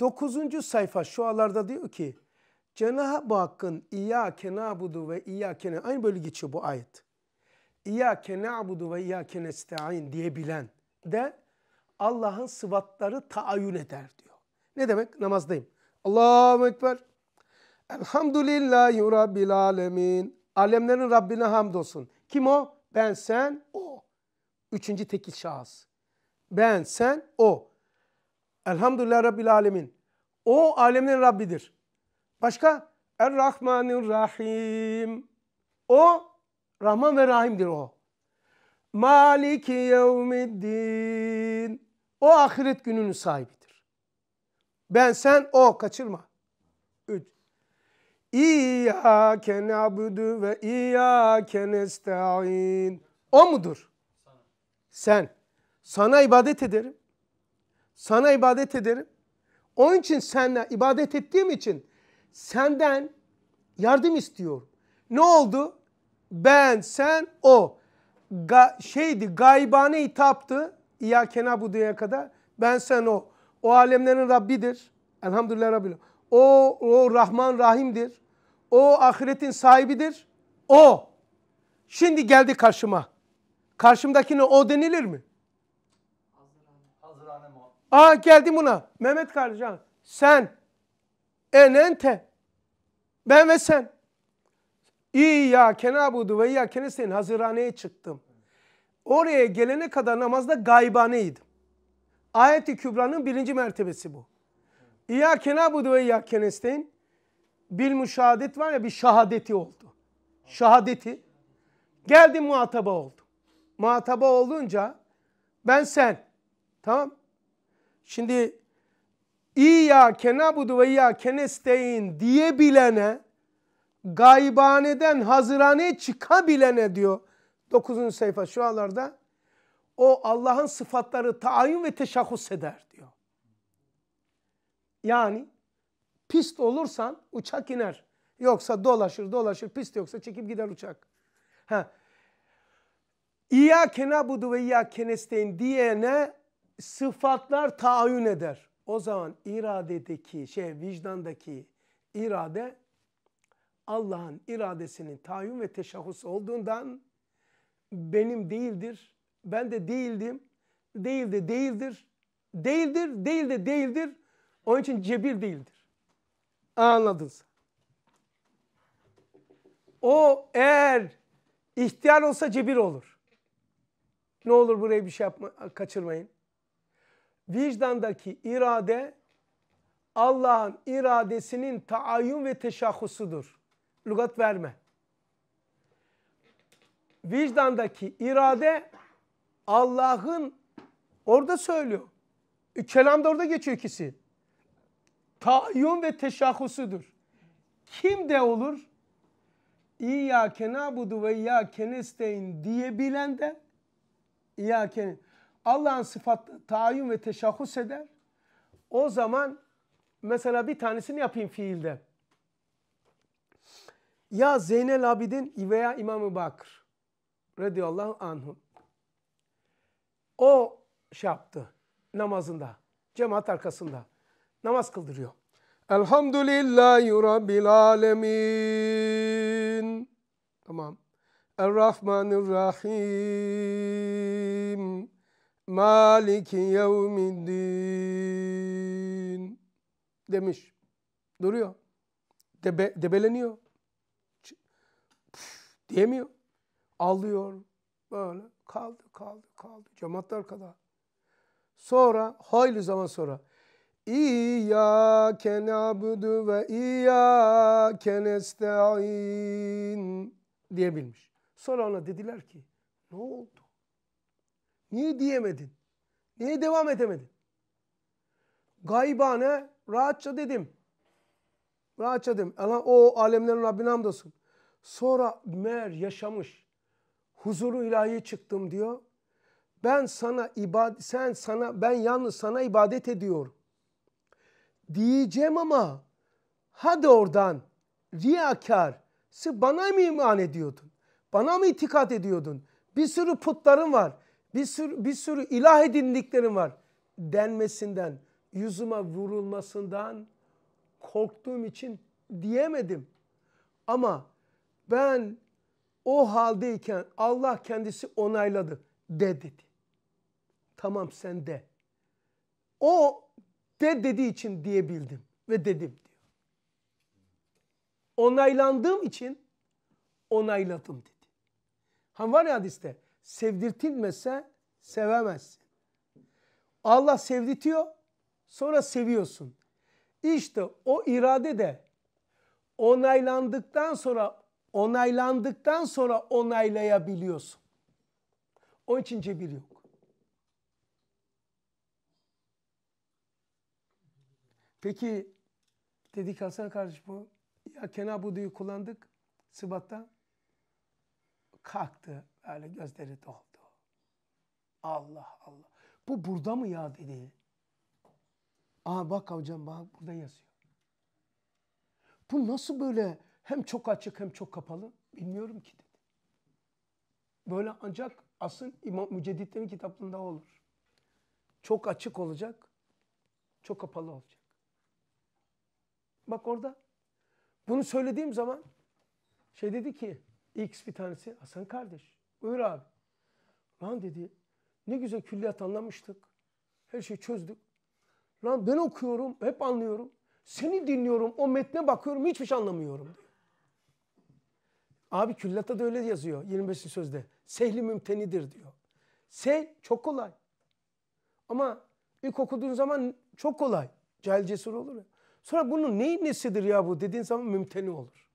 Dokuzuncu sayfa şu alarda diyor ki Cenab-ı Hakk'ın İyyâke nâbudu ve İyyâke kene Aynı böyle geçiyor bu ayet. İyyâke nâbudu ve İyyâke nesta'in diyebilen de Allah'ın sıfatları taayyün eder diyor. Ne demek? Namazdayım. Allahu Ekber. Elhamdülillahi Rabbil Alemin. Alemlerin Rabbine hamdolsun. Kim o? Ben, sen, o. Üçüncü tekil şahıs. Ben, sen, o. Elhamdülillah Rabbil Alemin. O alemin Rabbidir. Başka? Er-Rahmanir-Rahim. O Rahman ve Rahim'dir o. Maliki yevmiddin. O ahiret gününün sahibidir. Ben sen o kaçırma. Üç. İyyâke na'budu ve iyyâke nesta'in. O mudur? Sen. Sana ibadet ederim. Sana ibadet ederim. Onun için senden ibadet ettiğim için senden yardım istiyorum. Ne oldu? Ben, sen, o. Ga şeydi, gaybane hitaptı. İyyâke na'budu'ya kadar. Ben, sen, o. O alemlerin Rabbidir. Elhamdülillah Rabbil. O, o Rahman Rahim'dir. O ahiretin sahibidir. O. Şimdi geldi karşıma. Karşımdakine o denilir mi? Aa geldi buna. Mehmet Karcan. Sen. Enente. Ben ve sen. İyyâke nâbudu ve iyyâke nesteyn. Hazıraneye çıktım. Oraya gelene kadar namazda gaybaneydim. Ayet-i Kübra'nın birinci mertebesi bu. İyyâke nâbudu ve iyyâke nesteyn bil müşahadet var ya bir şahadeti oldu. Şahadeti. Geldi muhataba oldu. Muhataba olunca ben sen. Tamam. Şimdi iyi İyyâke nabudu ve iyyâke nesteyn diyebilene gaybaneden hazırane çıkabilene diyor. 9. sayfa şu alarda o Allah'ın sıfatları tayin ve teşahhus eder diyor. Yani Pist olursan uçak iner. Yoksa dolaşır dolaşır pist yoksa çekip gider uçak. Ha. İyyâke nabudu ve iyyâke nesteyn diyene sıfatlar taayün eder. O zaman iradedeki şey vicdandaki irade Allah'ın iradesinin tayin ve teşahhus olduğundan benim değildir, ben de değildim, değil de değildir, değildir, değil de değildir. Onun için cebir değildir. Anladınız. O eğer ihtiyar olsa cebir olur. Ne olur buraya bir şey yapma, kaçırmayın. Vicdandaki irade Allah'ın iradesinin taayyum ve teşahhusudur. Lugat verme. Vicdandaki irade Allah'ın orada söylüyor. E, Kelamda orada geçiyor ikisi. Tayyun ve teşahhusudur. Kim de olur? İyyâke nâbudu ve iyâke nesteyn diyebilen de İyyâke'nin Allah'ın sıfatı tayin ve teşahhus eder. O zaman mesela bir tanesini yapayım fiilde. Ya Zeynel Abidin veya İmam-ı Bakır radıyallahu anhum. O şey yaptı namazında, cemaat arkasında namaz kıldırıyor. Elhamdülillahi Rabbil Alemin. Tamam. Errahmanirrahim. Maliki yevmiddin. Demiş. Duruyor. Debe, debeleniyor. Püf, diyemiyor. Ağlıyor. Böyle kaldı, kaldı, kaldı. Cemaatler kadar. Sonra, hayli zaman sonra İyyâke na'budu ve iyyâke nesta'in diyebilmiş. Sonra ona dediler ki ne oldu? Niye diyemedin? Niye devam edemedin? Gaybane rahatça dedim. Rahatça dedim. Allah o alemlerin Rabbine hamdolsun. Sonra mer yaşamış. Huzuru ilahi çıktım diyor. Ben sana ibadet sen sana ben yalnız sana ibadet ediyorum diyeceğim ama hadi oradan riyakar bana mı iman ediyordun? Bana mı itikat ediyordun? Bir sürü putların var. Bir sürü, bir sürü ilah edindiklerin var. Denmesinden, yüzüme vurulmasından korktuğum için diyemedim. Ama ben o haldeyken Allah kendisi onayladı de dedi. Tamam sen de. O de dediği için diyebildim ve dedim diyor. Onaylandığım için onayladım dedi. Hani var ya hadiste sevdirtilmese sevemezsin. Allah sevdirtiyor sonra seviyorsun. İşte o irade de onaylandıktan sonra onaylandıktan sonra onaylayabiliyorsun. Onun için cebir yok. Peki dedik Hasan kardeş bu ya kenabuduyu kullandık Sıbat'ta kalktı öyle gözleri doldu. Allah Allah. Bu burada mı ya dedi. Aa bak hocam bak burada yazıyor. Bu nasıl böyle hem çok açık hem çok kapalı bilmiyorum ki dedi. Böyle ancak asıl İmam Mücedditlerin kitabında olur. Çok açık olacak, çok kapalı olacak. Bak orada. Bunu söylediğim zaman şey dedi ki X bir tanesi Hasan kardeş. Buyur abi. Lan dedi ne güzel külliyat anlamıştık. Her şeyi çözdük. Lan ben okuyorum hep anlıyorum. Seni dinliyorum o metne bakıyorum hiçbir şey anlamıyorum diyor. Abi külliyata da öyle yazıyor 25. sözde. Sehli mümtenidir diyor. Sel çok kolay. Ama ilk okuduğun zaman çok kolay. Cahil cesur olur ya. Sonra bunun neyin nesidir ya bu dediğin zaman mümteni olur.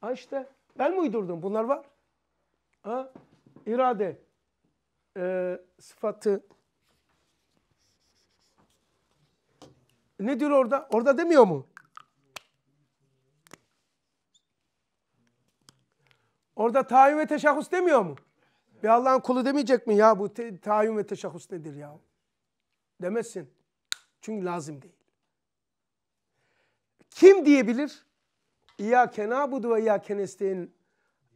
Ha işte ben mi uydurdum? Bunlar var. Ha? İrade e, sıfatı ne diyor orada? Orada demiyor mu? Orada tayin ve teşahhus demiyor mu? Bir Allah'ın kulu demeyecek mi ya bu te, tayin ve teşahhus nedir ya? Demezsin. Çünkü lazım değil. Kim diyebilir? İya kenabudu ve iya kenesteyn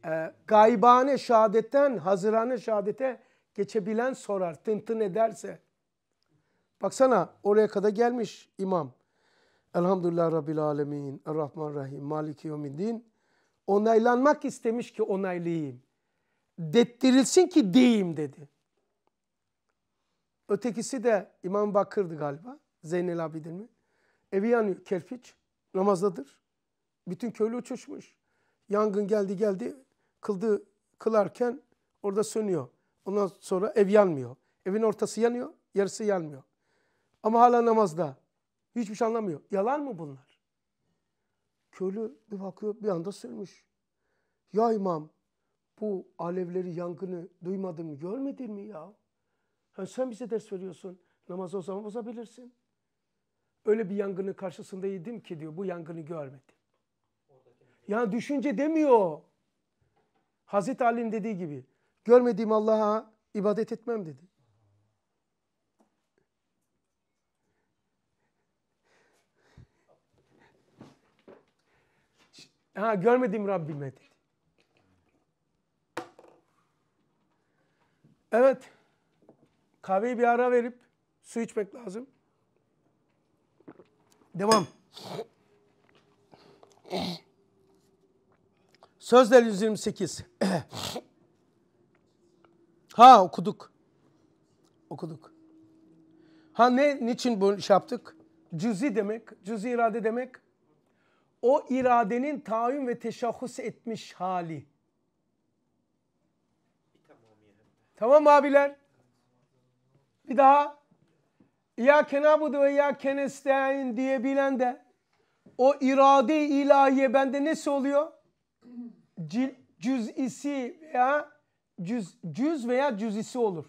e, ee, gaybane şehadetten hazırane şehadete geçebilen sorar. Tıntın ederse. Baksana oraya kadar gelmiş imam. Elhamdülillah Rabbil Alemin, Errahman Rahim, Maliki Yevmiddin. Onaylanmak istemiş ki onaylayayım. Dettirilsin ki deyim dedi. Ötekisi de İmam Bakır'dı galiba. Zeynel Abidin mi? Evi yanıyor kerpiç namazdadır. Bütün köylü uçuşmuş. Yangın geldi geldi kıldı kılarken orada sönüyor. Ondan sonra ev yanmıyor. Evin ortası yanıyor, yarısı yanmıyor. Ama hala namazda. Hiçbir şey anlamıyor. Yalan mı bunlar? Köylü bir bakıyor bir anda sönmüş. Ya imam bu alevleri, yangını duymadın mı, görmedin mi ya? Ha, sen bize ders veriyorsun. Namazı o zaman bozabilirsin öyle bir yangının karşısındaydım ki diyor bu yangını görmedim. Yani düşünce demiyor. Hazreti Ali'nin dediği gibi görmediğim Allah'a ibadet etmem dedi. Ha görmediğim Rabbime dedi. Evet. Kahveyi bir ara verip su içmek lazım. Devam. Sözler 128. *clears throat* ha okuduk. Okuduk. Ha ne niçin bu şey yaptık? Cüzi demek, cüzi irade demek. O iradenin tayin ve teşahhus etmiş hali. Tamam abiler. Bir daha. İyâke nâbudu ve iyâke nestaîn diyebilen de o irade ilahiye bende nesi oluyor? Cil, cüz'isi veya cüz, cüz veya cüz'isi olur.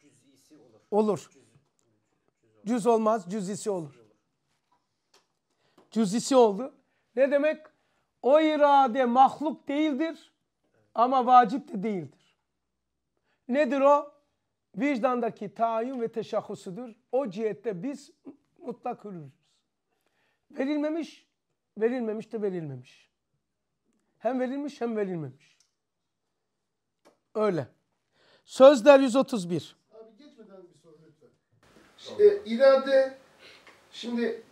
Cüz'isi olur. Olur. Cüz olmaz, cüz'isi olur. Cüz'isi oldu. Ne demek? O irade mahluk değildir ama vacip de değildir. Nedir o? vicdandaki tayin ve teşahhusudur. O cihette biz mutlak hürürüz. Verilmemiş, verilmemiş de verilmemiş. Hem verilmiş hem verilmemiş. Öyle. Sözler 131. Abi geçmeden bir soru lütfen. İşte, irade şimdi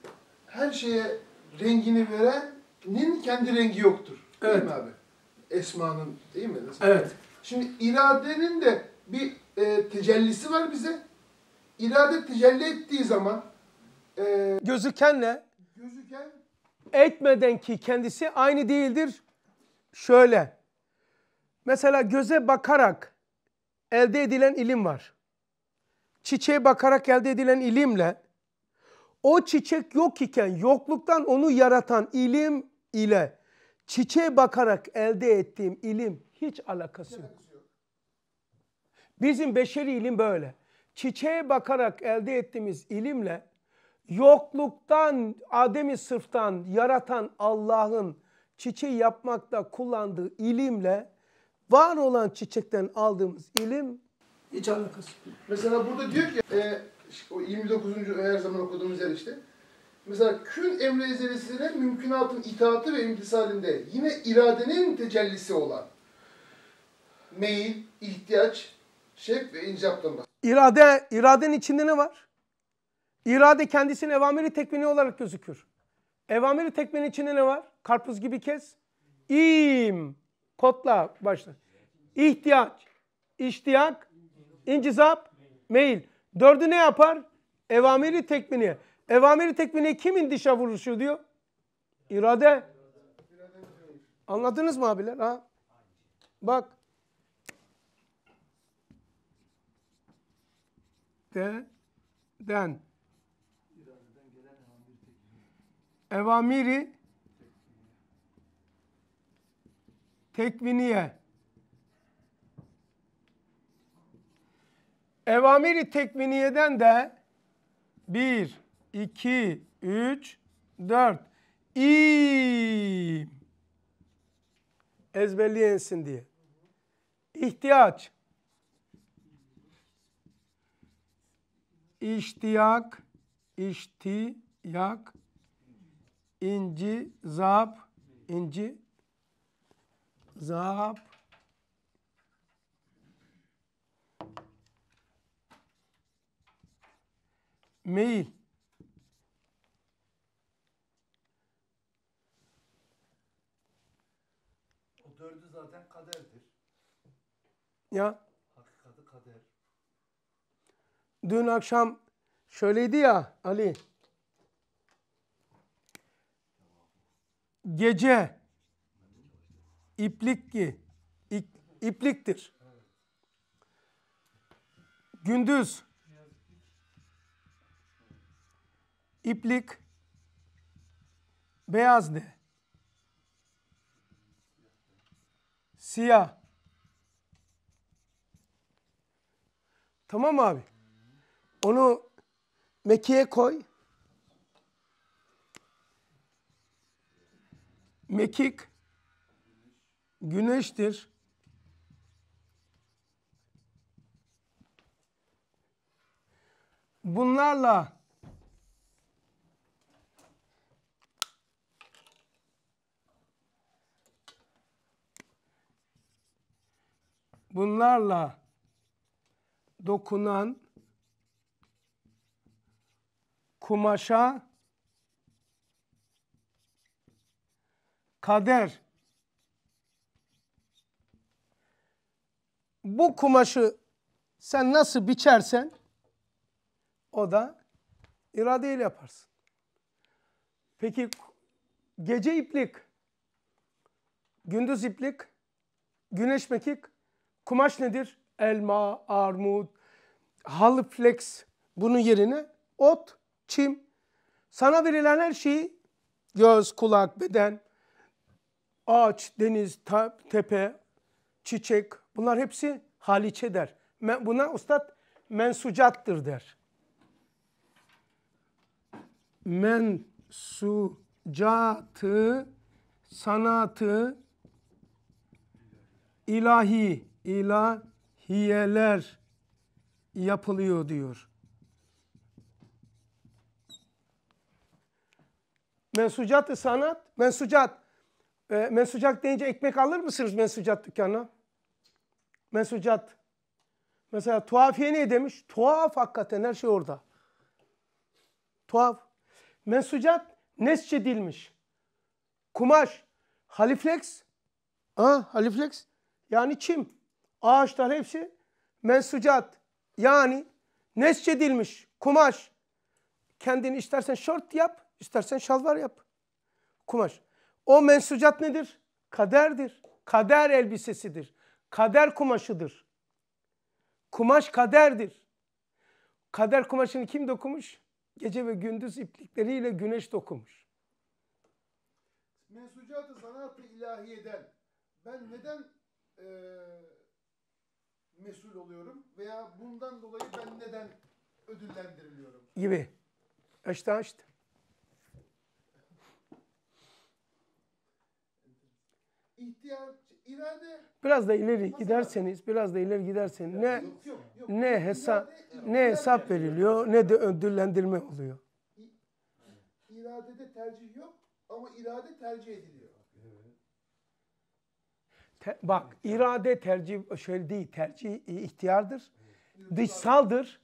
her şeye rengini verenin kendi rengi yoktur. Değil evet. mi abi? Esmanın değil mi? Mesela? Evet. Şimdi iradenin de bir e, tecellisi var bize. İrade tecelli ettiği zaman e, gözükenle gözüken etmeden ki kendisi aynı değildir. Şöyle. Mesela göze bakarak elde edilen ilim var. Çiçeğe bakarak elde edilen ilimle o çiçek yok iken yokluktan onu yaratan ilim ile çiçeğe bakarak elde ettiğim ilim hiç alakası yok. Bizim beşeri ilim böyle. Çiçeğe bakarak elde ettiğimiz ilimle yokluktan, Adem'i sırftan yaratan Allah'ın çiçeği yapmakta kullandığı ilimle var olan çiçekten aldığımız ilim hiç alakası yok. Mesela burada diyor ki e, o 29. her zaman okuduğumuz yer işte. Mesela kün emre ezelisine mümkünatın itaati ve imtisalinde yine iradenin tecellisi olan meyil, ihtiyaç, şirk ve incap İrade, iradenin içinde ne var? İrade kendisini evamiri tekmini olarak gözükür. Evamiri tekmini içinde ne var? Karpuz gibi kes. İm. kotla başla. İhtiyaç, iştiyak, incizap, meyil. Dördü ne yapar? Evamiri tekmini. Evamiri tekmini kimin dişe vuruşu diyor? İrade. Anladınız mı abiler? Ha? Bak. den evamiri tekviniye evamiri tekviniyeden de bir, iki, üç, dört İm ezberleyensin diye ihtiyaç İştiyak, iştiyak, inci, zap, inci, zap, meyil. O dördü zaten kaderdir. Ya dün akşam şöyleydi ya Ali. Gece iplik ki ipliktir. Gündüz iplik beyazdı Siyah. Tamam abi. Onu Mekke'ye koy. Mekik güneştir. Bunlarla bunlarla dokunan kumaşa kader bu kumaşı sen nasıl biçersen o da iradeyle yaparsın. Peki gece iplik, gündüz iplik, güneş mekik, kumaş nedir? Elma, armut, halı flex bunun yerine ot çim. Sana verilen her şeyi göz, kulak, beden, ağaç, deniz, tepe, çiçek bunlar hepsi haliçe der. Buna ustad mensucattır der. Mensucatı, sanatı, ilahi, ilahiyeler yapılıyor diyor. mensucat sanat, mensucat. E, mensucat deyince ekmek alır mısınız mensucat dükkanına? Mensucat. Mesela tuhafiye ne demiş? Tuhaf hakikaten her şey orada. Tuhaf. Mensucat dilmiş? Kumaş. Haliflex. Ha, haliflex. Yani çim. Ağaçlar hepsi mensucat. Yani dilmiş? Kumaş. Kendini istersen şort yap. İstersen şalvar yap. Kumaş. O mensucat nedir? Kaderdir. Kader elbisesidir. Kader kumaşıdır. Kumaş kaderdir. Kader kumaşını kim dokumuş? Gece ve gündüz iplikleriyle güneş dokumuş. Mensucatı ı ilahiyeden ben neden e, mesul oluyorum veya bundan dolayı ben neden ödüllendiriliyorum? Gibi. Açtı açtı. ihtiyar, irade biraz da ileri Nasıl giderseniz, abi? biraz da ileri giderseniz ne yok, yok, yok. ne hesap ne hesap veriliyor, ne de ödüllendirme oluyor. İradede tercih yok ama irade tercih ediliyor. Te, bak irade tercih şöyle değil, tercih ihtiyardır. Dışsaldır.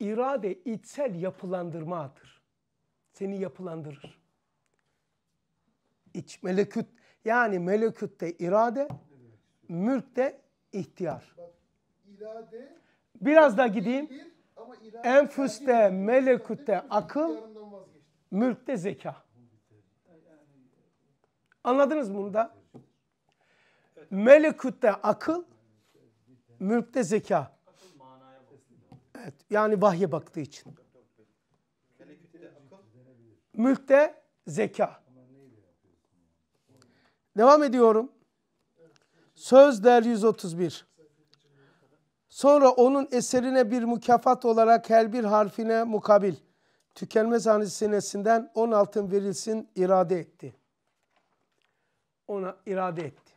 İrade içsel yapılandırmadır. Seni yapılandırır. İç melekut yani melekütte irade, mülkte ihtiyar. Biraz da gideyim. Enfüste, melekütte akıl, mülkte zeka. Anladınız mı bunu da? Melekütte akıl, mülkte zeka. Evet, yani vahye baktığı için. Mülkte zeka. Devam ediyorum. Sözler 131. Sonra onun eserine bir mükafat olarak her bir harfine mukabil tükenmez hazinesinden 10 altın verilsin irade etti. Ona irade etti.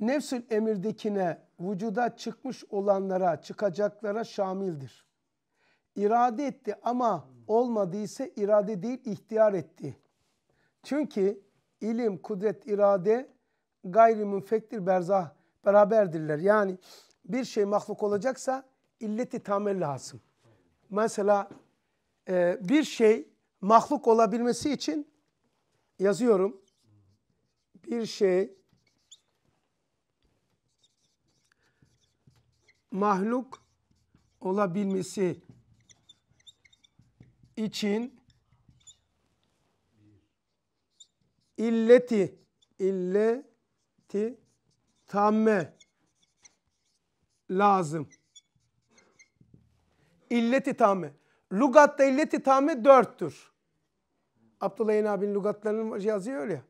Nefsül emirdekine, vücuda çıkmış olanlara, çıkacaklara şamildir. İrade etti ama olmadıysa irade değil ihtiyar etti. Çünkü ilim, kudret, irade gayri münfektir berzah beraberdirler. Yani bir şey mahluk olacaksa illeti tamel lazım. Mesela e, bir şey mahluk olabilmesi için yazıyorum. Bir şey mahluk olabilmesi için illeti illeti tamme lazım. İlleti tamme. Lugatta illeti tamme dörttür. Abdullah abinin lugatlarını yazıyor ya.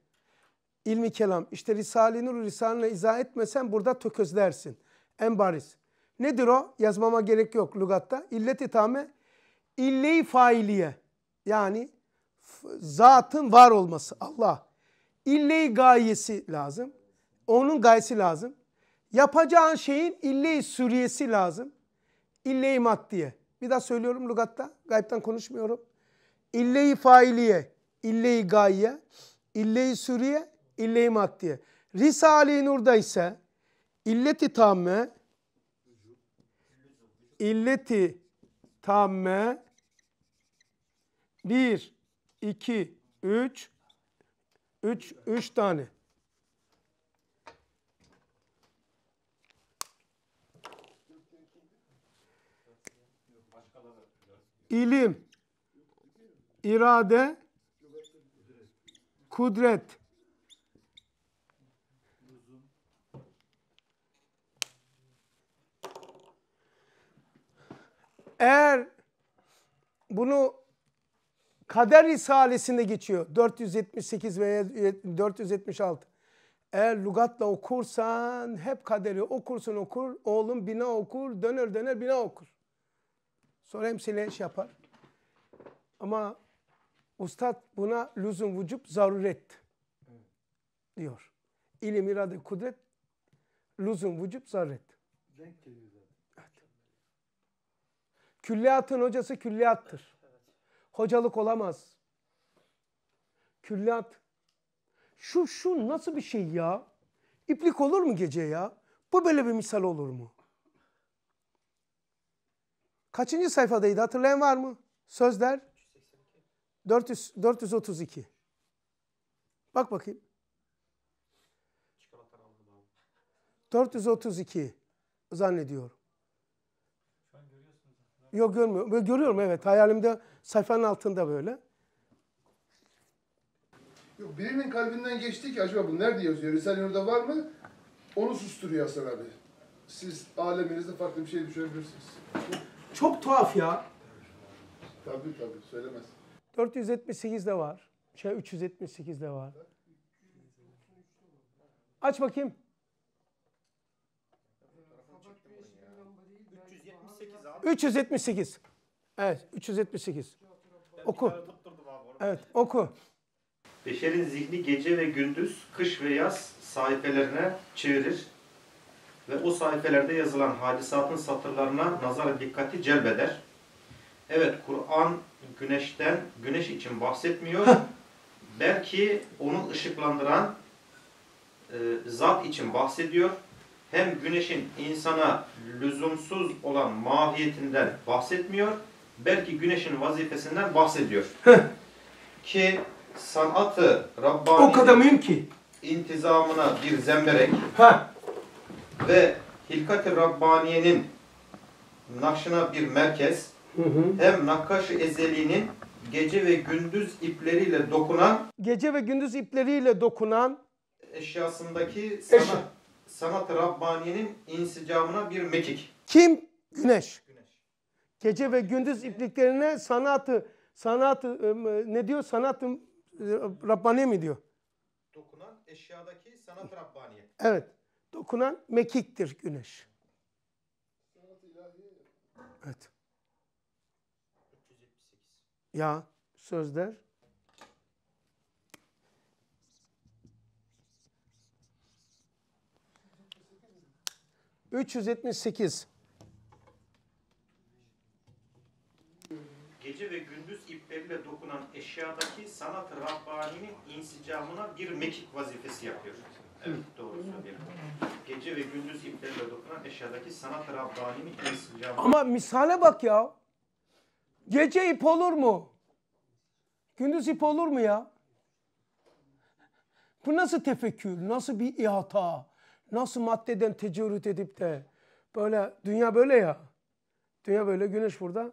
İlmi kelam. İşte Risale-i Nur Risale'ne izah etmesen burada töközlersin. En bariz. Nedir o? Yazmama gerek yok lugatta. İlleti tamme. tame i failiye. Yani zatın var olması. Allah ille gayesi lazım. Onun gayesi lazım. Yapacağın şeyin ille süriyesi lazım. i̇lle maddiye. Bir daha söylüyorum lugatta. Gayb'tan konuşmuyorum. i̇lle failiye, ille-i gaye, ille-i ille maddiye. Risale-i Nur'da ise illeti tamme, illeti tamme, bir, iki, üç. 3 3 tane. İlim, irade, kudret. Eğer bunu Kader Risalesi'nde geçiyor. 478 ve 476. Eğer lugatla okursan hep kaderi okursun okur. Oğlum bina okur. Döner döner bina okur. Sonra hemsiyle şey yapar. Ama ustad buna lüzum vücub zaruret diyor. İlim, irade, kudret lüzum vücub zaruret. Denk geliyor Evet. Külliyatın hocası külliyattır. Hocalık olamaz. Küllat. Şu şu nasıl bir şey ya? İplik olur mu gece ya? Bu böyle bir misal olur mu? Kaçıncı sayfadaydı hatırlayan var mı? Sözler 400, 432. Bak bakayım. 432 zannediyorum. Yok görmüyorum. Böyle görüyorum evet. Hayalimde sayfanın altında böyle. Yok birinin kalbinden geçti ki acaba bu nerede yazıyor? risale orada var mı? Onu susturuyor Hasan abi. Siz aleminizde farklı bir şey düşünebilirsiniz. Çok tuhaf ya. Tabii tabii söylemez. 478 de var. Şey 378 de var. Aç bakayım. 378. Evet 378. Oku. Evet oku. Beşerin zihni gece ve gündüz, kış ve yaz sayfelerine çevirir ve o sayfelerde yazılan hadisatın satırlarına nazar dikkati celbeder. Evet Kur'an güneşten, güneş için bahsetmiyor. *laughs* Belki onu ışıklandıran e, zat için bahsediyor hem güneşin insana lüzumsuz olan mahiyetinden bahsetmiyor, belki güneşin vazifesinden bahsediyor. Ki sanatı Rabbani o kadar mühim ki intizamına bir zemberek Heh. ve hilkat-ı Rabbaniye'nin nakşına bir merkez hı hı. hem nakkaş-ı ezeliğinin gece ve gündüz ipleriyle dokunan gece ve gündüz ipleriyle dokunan eşyasındaki sanat Eşya sanat Rabbaniye'nin insicamına bir mekik. Kim? Güneş. Güneş. Gece ve gündüz ipliklerine sanatı, sanatı e, ne diyor? Sanatı e, Rabbaniye mi diyor? Dokunan eşyadaki sanat Rabbaniye. Evet. Dokunan mekiktir güneş. Evet. Ya sözler 378. Gece ve gündüz ipleriyle dokunan eşyadaki sanat Rabbani'nin insicamına bir mekik vazifesi yapıyor. Evet doğru söylüyorum. Gece ve gündüz ipleriyle dokunan eşyadaki sanat Rabbani'nin insicamına... Ama misale bak ya. Gece ip olur mu? Gündüz ip olur mu ya? Bu nasıl tefekkür, nasıl bir ihata, nasıl maddeden tecavüz edip de böyle dünya böyle ya. Dünya böyle güneş burada.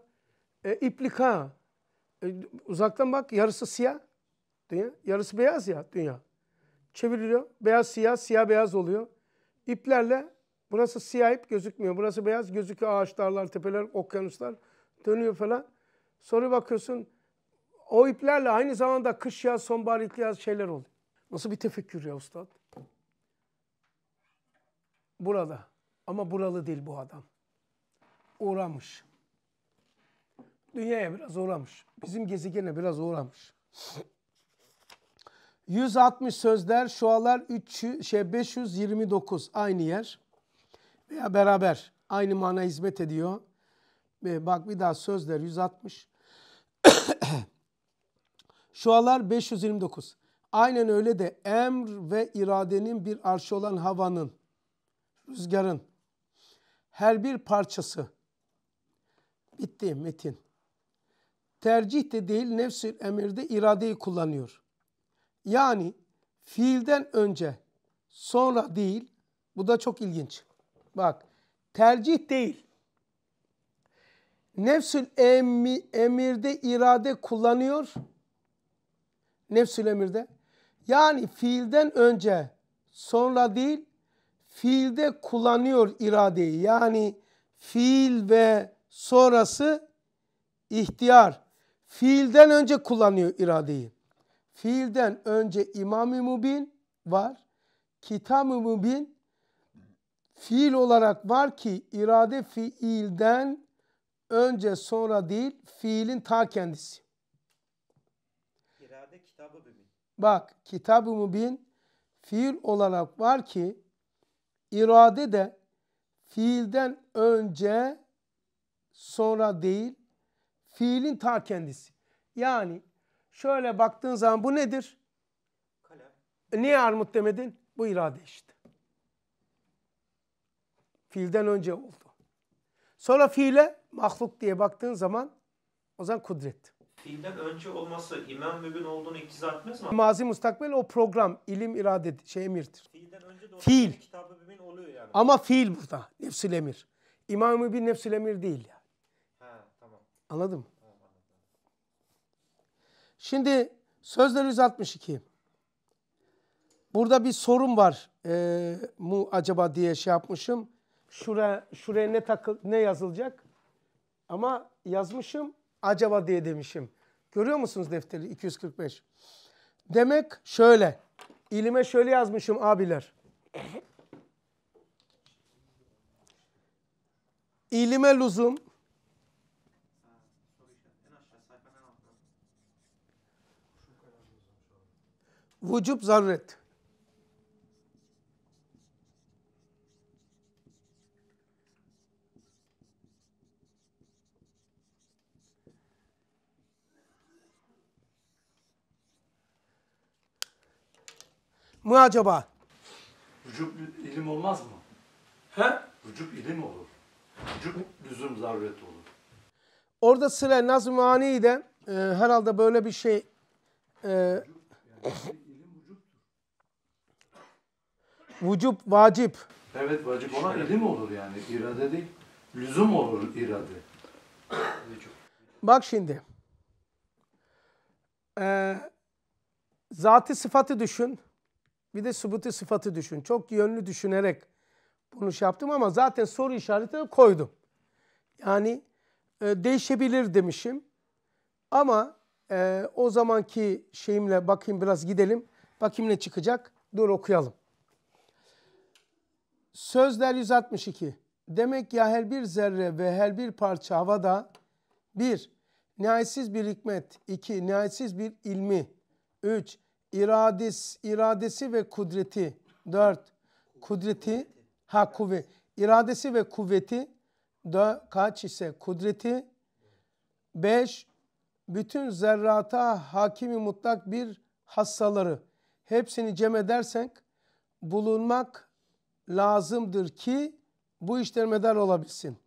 E, iplika. E, uzaktan bak yarısı siyah. Dünya. Yarısı beyaz ya dünya. Çeviriliyor. Beyaz siyah, siyah beyaz oluyor. İplerle burası siyah ip gözükmüyor. Burası beyaz gözüküyor. Ağaçlarlar, tepeler, okyanuslar dönüyor falan. Sonra bakıyorsun o iplerle aynı zamanda kış yaz, sonbahar, ilk yaz şeyler oluyor. Nasıl bir tefekkür ya ustad? Burada. Ama buralı değil bu adam. Uğramış. Dünyaya biraz uğramış. Bizim gezegene biraz uğramış. 160 sözler şualar 3 şey 529 aynı yer veya beraber aynı mana hizmet ediyor. Ve bak bir daha sözler 160. *coughs* şualar 529. Aynen öyle de emr ve iradenin bir arşı olan havanın rüzgarın her bir parçası bitti metin. Tercih de değil nefsül emirde iradeyi kullanıyor. Yani fiilden önce sonra değil bu da çok ilginç. Bak tercih değil. Nefsül emmi, emirde irade kullanıyor. Nefsül emirde. Yani fiilden önce sonra değil fiilde kullanıyor iradeyi. Yani fiil ve sonrası ihtiyar. Fiilden önce kullanıyor iradeyi. Fiilden önce İmam-ı Mubin var. Kitab-ı Mubin fiil olarak var ki irade fiilden önce sonra değil fiilin ta kendisi. İrade kitabı mübin. Bak kitabı mübin fiil olarak var ki irade de fiilden önce sonra değil, fiilin ta kendisi. Yani şöyle baktığın zaman bu nedir? Kalem. Niye armut demedin? Bu irade işte. Fiilden önce oldu. Sonra fiile mahluk diye baktığın zaman o zaman kudret fiilden önce olması imam mübin olduğunu iktiza etmez mi? Mazi mustakbel o program, ilim, irade, şey emirdir. Fiilden önce de Fiil. kitab-ı oluyor yani. Ama fiil burada. Nefsül emir. İmam-ı mübin nefsül emir değil yani. Ha, tamam. Anladın mı? Şimdi sözler 162. Burada bir sorun var ee, mu acaba diye şey yapmışım. Şura, şuraya ne takıl ne yazılacak? Ama yazmışım acaba diye demişim. Görüyor musunuz defteri 245? Demek şöyle. İlime şöyle yazmışım abiler. İlime lüzum vücub zaruret. mı acaba? Vücub ilim olmaz mı? He? Vücub ilim olur. Vücub lüzum zaruret olur. Orada sıra nazmani de e, herhalde böyle bir şey e, vücub vacip. Evet vacip ona ilim olur yani. irade değil. Lüzum olur irade. Bak şimdi. Ee, zati sıfatı düşün. Bir de sıbıtı sıfatı düşün. Çok yönlü düşünerek bunu şey yaptım ama zaten soru işareti koydum. Yani e, değişebilir demişim. Ama e, o zamanki şeyimle bakayım biraz gidelim. Bakayım ne çıkacak. Dur okuyalım. Sözler 162. Demek ya her bir zerre ve her bir parça havada bir, nihayetsiz bir hikmet, iki, nihayetsiz bir ilmi, üç, irades, iradesi ve kudreti. Dört, kudreti, ha kuvvet. İradesi ve kuvveti, dört, kaç ise kudreti. Beş, bütün zerrata hakimi mutlak bir hassaları. Hepsini cem edersek bulunmak lazımdır ki bu işler medar olabilsin.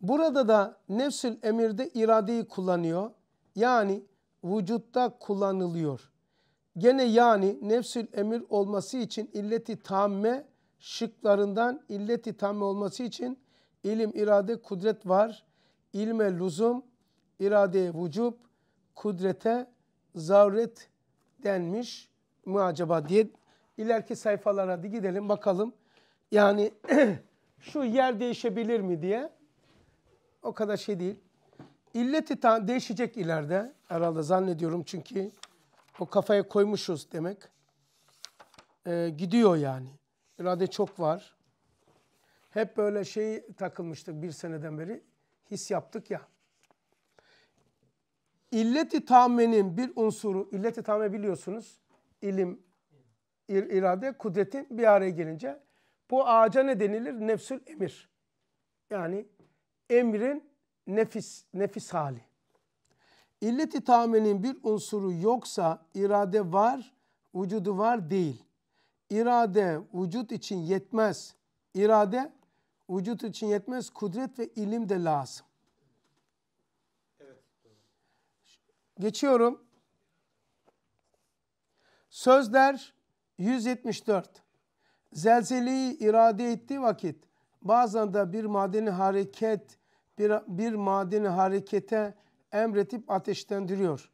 Burada da nefsül emirde iradeyi kullanıyor. Yani vücutta kullanılıyor. Gene yani nefsül emir olması için illeti tamme şıklarından illeti tamme olması için ilim, irade, kudret var. İlme lüzum, iradeye vücub, kudrete zaruret denmiş mi acaba diye ileriki sayfalara da gidelim bakalım. Yani *clears throat* şu yer değişebilir mi diye o kadar şey değil. İlleti değişecek ileride herhalde zannediyorum çünkü o kafaya koymuşuz demek. Ee, gidiyor yani. İrade çok var. Hep böyle şey takılmıştık bir seneden beri. His yaptık ya. İlleti tamenin bir unsuru, illeti tame biliyorsunuz. İlim, ir, irade, kudretin bir araya gelince bu ağaca ne denilir? Nefsül emir. Yani emrin nefis, nefis hali. İlleti tamenin bir unsuru yoksa irade var, vücudu var değil. İrade vücut için yetmez. İrade vücut için yetmez. Kudret ve ilim de lazım. Geçiyorum. Sözler 174. Zelzeleyi irade ettiği vakit bazen de bir madeni hareket bir, bir madeni harekete emretip ateşlendiriyor.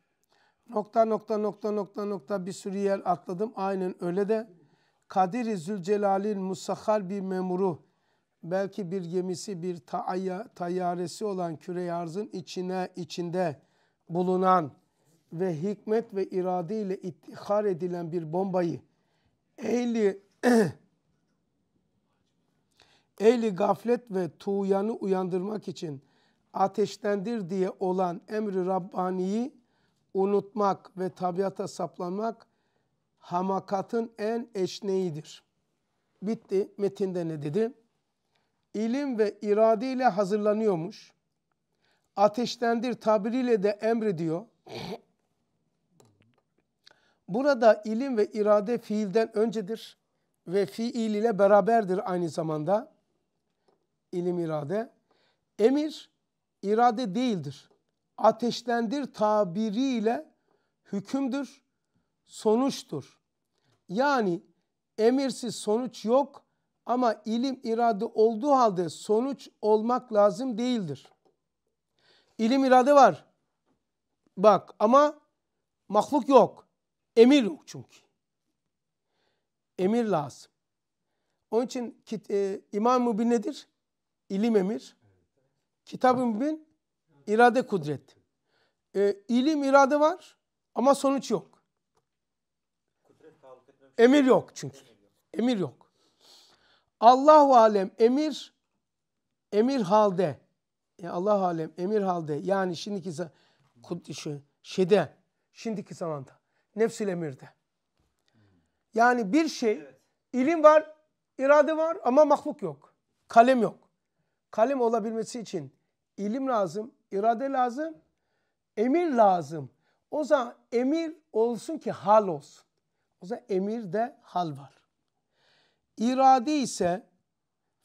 Nokta nokta nokta nokta nokta bir sürü yer atladım. Aynen öyle de Kadir-i Zülcelal'in musahhar bir memuru belki bir gemisi bir tayya, tayyaresi olan küre arzın içine içinde bulunan ve hikmet ve irade ile ittihar edilen bir bombayı ehli ehli *clears throat* gaflet ve tuğyanı uyandırmak için ateştendir diye olan emri Rabbani'yi unutmak ve tabiata saplanmak hamakatın en eşneğidir. Bitti. Metinde ne dedi? İlim ve irade ile hazırlanıyormuş. Ateştendir tabiriyle de diyor. Burada ilim ve irade fiilden öncedir ve fiil ile beraberdir aynı zamanda. İlim irade. Emir irade değildir. Ateşlendir tabiriyle hükümdür, sonuçtur. Yani emirsiz sonuç yok ama ilim irade olduğu halde sonuç olmak lazım değildir. İlim irade var. Bak ama mahluk yok. Emir yok çünkü. Emir lazım. Onun için e, İmam-ı nedir? İlim emir. Kitabın bin irade kudret. E, ilim irade var ama sonuç yok. Şey emir yok çünkü. Emir yok. Allahu alem emir emir halde. Yani Allah alem emir halde. Yani şimdiki kud şeyde şimdiki zamanda nefsül emirde. Yani bir şey ilim var, irade var ama mahluk yok. Kalem yok kalem olabilmesi için ilim lazım, irade lazım, emir lazım. O zaman emir olsun ki hal olsun. O zaman emirde hal var. İrade ise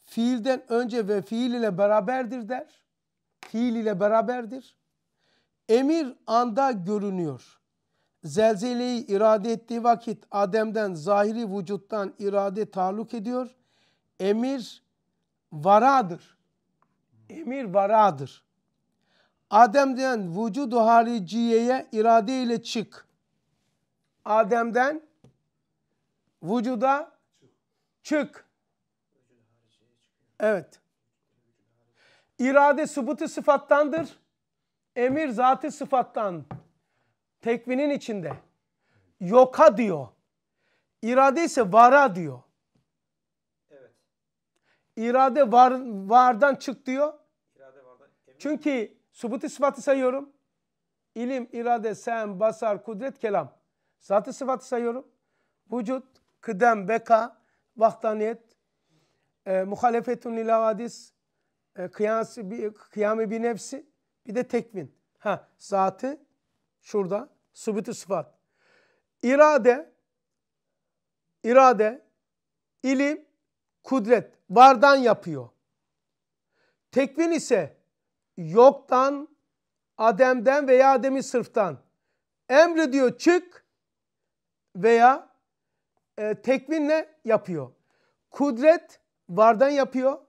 fiilden önce ve fiil ile beraberdir der. Fiil ile beraberdir. Emir anda görünüyor. Zelzeleyi irade ettiği vakit Adem'den zahiri vücuttan irade taluk ediyor. Emir varadır emir varadır. Adem'den vücudu hariciyeye irade ile çık. Adem'den vücuda çık. Evet. İrade subutu sıfattandır. Emir zatı sıfattan. Tekvinin içinde. Yoka diyor. İrade ise vara diyor. Evet. İrade var, vardan çık diyor. Çünkü subutu sıfatı sayıyorum. İlim, irade, sen, basar, kudret, kelam. Zatı sıfatı sayıyorum. Vücut, kıdem, beka, vahdaniyet, e, muhalefetun ilavadis, e, kıyas, kıyamı bir nefsi, bir de tekvin. Ha, zatı şurada, subutu sıfat. İrade, irade, ilim, kudret vardan yapıyor. Tekvin ise yoktan, Adem'den veya Adem'i sırftan. Emre diyor çık veya e, tekvinle yapıyor. Kudret vardan yapıyor.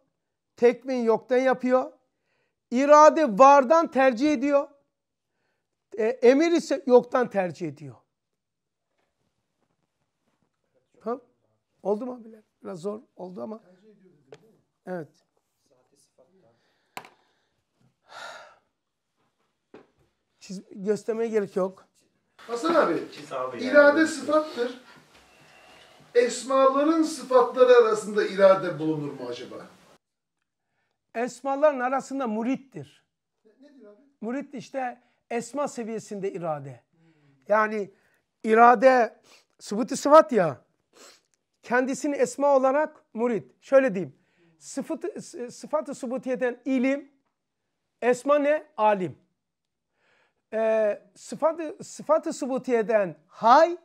Tekvin yoktan yapıyor. İrade vardan tercih ediyor. E, emir ise yoktan tercih ediyor. Tamam. Oldu mu abiler? Biraz zor oldu ama. Evet. Çiz, göstermeye gerek yok. Hasan abi, abi irade yani. sıfattır. Esmaların sıfatları arasında irade bulunur mu acaba? Esmaların arasında murittir. Ne, nedir abi? Murit işte esma seviyesinde irade. Yani irade sıfatı sıfat ya. Kendisini esma olarak murit. Şöyle diyeyim. Sıfatı, sıfatı subutiyeden ilim, esma ne? Alim e, sıfatı, sıfatı sıbutiyeden hay,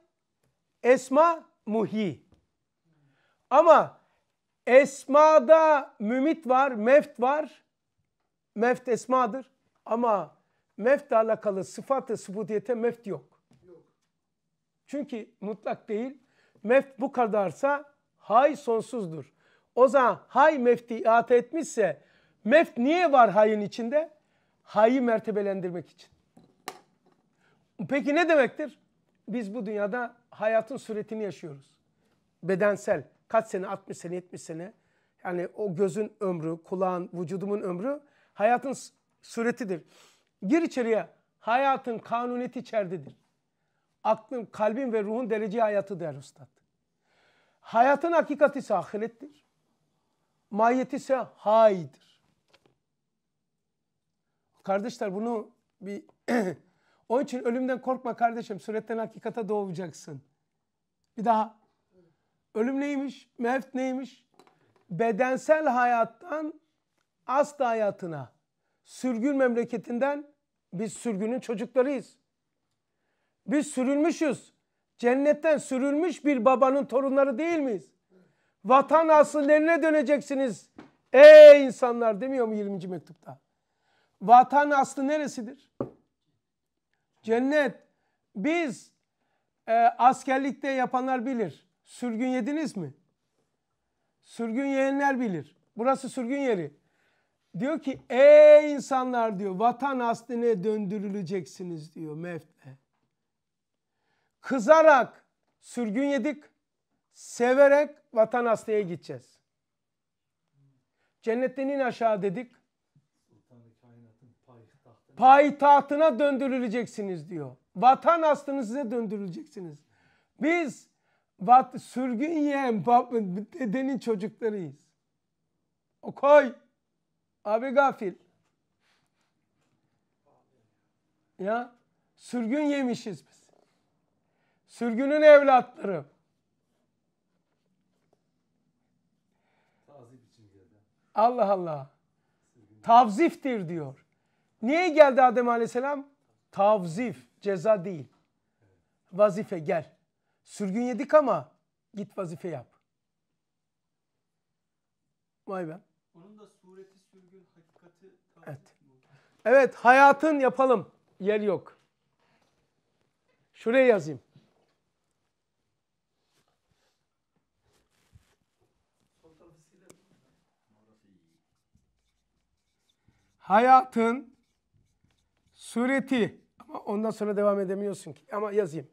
esma muhi. Ama esmada mümit var, meft var. Meft esmadır ama meftle alakalı sıfatı sıbutiyete meft yok. Çünkü mutlak değil. Meft bu kadarsa hay sonsuzdur. O zaman hay mefti iate etmişse meft niye var hayın içinde? Hayı mertebelendirmek için. Peki ne demektir? Biz bu dünyada hayatın suretini yaşıyoruz. Bedensel. Kaç sene? 60 sene, 70 sene. Yani o gözün ömrü, kulağın, vücudumun ömrü hayatın suretidir. Gir içeriye. Hayatın kanuneti içeridedir. Aklın, kalbin ve ruhun derece hayatı der üstad. Hayatın hakikati ise ahirettir. Mahiyeti ise haydir. Kardeşler bunu bir *clears throat* Onun için ölümden korkma kardeşim. Suretten hakikata doğacaksın. Bir daha. Ölüm neymiş? Mevt neymiş? Bedensel hayattan asla hayatına. Sürgün memleketinden biz sürgünün çocuklarıyız. Biz sürülmüşüz. Cennetten sürülmüş bir babanın torunları değil miyiz? Vatan asıllerine döneceksiniz. Ey insanlar demiyor mu 20. mektupta? Vatan aslı neresidir? Cennet. Biz e, askerlikte yapanlar bilir. Sürgün yediniz mi? Sürgün yiyenler bilir. Burası sürgün yeri. Diyor ki ey insanlar diyor vatan asline döndürüleceksiniz diyor mefte. Kızarak sürgün yedik. Severek vatan aslaya gideceğiz. Cennetten in aşağı dedik payitahtına döndürüleceksiniz diyor. Vatan aslını size döndürüleceksiniz. Biz vat, sürgün yiyen dedenin çocuklarıyız. O koy. Abi gafil. Ya sürgün yemişiz biz. Sürgünün evlatları. Allah Allah. Tavziftir diyor. Niye geldi Adem Aleyhisselam? Tavzif, ceza değil. Vazife gel. Sürgün yedik ama git vazife yap. Vay be. Onun da sureti sürgün, hakikati Evet. Evet, hayatın yapalım. Yer yok. Şuraya yazayım. Hayatın sureti ama ondan sonra devam edemiyorsun ki. Ama yazayım.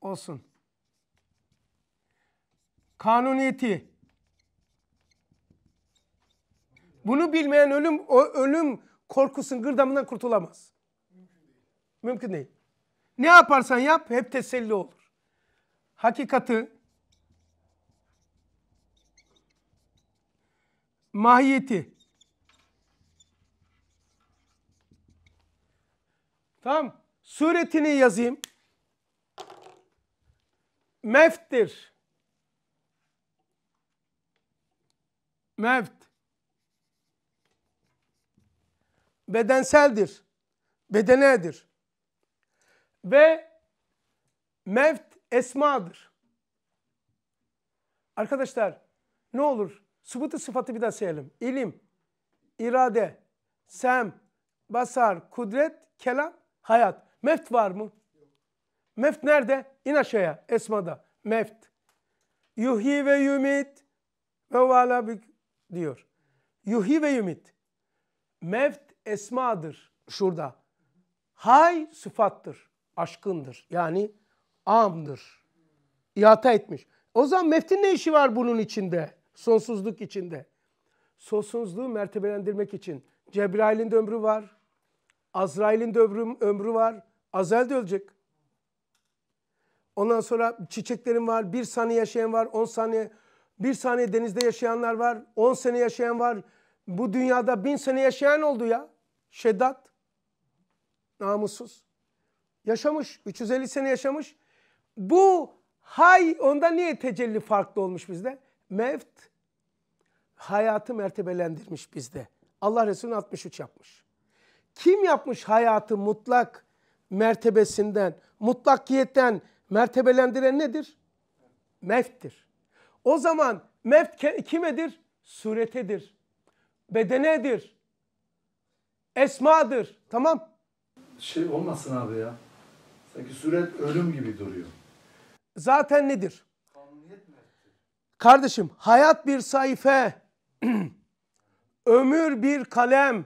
Olsun. Kanuniyeti. Bunu bilmeyen ölüm o ölüm korkusun gırdamından kurtulamaz. Mümkün değil. Ne yaparsan yap hep teselli olur. Hakikati mahiyeti Tamam. Suretini yazayım. Meftir. Meft. Bedenseldir. Bedenedir. Ve meft esmadır. Arkadaşlar ne olur Sıbıtı sıfatı bir daha sayalım. İlim, irade, sem, basar, kudret, kelam, hayat. Meft var mı? Meft nerede? İn aşağıya. Esma'da. Meft. Yuhi ve yumit ve vala diyor. Yuhi ve yumit. Meft esmadır şurada. Hay sıfattır. Aşkındır. Yani amdır. İhata etmiş. O zaman meftin ne işi var bunun içinde? Sonsuzluk içinde. Sonsuzluğu mertebelendirmek için. Cebrail'in de ömrü var. Azrail'in de ömrü, var. Azel de ölecek. Ondan sonra çiçeklerin var. Bir saniye yaşayan var. On saniye. Bir saniye denizde yaşayanlar var. On sene yaşayan var. Bu dünyada bin sene yaşayan oldu ya. Şeddat. Namussuz. Yaşamış. 350 sene yaşamış. Bu hay onda niye tecelli farklı olmuş bizde? Mevt hayatı mertebelendirmiş bizde. Allah Resulü 63 yapmış. Kim yapmış hayatı mutlak mertebesinden, mutlakiyetten mertebelendiren nedir? Mevttir. O zaman mevt kimedir? Suretedir, bedenedir, esmadır. Tamam. Şey olmasın abi ya. Sanki suret ölüm gibi duruyor. Zaten nedir? Kardeşim hayat bir sayfa, *clears throat* ömür bir kalem,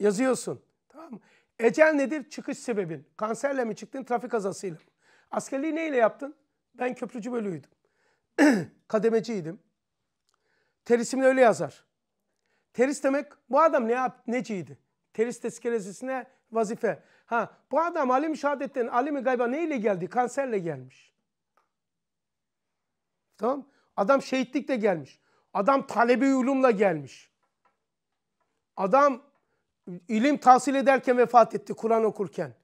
yazıyorsun. Tamam mı? Ecel nedir? Çıkış sebebin. Kanserle mi çıktın? Trafik kazasıyla mı? Askerliği neyle yaptın? Ben köprücü bölüğüydüm. *clears throat* Kademeciydim. Terisimle öyle yazar. Teris demek bu adam ne yap, neciydi? Teris tezkeresine vazife. Ha, bu adam alim şehadetten alimi gayba neyle geldi? Kanserle gelmiş. Tamam Adam şehitlikle gelmiş. Adam talebi ulumla gelmiş. Adam ilim tahsil ederken vefat etti Kur'an okurken.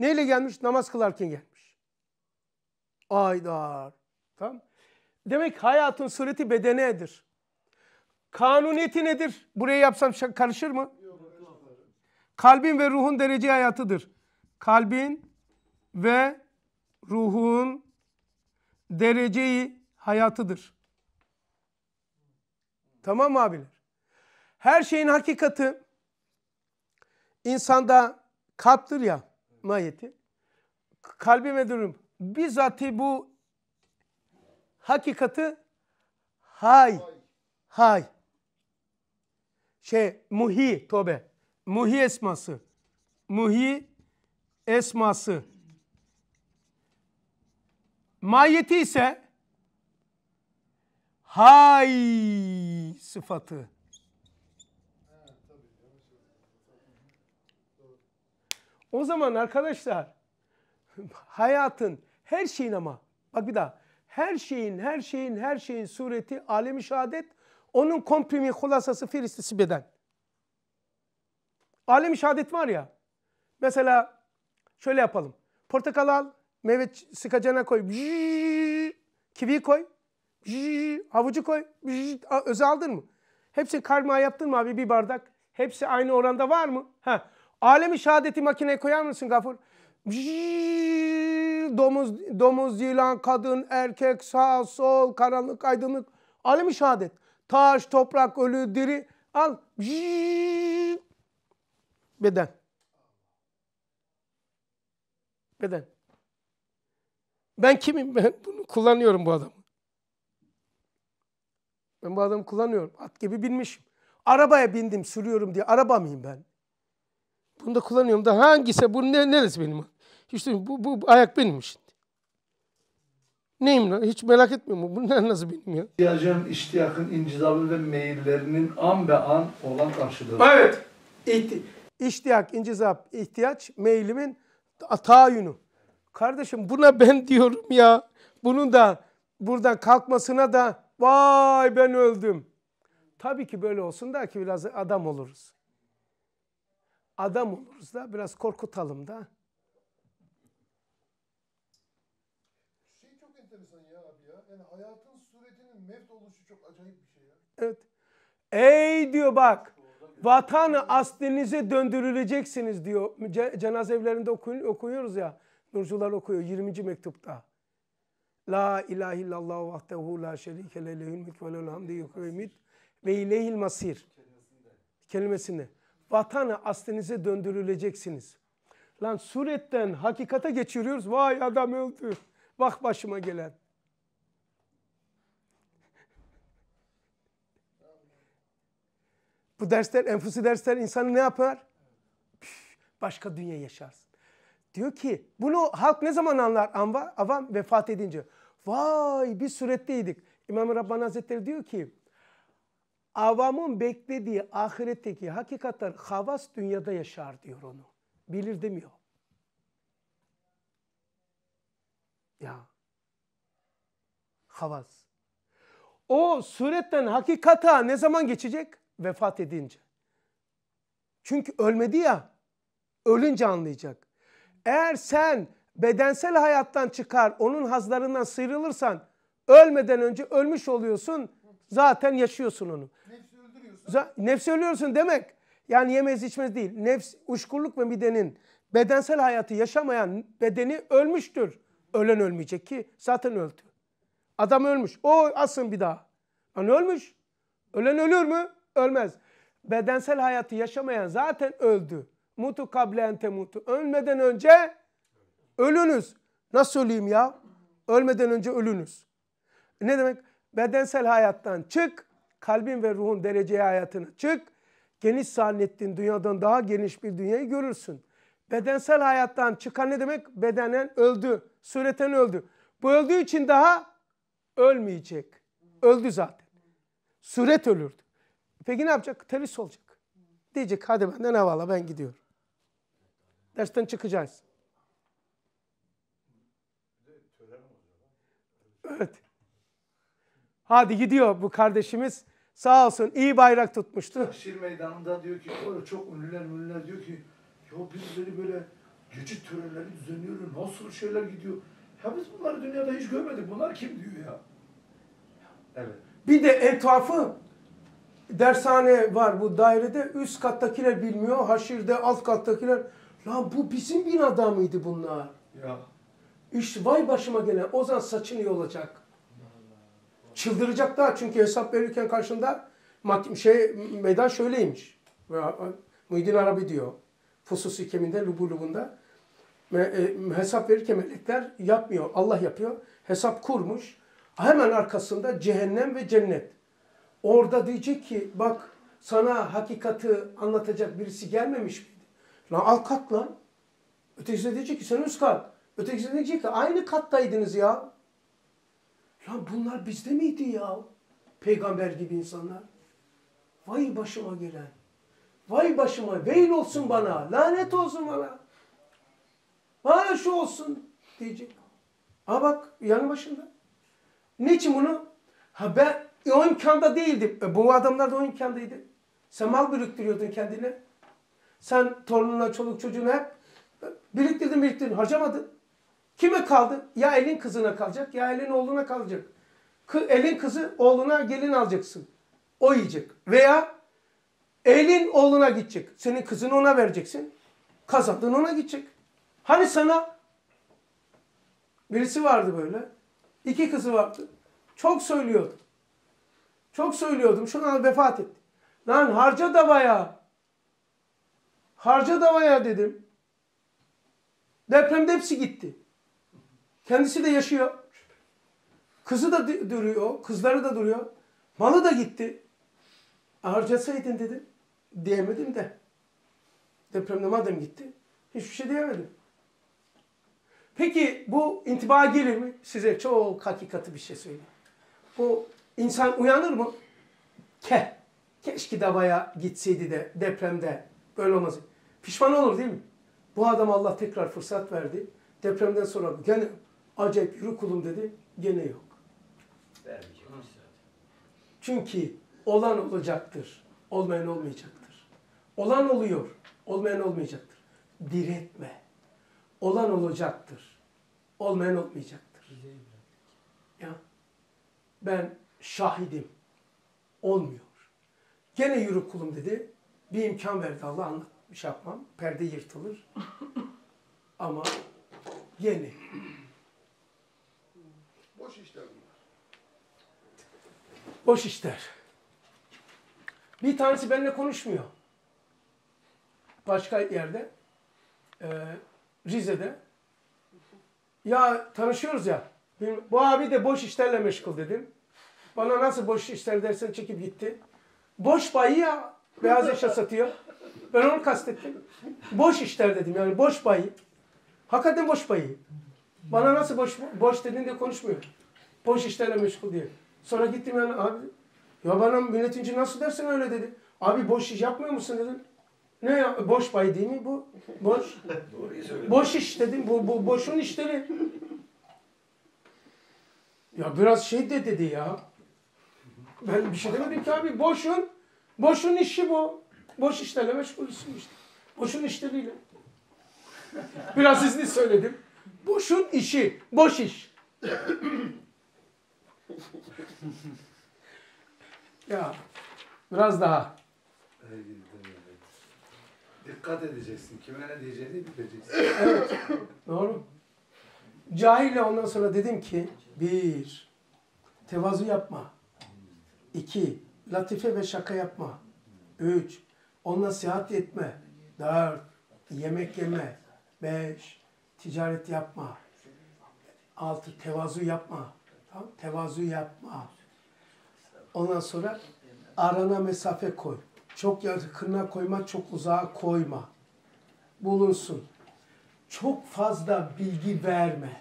Neyle gelmiş? Namaz kılarken gelmiş. Aydar. Tamam Demek hayatın sureti bedenedir. Kanuniyeti nedir? Buraya yapsam karışır mı? Kalbin ve ruhun derece hayatıdır. Kalbin ve ruhun dereceyi hayatıdır. Tamam mı abiler? Her şeyin hakikati İnsanda kalptir ya mahiyeti. Kalbi medurum. Bizzati bu hakikati hay, hay. Şey, muhi, tobe. Muhi esması. Muhi esması. Mahiyeti ise hay sıfatı. O zaman arkadaşlar hayatın her şeyin ama bak bir daha her şeyin her şeyin her şeyin sureti alemi şehadet onun komprimi hulasası firistisi beden. Alemi şehadet var ya mesela şöyle yapalım. Portakal al meyve sıkacağına koy. Kivi koy. Havucu koy. Özel aldın mı? Hepsini karmağa yaptın mı abi bir bardak? Hepsi aynı oranda var mı? Ha. Alemi şehadeti makineye koyar mısın Gafur? Domuz, domuz, yılan, kadın, erkek, sağ, sol, karanlık, aydınlık. Alemi şehadet. Taş, toprak, ölü, diri. Al. Beden. Beden. Ben kimim? Ben bunu kullanıyorum bu adamı. Ben bu adamı kullanıyorum. At gibi binmişim. Arabaya bindim, sürüyorum diye. Araba mıyım ben? Bunu da kullanıyorum da hangisi bu ne, neresi benim? İşte bu, bu, bu ayak benim şimdi. Neyim lan? Hiç merak etmiyorum. Bunlar nasıl benim ya? İhtiyacın, iştiyakın, incizabı ve meyillerinin an be an olan karşılığı. Evet. İhti iştiyak, incizap, ihtiyaç, meyilimin taayünü. Kardeşim buna ben *laughs* diyorum ya. Bunun da buradan kalkmasına da vay ben öldüm. Tabii ki böyle olsun da ki biraz adam oluruz adam oluruz da biraz korkutalım da. Şey çok enteresan ya abi ya. Yani hayatın suretinin mevt oluşu çok acayip bir şey ya. Evet. Ey diyor bak. Vatanı aslinize döndürüleceksiniz diyor. cenaze evlerinde okuyun, okuyoruz ya. Nurcular okuyor 20. mektupta. La ilahe illallah vahdehu la şerike le lehül mülk ve lehül ve ileyhil masir. Kelimesini vatanı aslinize döndürüleceksiniz. Lan suretten hakikate geçiriyoruz. Vay adam öldü. Bak başıma gelen. Bu dersler, enfusi dersler insanı ne yapar? Püf, başka dünya yaşarsın. Diyor ki bunu halk ne zaman anlar Anva, avam vefat edince? Vay bir suretteydik. İmam-ı Rabbani Hazretleri diyor ki avamın beklediği ahiretteki hakikatler havas dünyada yaşar diyor onu. Bilir demiyor. Ya. Havas. O suretten hakikata ne zaman geçecek? Vefat edince. Çünkü ölmedi ya. Ölünce anlayacak. Eğer sen bedensel hayattan çıkar, onun hazlarından sıyrılırsan ölmeden önce ölmüş oluyorsun Zaten yaşıyorsun onu. Nefsi öldürüyorsun. Z- ölüyorsun demek. Yani yemez içmez değil. Nefs, uşkurluk ve midenin bedensel hayatı yaşamayan bedeni ölmüştür. Ölen ölmeyecek ki zaten öldü. Adam ölmüş. O asın bir daha. Lan ölmüş. Ölen ölür mü? Ölmez. Bedensel hayatı yaşamayan zaten öldü. Mutu kablen mutu. Ölmeden önce ölünüz. Nasıl öleyim ya? Ölmeden önce ölünüz. Ne demek? bedensel hayattan çık, kalbin ve ruhun dereceye hayatını çık. Geniş zannettiğin dünyadan daha geniş bir dünyayı görürsün. Bedensel hayattan çıkan ne demek? Bedenen öldü, sureten öldü. Bu öldüğü için daha ölmeyecek. Öldü zaten. Suret ölürdü. Peki ne yapacak? Telis olacak. Diyecek hadi benden havala ben gidiyorum. Dersten çıkacağız. Evet. Hadi gidiyor bu kardeşimiz. Sağ olsun iyi bayrak tutmuştu. Şir meydanında diyor ki çok ünlüler ünlüler diyor ki ya biz böyle böyle gece törenleri düzenliyoruz. Nasıl şeyler gidiyor. Ya biz bunları dünyada hiç görmedik. Bunlar kim diyor ya. Evet. Bir de etrafı dershane var bu dairede. Üst kattakiler bilmiyor. Haşirde alt kattakiler. Lan bu bizim binada mıydı bunlar? Ya. İşte vay başıma gelen. Ozan saçını yolacak çıldıracak daha çünkü hesap verirken karşında şey meydan şöyleymiş. Muhyiddin Arabi diyor. Fusus ikeminde, lubulubunda. E, hesap verirken melekler yapmıyor. Allah yapıyor. Hesap kurmuş. Hemen arkasında cehennem ve cennet. Orada diyecek ki bak sana hakikati anlatacak birisi gelmemiş miydi? Lan al kat lan. Ötekisi diyecek ki sen üst kat. Ötekisi diyecek ki aynı kattaydınız ya. Ya bunlar bizde miydi ya? Peygamber gibi insanlar. Vay başıma gelen. Vay başıma veil olsun bana. Lanet olsun bana. Bana şu olsun diyecek. Ha bak yanı başında. Niçin bunu? Ha ben e, o imkanda değildim. E, bu adamlar da o imkandaydı. Sen mal biriktiriyordun kendine. Sen torununa, çoluk çocuğuna hep e, biriktirdin biriktirdin. Harcamadın. Kime kaldı? Ya elin kızına kalacak ya elin oğluna kalacak. Elin kızı oğluna gelin alacaksın. O yiyecek. Veya elin oğluna gidecek. Senin kızını ona vereceksin. Kazandın ona gidecek. Hani sana birisi vardı böyle. İki kızı vardı. Çok söylüyordum. Çok söylüyordum. Şu an vefat etti. Lan harca da bayağı. Harca da bayağı dedim. Depremde hepsi gitti. Kendisi de yaşıyor. Kızı da duruyor, kızları da duruyor. Malı da gitti. Harcasaydın dedi. Diyemedim de. Depremde madem gitti. Hiçbir şey diyemedim. Peki bu intiba gelir mi? Size çok hakikati bir şey söyleyeyim. Bu insan uyanır mı? Ke. Keşke davaya gitseydi de depremde. Böyle olmaz. Pişman olur değil mi? Bu adam Allah tekrar fırsat verdi. Depremden sonra gene Acayip yürü kulum dedi. Gene yok. Şey Çünkü olan olacaktır. Olmayan olmayacaktır. Olan oluyor. Olmayan olmayacaktır. Diretme. Olan olacaktır. Olmayan olmayacaktır. Ya. Ben şahidim. Olmuyor. Gene yürü kulum dedi. Bir imkan verdi Allah anlatmış yapmam. Perde yırtılır. *laughs* Ama yeni. Boş işler bunlar. Boş işler. Bir tanesi benimle konuşmuyor. Başka yerde. E, Rize'de. Ya tanışıyoruz ya. bu abi de boş işlerle meşgul dedim. Bana nasıl boş işler dersen çekip gitti. Boş bayi ya. Beyaz eşya satıyor. Ben onu kastettim. Boş işler dedim yani boş bayi. Hakikaten boş bayi. Bana nasıl boş boş dediğinde konuşmuyor. Boş işlerle meşgul diye. Sonra gittim yani abi. Ya bana milletinci nasıl dersin öyle dedi. Abi boş iş yapmıyor musun dedim. Ne ya? Boş bay değil mi bu? Boş. *laughs* boş iş dedim. Bu, bu boşun işleri. Ya biraz şey de dedi ya. Ben bir şey demedim ki abi. Boşun. Boşun işi bu. Boş işlerle meşgulsün işte. Boşun işleriyle. Biraz izni söyledim. Boşun işi. Boş iş. *laughs* ya biraz daha. Dikkat edeceksin. Kime ne diyeceğini bileceksin. evet. Doğru. Cahille ondan sonra dedim ki bir, tevazu yapma. İki, latife ve şaka yapma. Üç, onunla seyahat etme. Dört, yemek yeme. Beş, ticaret yapma. Altı, tevazu yapma. Tamam, tevazu yapma. Ondan sonra arana mesafe koy. Çok yakına koyma, çok uzağa koyma. Bulunsun. Çok fazla bilgi verme.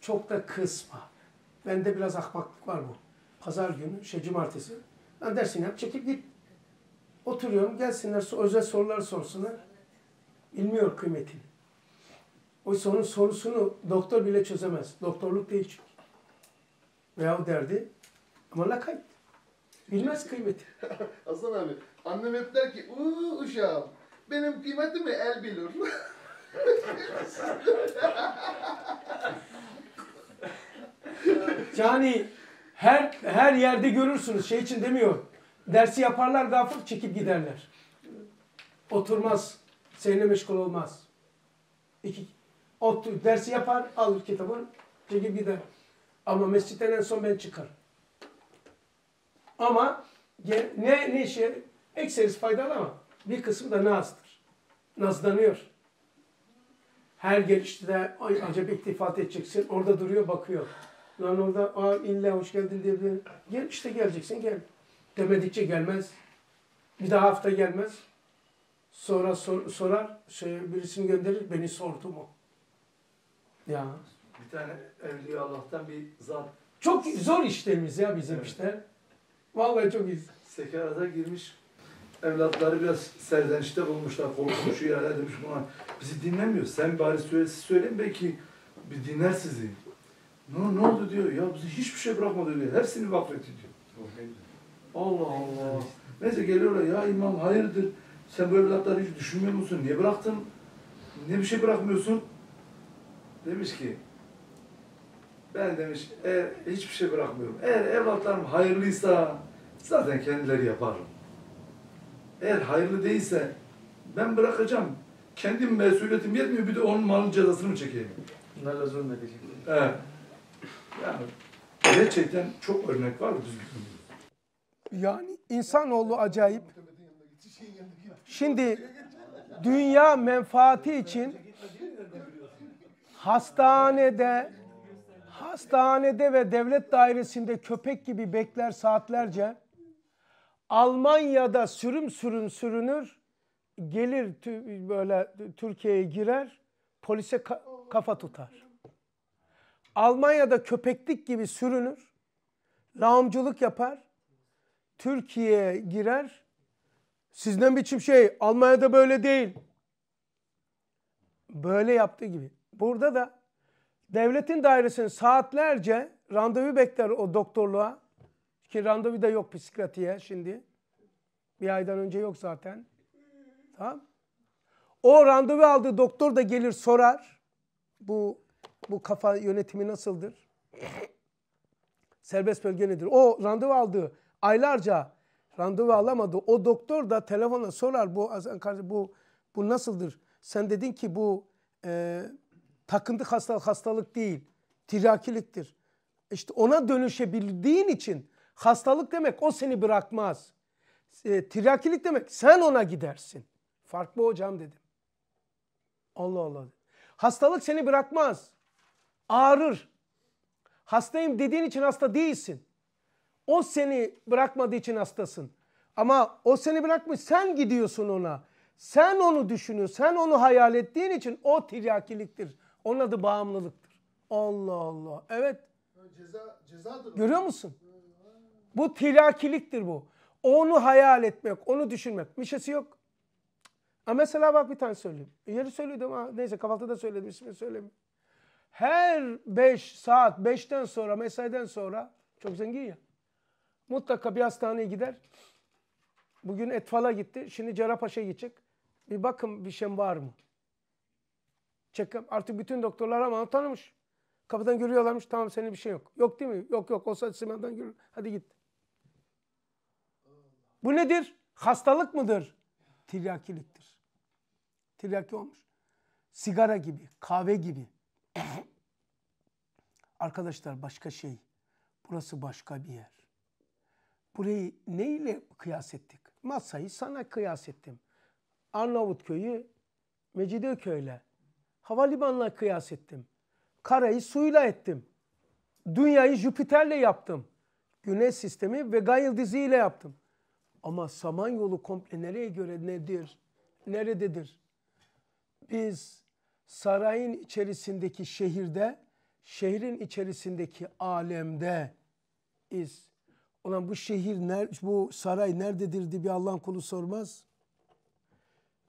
Çok da kısma. Bende biraz akmaklık var bu. Pazar günü, şey cumartesi. Ben dersini yap, çekip git. Oturuyorum, gelsinler, özel sorular sorsunlar. Bilmiyor kıymetini. Oysa onun sorusunu doktor bile çözemez. Doktorluk değil çünkü veya derdi ama lakayt. Bilmez kıymeti. *laughs* Hasan abi, annem hep der ki, uuu uşağım, benim kıymetimi el bilir. *laughs* yani her her yerde görürsünüz, şey için demiyor. Dersi yaparlar, gafık çekip giderler. Oturmaz, seninle meşgul olmaz. İki, otur, dersi yapar, alır kitabı, çekip gider. Ama mescitten en son ben çıkar. Ama ne, ne işe ekseriz faydalı ama bir kısmı da nazdır. Nazlanıyor. Her gelişti de acaba iktifat edeceksin. Orada duruyor bakıyor. Lan orada illa hoş geldin diyebilirim. Gel işte geleceksin gel. Demedikçe gelmez. Bir daha hafta gelmez. Sonra sor, sorar. Şey, birisini gönderir. Beni sordu mu? Ya bir tane Evliya Allah'tan bir zat. Çok zor işlerimiz ya bizim evet. işler. Vallahi çok iyi. Sekarada girmiş. Evlatları biraz serzenişte bulmuşlar. Korkmuş ihale demiş buna. Bizi dinlemiyor. Sen bari söyle, söyleyin belki bir dinler sizi. Ne, ne oldu diyor. Ya bizi hiçbir şey bırakmadı diyor. Hepsini vakfetti diyor. Allah Allah. Neyse geliyorlar. Ya imam hayırdır? Sen bu evlatları hiç düşünmüyor musun? Niye bıraktın? Ne bir şey bırakmıyorsun? Demiş ki ben demiş eğer hiçbir şey bırakmıyorum. Eğer evlatlarım hayırlıysa zaten kendileri yaparım Eğer hayırlı değilse ben bırakacağım. Kendim mesuliyetim yetmiyor bir de onun malın cezasını mı çekeyim? Bunlarla zulmedecek. Evet. Yani gerçekten çok örnek var düzgün. Yani insanoğlu acayip. Şimdi dünya menfaati için hastanede, hastanede ve devlet dairesinde köpek gibi bekler saatlerce. Almanya'da sürüm sürün sürünür. Gelir böyle Türkiye'ye girer. Polise ka kafa tutar. Almanya'da köpeklik gibi sürünür. Lağımcılık yapar. Türkiye'ye girer. Sizden biçim şey Almanya'da böyle değil. Böyle yaptığı gibi. Burada da Devletin dairesini saatlerce randevu bekler o doktorluğa. Ki randevu da yok psikiyatriye şimdi. Bir aydan önce yok zaten. Tamam. O randevu aldığı doktor da gelir sorar. Bu bu kafa yönetimi nasıldır? Serbest bölge nedir? O randevu aldığı aylarca randevu alamadı. O doktor da telefonla sorar bu bu bu nasıldır? Sen dedin ki bu e, takıntı hastalık hastalık değil. Tirakiliktir. İşte ona dönüşebildiğin için hastalık demek o seni bırakmaz. E, tirakilik demek sen ona gidersin. Farklı hocam dedim. Allah Allah. Hastalık seni bırakmaz. Ağrır. Hastayım dediğin için hasta değilsin. O seni bırakmadığı için hastasın. Ama o seni bırakmış sen gidiyorsun ona. Sen onu düşünüyorsun, sen onu hayal ettiğin için o tiryakiliktir. Onun adı bağımlılıktır. Allah Allah. Evet. Ceza, cezadır. Görüyor musun? Bu tilakiliktir bu. Onu hayal etmek, onu düşünmek. Bir şeysi yok. Ha mesela bak bir tane söyleyeyim. Yeri söylüyordum ama neyse kahvaltıda söyledim ismini söyleyeyim. Her 5 saat 5'ten sonra mesaiden sonra çok zengin ya. Mutlaka bir hastaneye gider. Bugün Etfal'a gitti. Şimdi Cerrahpaşa'ya gidecek. Bir bakın bir şey var mı? check up. Artık bütün doktorlar ama tanımış. Kapıdan görüyorlarmış. Tamam senin bir şey yok. Yok değil mi? Yok yok. Olsa simadan görür. Hadi git. Bu nedir? Hastalık mıdır? Tiryakiliktir. Tiryaki olmuş. Sigara gibi, kahve gibi. *clears throat* Arkadaşlar başka şey. Burası başka bir yer. Burayı neyle kıyas ettik? Masayı sana kıyas ettim. Arnavut Arnavutköy'ü Mecidiyeköy'le havalimanına kıyas ettim. Karayı suyla ettim. Dünyayı Jüpiter'le yaptım. Güneş sistemi ve Gaia yıldızıyla yaptım. Ama Samanyolu komple nereye göre nedir? Nerededir? Biz sarayın içerisindeki şehirde, şehrin içerisindeki alemde iz. Ulan bu şehir, bu saray nerededir diye bir Allah'ın kulu sormaz.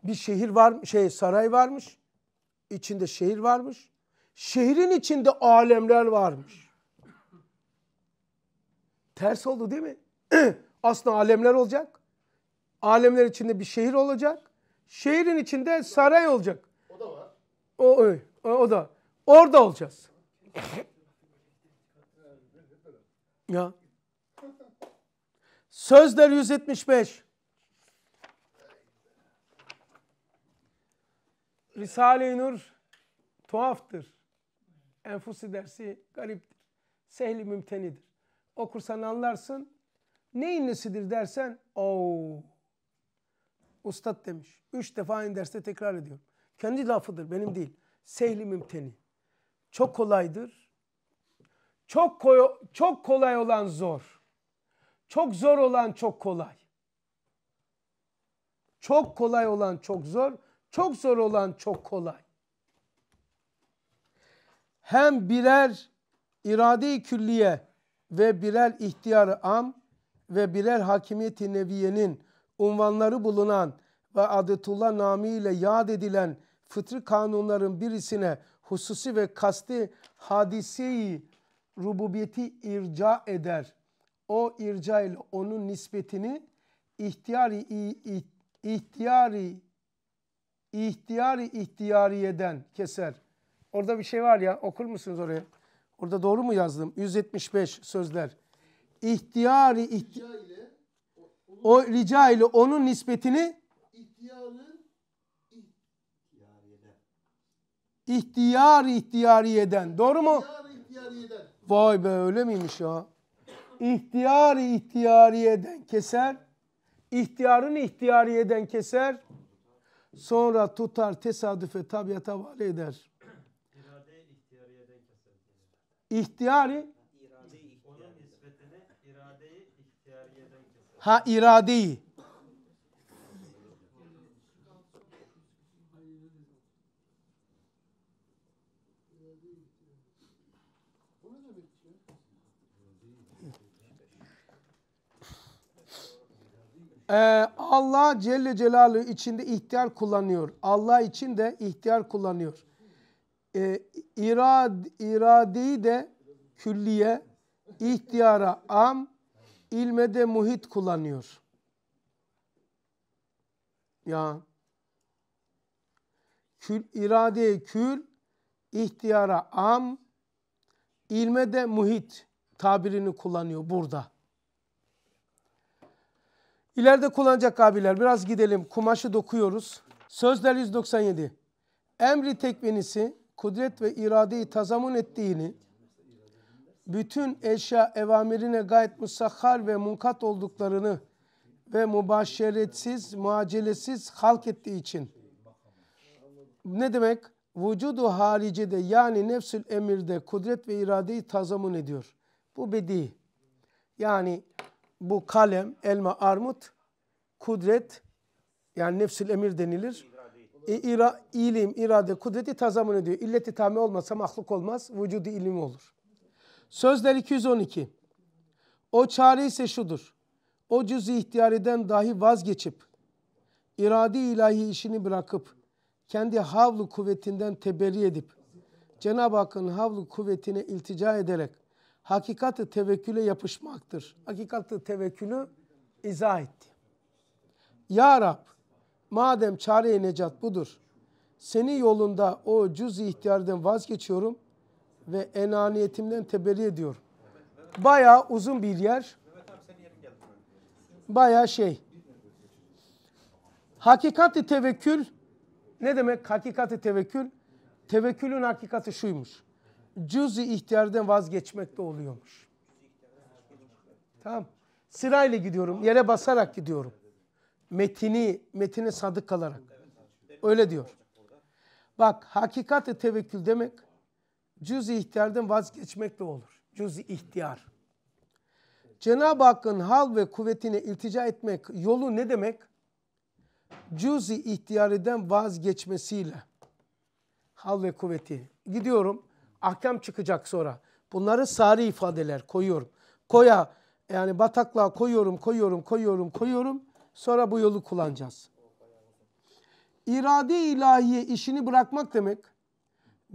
Bir şehir var, şey saray varmış içinde şehir varmış. Şehrin içinde alemler varmış. Ters oldu değil mi? *clears throat* Aslında alemler olacak. Alemler içinde bir şehir olacak. Şehrin içinde saray olacak. O da var. O, o, o da. Orada olacağız. ya. Sözler 175. Risale-i Nur tuhaftır. Enfusi dersi gariptir. Sehli mümtenidir. Okursan anlarsın. Neyin nesidir dersen o Ustad demiş. Üç defa aynı derste tekrar ediyorum. Kendi lafıdır benim değil. Sehli mümteni. Çok kolaydır. Çok, koy çok kolay olan zor. Çok zor olan çok kolay. Çok kolay olan çok zor. Çok zor olan çok kolay. Hem birer irade-i külliye ve birer ihtiyarı am ve birer hakimiyeti neviyenin unvanları bulunan ve adetullah namiyle yad edilen fıtri kanunların birisine hususi ve kasti hadiseyi rububiyeti irca eder. O irca ile onun nispetini ihtiyari, ihtiyari ihtiyari ihtiyariyeden keser. Orada bir şey var ya okur musunuz oraya? Orada doğru mu yazdım? 175 sözler. İhtiyari ihti rica ile, onun, o rica ile onun nispetini ihtiyarı ihtiyariyeden. İhtiyar Doğru mu? İhtiyar ihtiyariyeden. Vay be öyle miymiş ya? İhtiyar ihtiyariyeden keser. İhtiyarın ihtiyariyeden keser. Sonra tutar tesadüfe tabiata vale eder. İrade ihtiyariyeden İhtiyari? İrade ihtiyariyeden. Ha iradeyi. Ee, Allah Celle Celalı içinde ihtiyar kullanıyor. Allah için de ihtiyar kullanıyor. Ee, irad, iradeyi de külliye, ihtiyara am, ilme de muhit kullanıyor. Ya kül, iradeye kül, ihtiyara am, ilme de muhit tabirini kullanıyor burada. İleride kullanacak abiler biraz gidelim. Kumaşı dokuyoruz. Sözler 197. Emri tekvenisi kudret ve iradeyi tazamun ettiğini, bütün eşya evamirine gayet musakhar ve munkat olduklarını ve mübaşeretsiz, muacelesiz halk ettiği için. Ne demek? Vücudu haricide yani nefsül emirde kudret ve iradeyi tazamun ediyor. Bu bedi. Yani bu kalem, elma, armut, kudret yani nefsül emir denilir. E, ilim, irade, kudreti tazamın ediyor. İlleti tame olmasa mahluk olmaz, vücudu ilimi olur. Sözler 212. O çare ise şudur. O cüz-i ihtiyariden dahi vazgeçip, iradi ilahi işini bırakıp, kendi havlu kuvvetinden teberri edip, Cenab-ı Hakk'ın havlu kuvvetine iltica ederek, hakikati tevekküle yapışmaktır. Hakikati tevekkülü izah etti. Ya Rab, madem çare-i necat budur, senin yolunda o cüz ihtiyardan vazgeçiyorum ve enaniyetimden teberri ediyorum. Baya uzun bir yer. Baya şey. Hakikati tevekkül ne demek hakikati tevekkül? Tevekkülün hakikati şuymuş cüz-i ihtiyardan vazgeçmekte oluyormuş. Tamam. Sırayla gidiyorum. Yere basarak gidiyorum. Metini, metine sadık kalarak. Öyle diyor. Bak hakikat tevekkül demek cüz-i ihtiyardan vazgeçmek de olur. Cüz-i ihtiyar. Cenab-ı Hakk'ın hal ve kuvvetine iltica etmek yolu ne demek? Cüz-i ihtiyariden vazgeçmesiyle. Hal ve kuvveti. Gidiyorum ahkam çıkacak sonra. Bunları sari ifadeler koyuyorum. Koya yani bataklığa koyuyorum, koyuyorum, koyuyorum, koyuyorum. Sonra bu yolu kullanacağız. İrade ilahiye işini bırakmak demek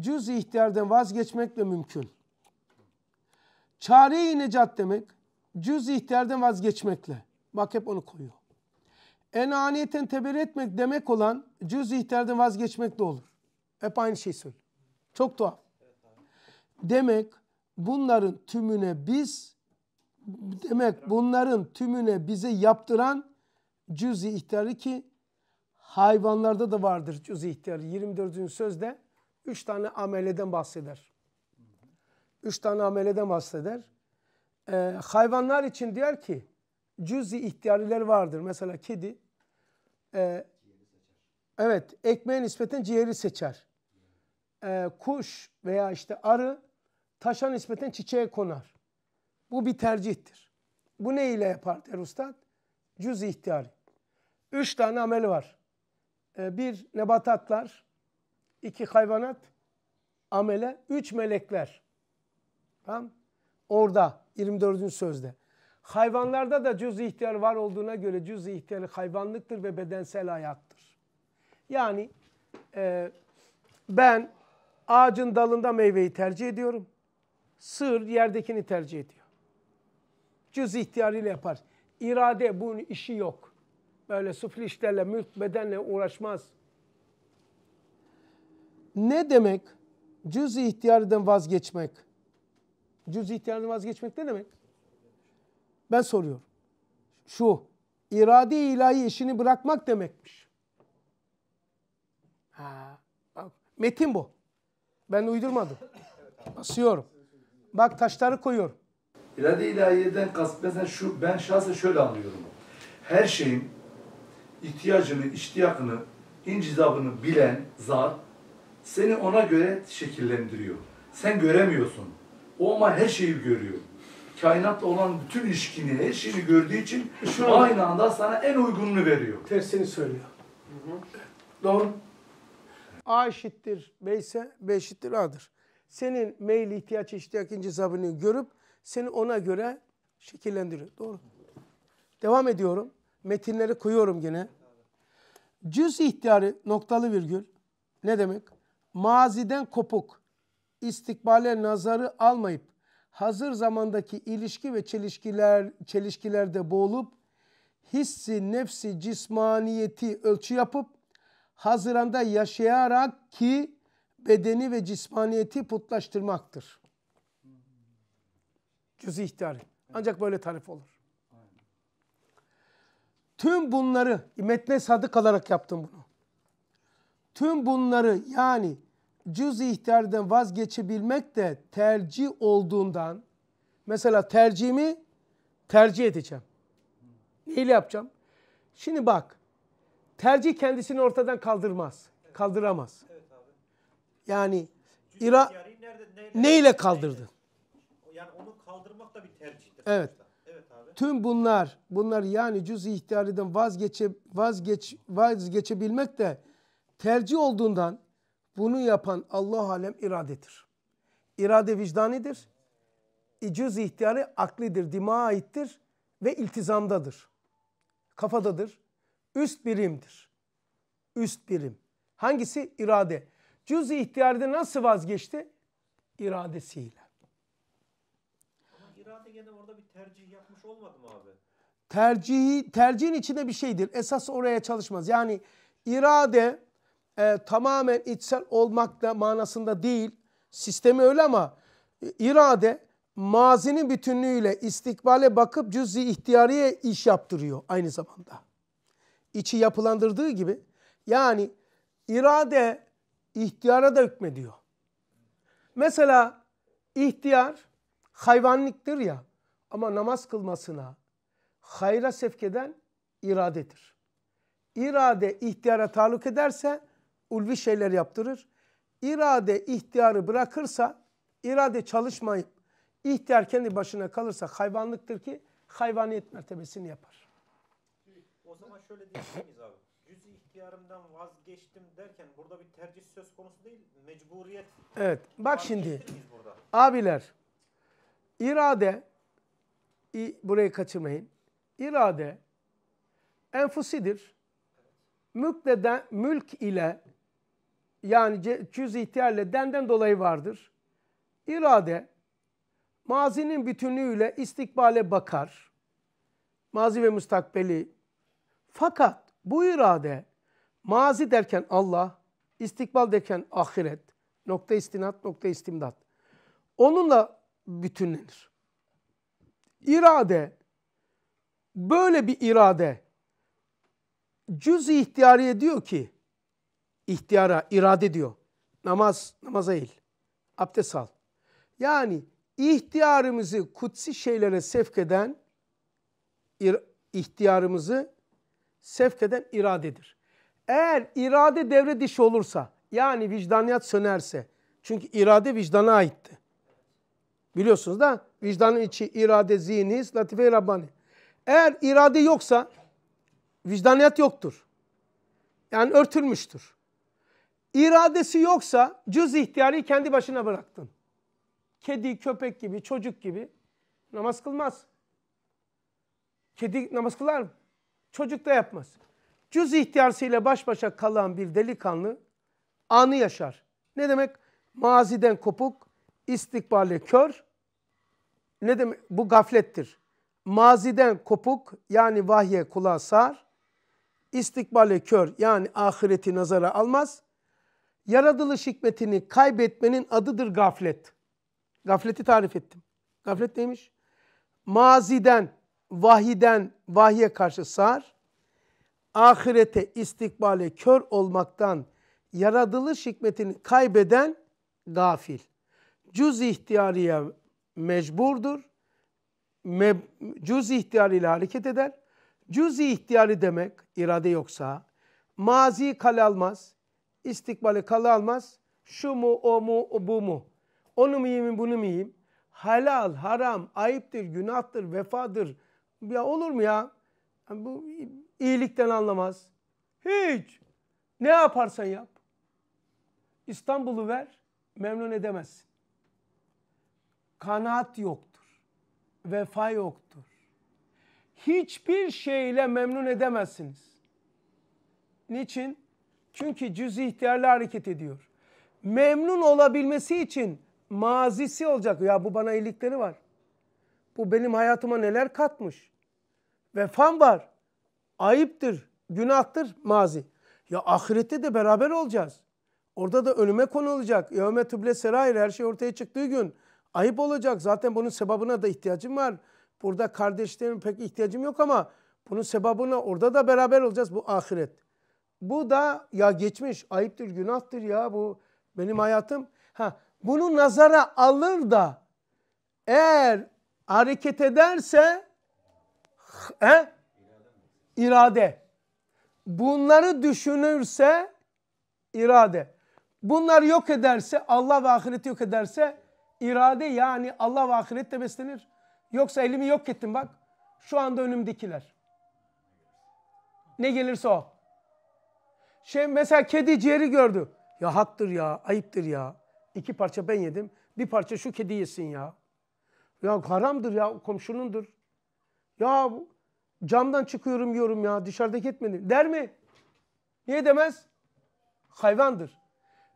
cüz ihtiyardan vazgeçmekle mümkün. Çare-i necat demek cüz ihtiyardan vazgeçmekle. Bak hep onu koyuyor. Enaniyeten teber etmek demek olan cüz ihtiyardan vazgeçmek de olur. Hep aynı şeyi söylüyor. Çok tuhaf. Demek bunların tümüne biz demek bunların tümüne bize yaptıran cüz-i ihtiyarı ki hayvanlarda da vardır cüz-i ihtiyarı. 24. sözde 3 tane ameleden bahseder. 3 tane ameleden bahseder. Ee, hayvanlar için diyor ki cüz-i ihtiyariler vardır. Mesela kedi e, evet ekmeğe nispeten ciğeri seçer. Ee, kuş veya işte arı taşa nispeten çiçeğe konar. Bu bir tercihtir. Bu ne ile yapar der ustad? Cüz ihtiyari. Üç tane ameli var. Ee, bir nebatatlar, iki hayvanat, amele, üç melekler. Tamam Orada 24. sözde. Hayvanlarda da cüz ihtiyar var olduğuna göre cüz ihtiyarı hayvanlıktır ve bedensel hayattır. Yani e, ben ağacın dalında meyveyi tercih ediyorum sığır yerdekini tercih ediyor. Cüz ihtiyarıyla yapar. İrade bunun işi yok. Böyle sıfır işlerle, mülk bedenle uğraşmaz. Ne demek cüz ihtiyarından vazgeçmek? Cüz ihtiyarından vazgeçmek ne demek? Ben soruyorum. Şu, irade ilahi işini bırakmak demekmiş. Ha, metin bu. Ben uydurmadım. Basıyorum. Bak taşları koyuyor. İrade ilahiyeden kasıt mesela şu, ben şahsen şöyle anlıyorum. Her şeyin ihtiyacını, iştiyakını, incizabını bilen zat seni ona göre şekillendiriyor. Sen göremiyorsun. O ama her şeyi görüyor. Kainatla olan bütün ilişkini, her şeyini gördüğü için e şu aynı anda sana en uygununu veriyor. Tersini söylüyor. Hı hı. Doğru. A eşittir B ise B eşittir A'dır senin meyil, ihtiyaç, iştiyak, incizabını görüp seni ona göre şekillendiriyor. Doğru. Devam ediyorum. Metinleri koyuyorum yine. Cüz ihtiyarı noktalı virgül ne demek? Maziden kopuk, istikbale nazarı almayıp hazır zamandaki ilişki ve çelişkiler çelişkilerde boğulup hissi, nefsi, cismaniyeti ölçü yapıp hazıranda yaşayarak ki bedeni ve cismaniyeti putlaştırmaktır. Cüz-i ihtiyari. Ancak böyle tarif olur. Tüm bunları, metne sadık alarak yaptım bunu. Tüm bunları yani cüz-i ihtiyariden vazgeçebilmek de tercih olduğundan, mesela tercihimi tercih edeceğim. Neyle yapacağım? Şimdi bak, tercih kendisini ortadan kaldırmaz, kaldıramaz. Yani İra neyle kaldırdı? Yani onu kaldırmak da bir tercihtir. Evet. Tüm bunlar, bunlar yani cüz ihtiyariden vazgeçe, vazgeç, vazgeçebilmek de tercih olduğundan bunu yapan Allah alem iradedir. İrade vicdanidir. E, cüz ihtiyarı aklidir, dima aittir ve iltizamdadır. Kafadadır. Üst birimdir. Üst birim. Hangisi? İrade cüz-i ihtiyarda nasıl vazgeçti? İradesiyle. Ama irade gene orada bir tercih yapmış olmadı mı abi? Tercihi, tercihin içinde bir şeydir. Esas oraya çalışmaz. Yani irade e, tamamen içsel olmakla manasında değil. Sistemi öyle ama e, irade mazinin bütünlüğüyle istikbale bakıp cüz-i ihtiyariye iş yaptırıyor aynı zamanda. İçi yapılandırdığı gibi. Yani irade ihtiyara da hükmediyor. Mesela ihtiyar hayvanlıktır ya ama namaz kılmasına hayra sevk eden iradedir. İrade ihtiyara taluk ederse ulvi şeyler yaptırır. İrade ihtiyarı bırakırsa, irade çalışmayıp ihtiyar kendi başına kalırsa hayvanlıktır ki hayvaniyet mertebesini yapar. O zaman şöyle diyebilir miyiz abi? ihtiyarımdan vazgeçtim derken burada bir tercih söz konusu değil, mecburiyet. Evet. Bak şimdi. Abiler, irade burayı kaçırmayın. İrade enfusidir. Mülkle mülk ile yani cüz ihtiyarla denden dolayı vardır. İrade mazinin bütünlüğüyle istikbale bakar. Mazi ve müstakbeli. Fakat bu irade Mazi derken Allah, istikbal derken ahiret, nokta istinat, nokta istimdat. Onunla bütünlenir. İrade, böyle bir irade, cüz-i ihtiyariye diyor ki, ihtiyara, irade diyor. Namaz, namaza eğil. Abdest al. Yani ihtiyarımızı kutsi şeylere sevk eden, ihtiyarımızı sevk eden iradedir. Eğer irade devre dışı olursa yani vicdaniyat sönerse çünkü irade vicdana aitti. Biliyorsunuz da vicdanın içi irade, zihni, his, latife Rabbani. Eğer irade yoksa vicdaniyat yoktur. Yani örtülmüştür. İradesi yoksa cüz ihtiyarı kendi başına bıraktın. Kedi, köpek gibi, çocuk gibi namaz kılmaz. Kedi namaz kılar mı? Çocuk da yapmaz cüz ihtiyarsıyla baş başa kalan bir delikanlı anı yaşar. Ne demek? Maziden kopuk, istikbale kör. Ne demek? Bu gaflettir. Maziden kopuk yani vahye kulağa sar. İstikbale kör yani ahireti nazara almaz. Yaratılış hikmetini kaybetmenin adıdır gaflet. Gafleti tarif ettim. Gaflet neymiş? Maziden, vahiden, vahye karşı sar ahirete istikbale kör olmaktan yaratılış hikmetini kaybeden gafil. Cüz ihtiyarıya mecburdur. Me, cüz ihtiyarıyla hareket eder. Cüz ihtiyarı demek irade yoksa mazi kale almaz, istikbale kale almaz. Şu mu, o mu, o bu mu? Onu mu yiyeyim, bunu mu yiyeyim? Halal, haram, ayıptır, günahtır, vefadır. Ya olur mu ya? Bu iyilikten anlamaz. Hiç. Ne yaparsan yap. İstanbul'u ver, memnun edemezsin. Kanaat yoktur. Vefa yoktur. Hiçbir şeyle memnun edemezsiniz. Niçin? Çünkü cüz ihtiyarla hareket ediyor. Memnun olabilmesi için mazisi olacak. Ya bu bana iyilikleri var. Bu benim hayatıma neler katmış. Vefam var ayıptır, günahtır mazi. Ya ahirette de beraber olacağız. Orada da ölüme konulacak. olacak. Yevme tüble serayir her şey ortaya çıktığı gün. Ayıp olacak. Zaten bunun sebebine da ihtiyacım var. Burada kardeşlerim pek ihtiyacım yok ama bunun sebebine orada da beraber olacağız. Bu ahiret. Bu da ya geçmiş ayıptır günahtır ya bu benim hayatım. Ha, bunu nazara alır da eğer hareket ederse he, irade. Bunları düşünürse irade. Bunlar yok ederse Allah ve ahireti yok ederse irade yani Allah ve ahirette beslenir. Yoksa elimi yok ettim bak. Şu anda önümdekiler. Ne gelirse o. Şey mesela kedi ciğeri gördü. Ya haktır ya, ayıptır ya. İki parça ben yedim. Bir parça şu kedi yesin ya. Ya haramdır ya, komşunundur. Ya bu Camdan çıkıyorum yiyorum ya dışarıdaki etmedim. Der mi? Niye demez? Hayvandır.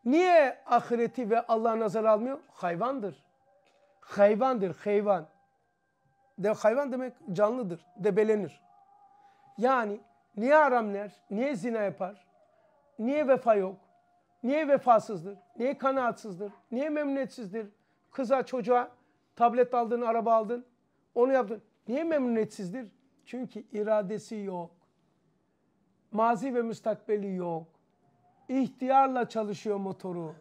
Niye ahireti ve Allah'ı nazar almıyor? Hayvandır. Hayvandır, hayvan. De hayvan demek canlıdır, debelenir. Yani niye aramler, niye zina yapar, niye vefa yok, niye vefasızdır, niye kanaatsızdır, niye memnuniyetsizdir? Kıza, çocuğa tablet aldın, araba aldın, onu yaptın. Niye memnuniyetsizdir? Çünkü iradesi yok. Mazi ve müstakbeli yok. İhtiyarla çalışıyor motoru.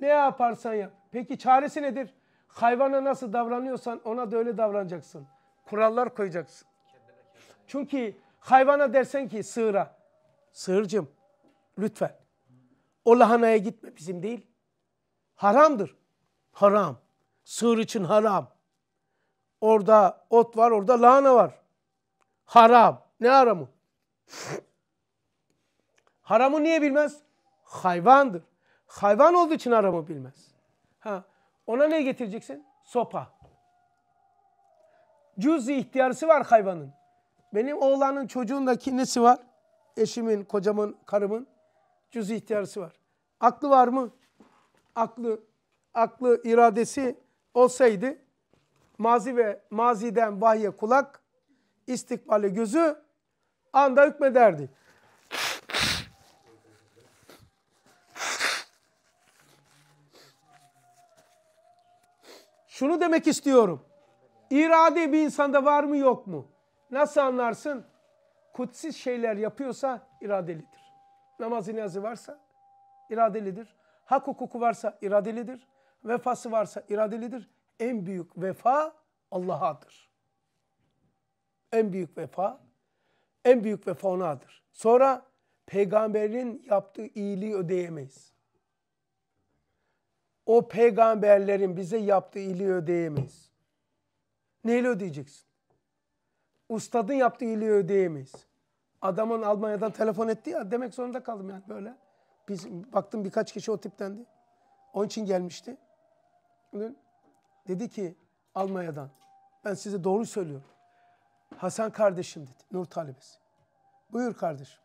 Ne yaparsan yap. Peki çaresi nedir? Hayvana nasıl davranıyorsan ona da öyle davranacaksın. Kurallar koyacaksın. Çünkü hayvana dersen ki sığıra, sığırcım lütfen o lahanaya gitme bizim değil. Haramdır. Haram. Sığır için haram. Orada ot var, orada lahana var. Haram. Ne haramı? Haramı niye bilmez? Hayvandır. Hayvan olduğu için haramı bilmez. Ha, ona ne getireceksin? Sopa. Cüz-i ihtiyarısı var hayvanın. Benim oğlanın çocuğun da nesi var? Eşimin, kocamın, karımın cüz-i ihtiyarısı var. Aklı var mı? Aklı, aklı, iradesi olsaydı mazi ve maziden vahye kulak, istikbale gözü anda hükmederdi. Şunu demek istiyorum. İrade bir insanda var mı yok mu? Nasıl anlarsın? Kutsiz şeyler yapıyorsa iradelidir. Namaz niyazı varsa iradelidir. Hak hukuku varsa iradelidir. Vefası varsa iradelidir. En büyük vefa Allah'adır. En büyük vefa, en büyük vefa onadır. Sonra peygamberin yaptığı iyiliği ödeyemeyiz. O peygamberlerin bize yaptığı iyiliği ödeyemeyiz. Neyle ödeyeceksin? Ustadın yaptığı iyiliği ödeyemeyiz. Adamın Almanya'dan telefon etti ya demek zorunda kaldım yani böyle. Biz, baktım birkaç kişi o tiptendi. Onun için gelmişti. Dedi ki Almanya'dan ben size doğru söylüyorum. Hasan kardeşim dedi. Nur talebesi. Buyur kardeşim.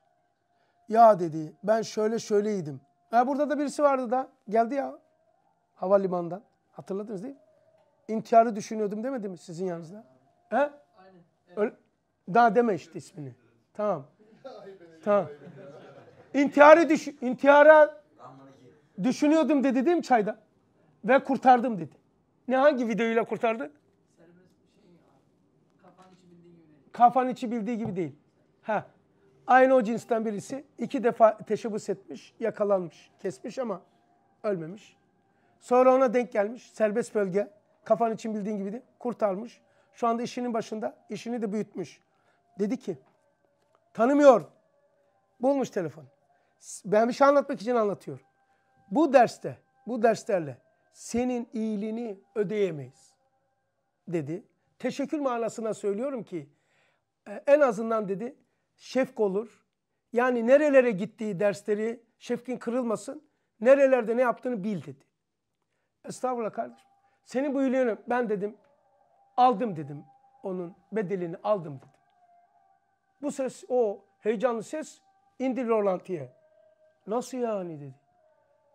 Ya dedi ben şöyle şöyleydim. Ha, burada da birisi vardı da geldi ya havalimanından. Hatırladınız değil mi? İntiharı düşünüyordum demedi mi sizin yanınızda? He? Aynen. Evet. Öyle, daha deme işte ismini. Tamam. tamam. İntiharı düş intihara düşünüyordum dedi değil mi çayda? Ve kurtardım dedi. Ne hangi videoyla kurtardı? Kafan içi bildiği gibi değil. Ha. Aynı o cinsten birisi iki defa teşebbüs etmiş, yakalanmış, kesmiş ama ölmemiş. Sonra ona denk gelmiş, serbest bölge, kafan için bildiğin gibi de kurtarmış. Şu anda işinin başında, işini de büyütmüş. Dedi ki, tanımıyor. Bulmuş telefon. Ben bir şey anlatmak için anlatıyor. Bu derste, bu derslerle senin iyiliğini ödeyemeyiz dedi. Teşekkür manasına söylüyorum ki e, en azından dedi şefk olur. Yani nerelere gittiği dersleri şefkin kırılmasın. Nerelerde ne yaptığını bil dedi. Estağfurullah kardeşim. Seni bu iyiliğini ben dedim aldım dedim. Onun bedelini aldım dedim. Bu ses o heyecanlı ses indi Rolanti'ye. Nasıl yani dedi.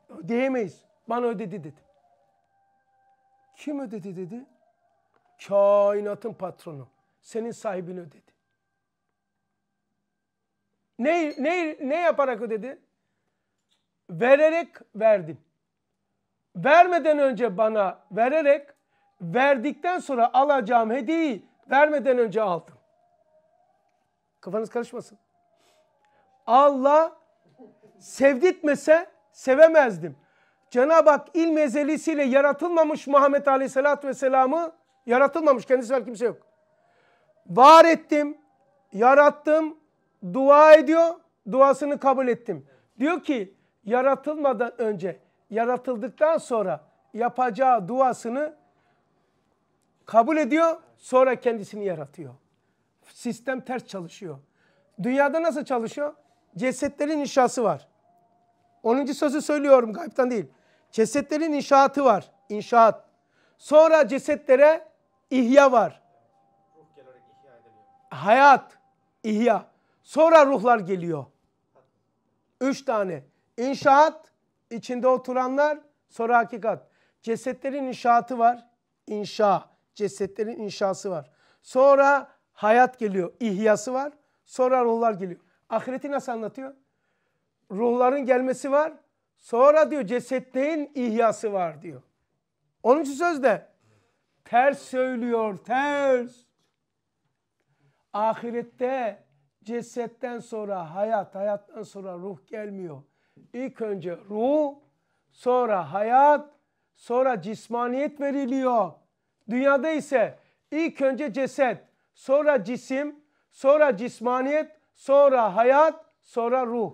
Ödeyemeyiz. Bana ödedi dedi. Kim ödedi dedi? Kainatın patronu. Senin sahibini ödedi. Ne, ne, ne yaparak dedi? Vererek verdim. Vermeden önce bana vererek, verdikten sonra alacağım hediyeyi vermeden önce aldım. Kafanız karışmasın. Allah sevditmese sevemezdim. Cenab-ı Hak ilm ezelisiyle yaratılmamış Muhammed Aleyhisselatü Vesselam'ı yaratılmamış. Kendisi var kimse yok. Var ettim, yarattım, dua ediyor, duasını kabul ettim. Diyor ki yaratılmadan önce, yaratıldıktan sonra yapacağı duasını kabul ediyor, sonra kendisini yaratıyor. Sistem ters çalışıyor. Dünyada nasıl çalışıyor? Cesetlerin inşası var. 10. sözü söylüyorum gaybtan değil. Cesetlerin inşaatı var. İnşaat. Sonra cesetlere ihya var. Hayat, ihya. Sonra ruhlar geliyor. Üç tane. İnşaat, içinde oturanlar, sonra hakikat. Cesetlerin inşaatı var. İnşa. Cesetlerin inşası var. Sonra hayat geliyor. İhyası var. Sonra ruhlar geliyor. Ahireti nasıl anlatıyor? Ruhların gelmesi var. Sonra diyor cesetlerin ihyası var diyor. Onun için sözde ters söylüyor ters. Ahirette Cesetten sonra hayat, hayattan sonra ruh gelmiyor. İlk önce ruh, sonra hayat, sonra cismaniyet veriliyor. Dünyada ise ilk önce ceset, sonra cisim, sonra cismaniyet, sonra hayat, sonra ruh.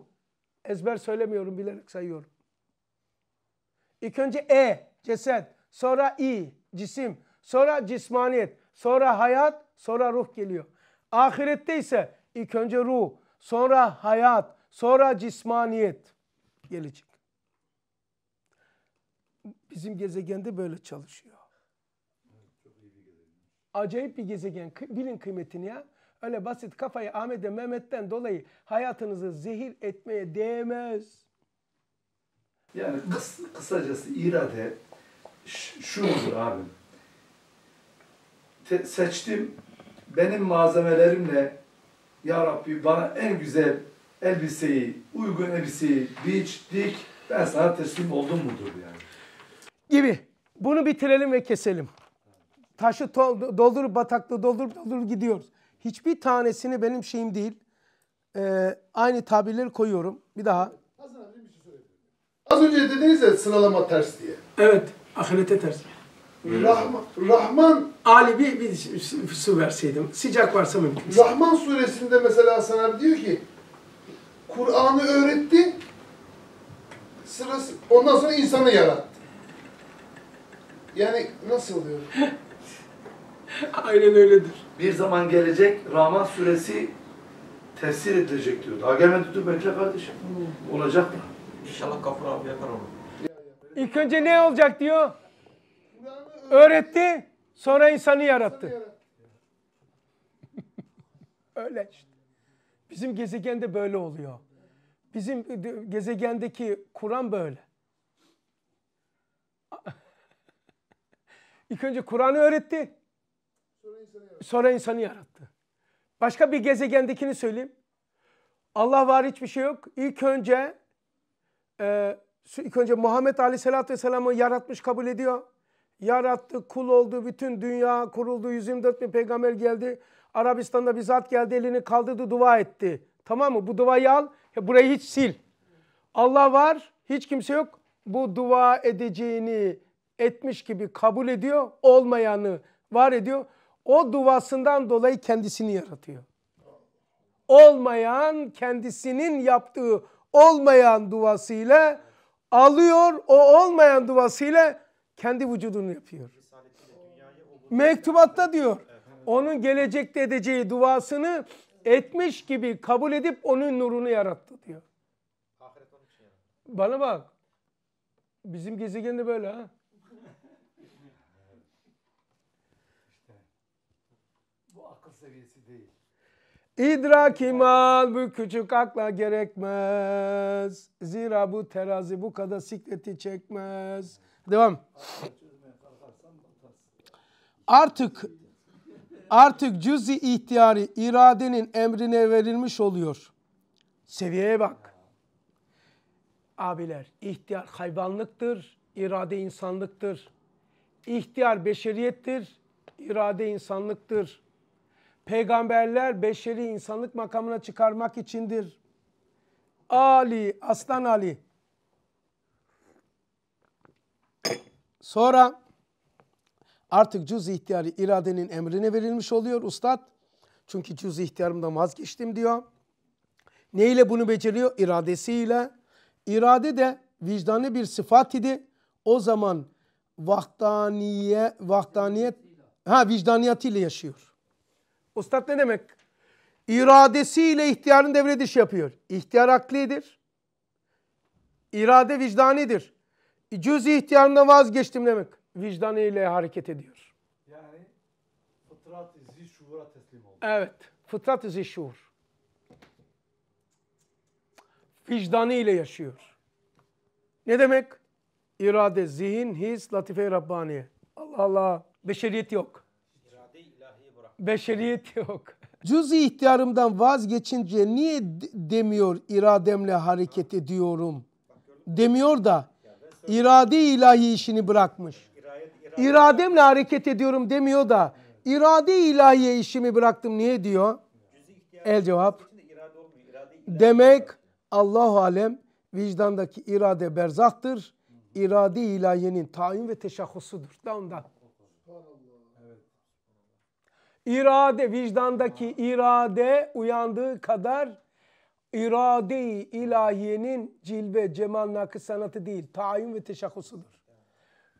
Ezber söylemiyorum bilerek sayıyorum. İlk önce E ceset, sonra İ cisim, sonra cismaniyet, sonra hayat, sonra ruh geliyor. Ahirette ise İlk önce ruh, sonra hayat, sonra cismaniyet gelecek. Bizim gezegende böyle çalışıyor. Acayip bir gezegen. Bilin kıymetini ya. Öyle basit kafayı Ahmet'e Mehmet'ten dolayı hayatınızı zehir etmeye değmez. Yani kıs, kısacası irade şu mudur abi? Te, seçtim benim malzemelerimle ya Rabbi bana en güzel elbiseyi, uygun elbiseyi biç, dik, ben sana teslim oldum mudur yani? Gibi. Bunu bitirelim ve keselim. Taşı doldurup bataklığı doldurup doldurup gidiyoruz. Hiçbir tanesini benim şeyim değil. Ee, aynı tabirleri koyuyorum. Bir daha. Şey Az önce dediniz ya sıralama ters diye. Evet. Ahirete ters. Rahman, Rahman Ali bir, bir su verseydim. Sıcak varsa mümkün. Rahman suresinde mesela sana diyor ki Kur'an'ı öğretti sırası ondan sonra insanı yarattı. Yani nasıl oluyor? *laughs* Aynen öyledir. Bir zaman gelecek Rahman suresi tefsir edilecek diyor. Daha gelmedi dur bekle kardeşim. Olacak mı? İnşallah Gafur abi yapar onu. İlk önce ne olacak diyor? Öğretti. Sonra insanı yarattı. *laughs* Öyle işte. Bizim gezegende böyle oluyor. Bizim gezegendeki Kur'an böyle. İlk önce Kur'an'ı öğretti. Sonra insanı yarattı. Başka bir gezegendekini söyleyeyim. Allah var hiçbir şey yok. İlk önce e, ilk önce Muhammed Aleyhisselatü Vesselam'ı yaratmış kabul ediyor yarattı, kul oldu, bütün dünya kuruldu, 124 bin peygamber geldi. Arabistan'da bir zat geldi, elini kaldırdı, dua etti. Tamam mı? Bu duayı al, burayı hiç sil. Allah var, hiç kimse yok. Bu dua edeceğini etmiş gibi kabul ediyor, olmayanı var ediyor. O duasından dolayı kendisini yaratıyor. Olmayan kendisinin yaptığı olmayan duasıyla alıyor, o olmayan duasıyla kendi vücudunu yapıyor. Mektubatta diyor. Onun gelecekte edeceği duasını etmiş gibi kabul edip onun nurunu yarattı diyor. Bana bak. Bizim gezegende böyle ha. İdrak akıl bu küçük akla gerekmez. Zira bu terazi bu kadar sikleti çekmez. Evet. Devam. Artık artık cüzi ihtiyarı iradenin emrine verilmiş oluyor. Seviyeye bak. Abiler ihtiyar hayvanlıktır, irade insanlıktır. İhtiyar beşeriyettir, irade insanlıktır. Peygamberler beşeri insanlık makamına çıkarmak içindir. Ali, Aslan Ali Sonra artık cüz ihtiyarı iradenin emrine verilmiş oluyor ustad. Çünkü cüz ihtiyarımdan vazgeçtim diyor. Neyle bunu beceriyor? İradesiyle. İrade de vicdanı bir sıfat idi. O zaman vahdaniye, vahdaniyet, ha vicdaniyatıyla yaşıyor. Ustad ne demek? İradesiyle ihtiyarın devrediş yapıyor. İhtiyar aklidir. İrade vicdanidir cüz-i ihtiyarında vazgeçtim demek. Vicdanı ile hareket ediyor. Yani fıtrat-ı zişura teslim oldu. Evet. Fıtrat-ı zişur. Vicdanı ile yaşıyor. Ne demek? İrade, zihin, his, latife-i Rabbaniye. Allah Allah. Beşeriyet yok. İrade ilahi bırak. Beşeriyet yok. *laughs* Cüz-i ihtiyarımdan vazgeçince niye demiyor irademle hareket ediyorum demiyor da irade ilahi işini bırakmış. İrademle hareket ediyorum demiyor da irade ilahiye işimi bıraktım niye diyor? El cevap. Demek Allahu alem vicdandaki irade berzaktır. İrade ilahiyenin tayin ve teşahhusudur da ondan. İrade vicdandaki irade uyandığı kadar irade-i ilahiyenin cilve, cemal, nakı sanatı değil, tayin ve teşakkusudur.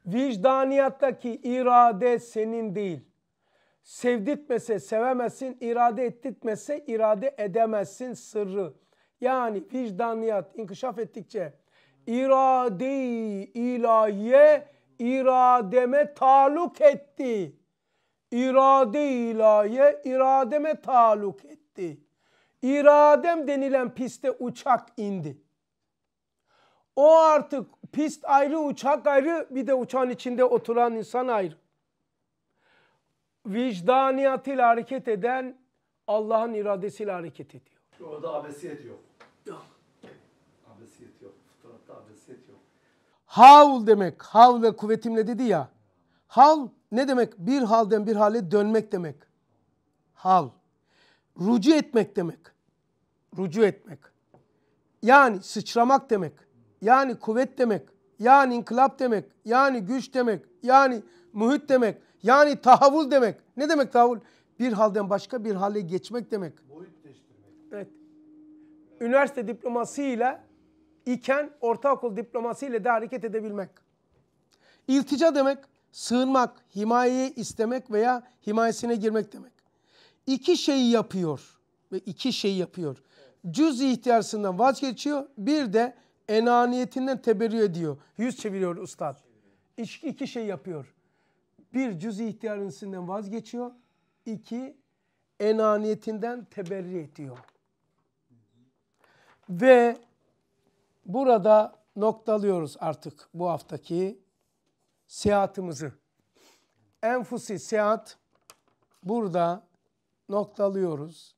Vicdaniyattaki irade senin değil. Sevdirtmese sevemezsin, irade ettirtmese irade edemezsin sırrı. Yani vicdaniyat inkişaf ettikçe irade-i ilahiye irademe taluk etti. İrade-i ilahiye irademe taluk etti. İradem denilen piste uçak indi. O artık pist ayrı, uçak ayrı, bir de uçağın içinde oturan insan ayrı. Vicdaniyatıyla hareket eden Allah'ın iradesiyle hareket ediyor. Orada abesiyet yok. Yok. Abesiyet yok. Fıtratta abesiyet yok. Havl demek. Havl ve kuvvetimle dedi ya. Hal ne demek? Bir halden bir hale dönmek demek. Hal rucu etmek demek. Rucu etmek. Yani sıçramak demek. Yani kuvvet demek. Yani inkılap demek. Yani güç demek. Yani muhit demek. Yani tahavul demek. Ne demek tahavul? Bir halden başka bir hale geçmek demek. Boyut değiştirmek. Evet. Üniversite diplomasıyla iken ortaokul diplomasıyla de hareket edebilmek. İltica demek sığınmak, himayeyi istemek veya himayesine girmek demek iki şeyi yapıyor. Ve iki şeyi yapıyor. Cüz ihtiyarsından vazgeçiyor. Bir de enaniyetinden teberrü ediyor. Yüz çeviriyor ustad. İki, iki şey yapıyor. Bir cüz ihtiyarından vazgeçiyor. İki enaniyetinden teberri ediyor. Ve burada noktalıyoruz artık bu haftaki seyahatımızı. Enfusi seyahat burada noktalıyoruz.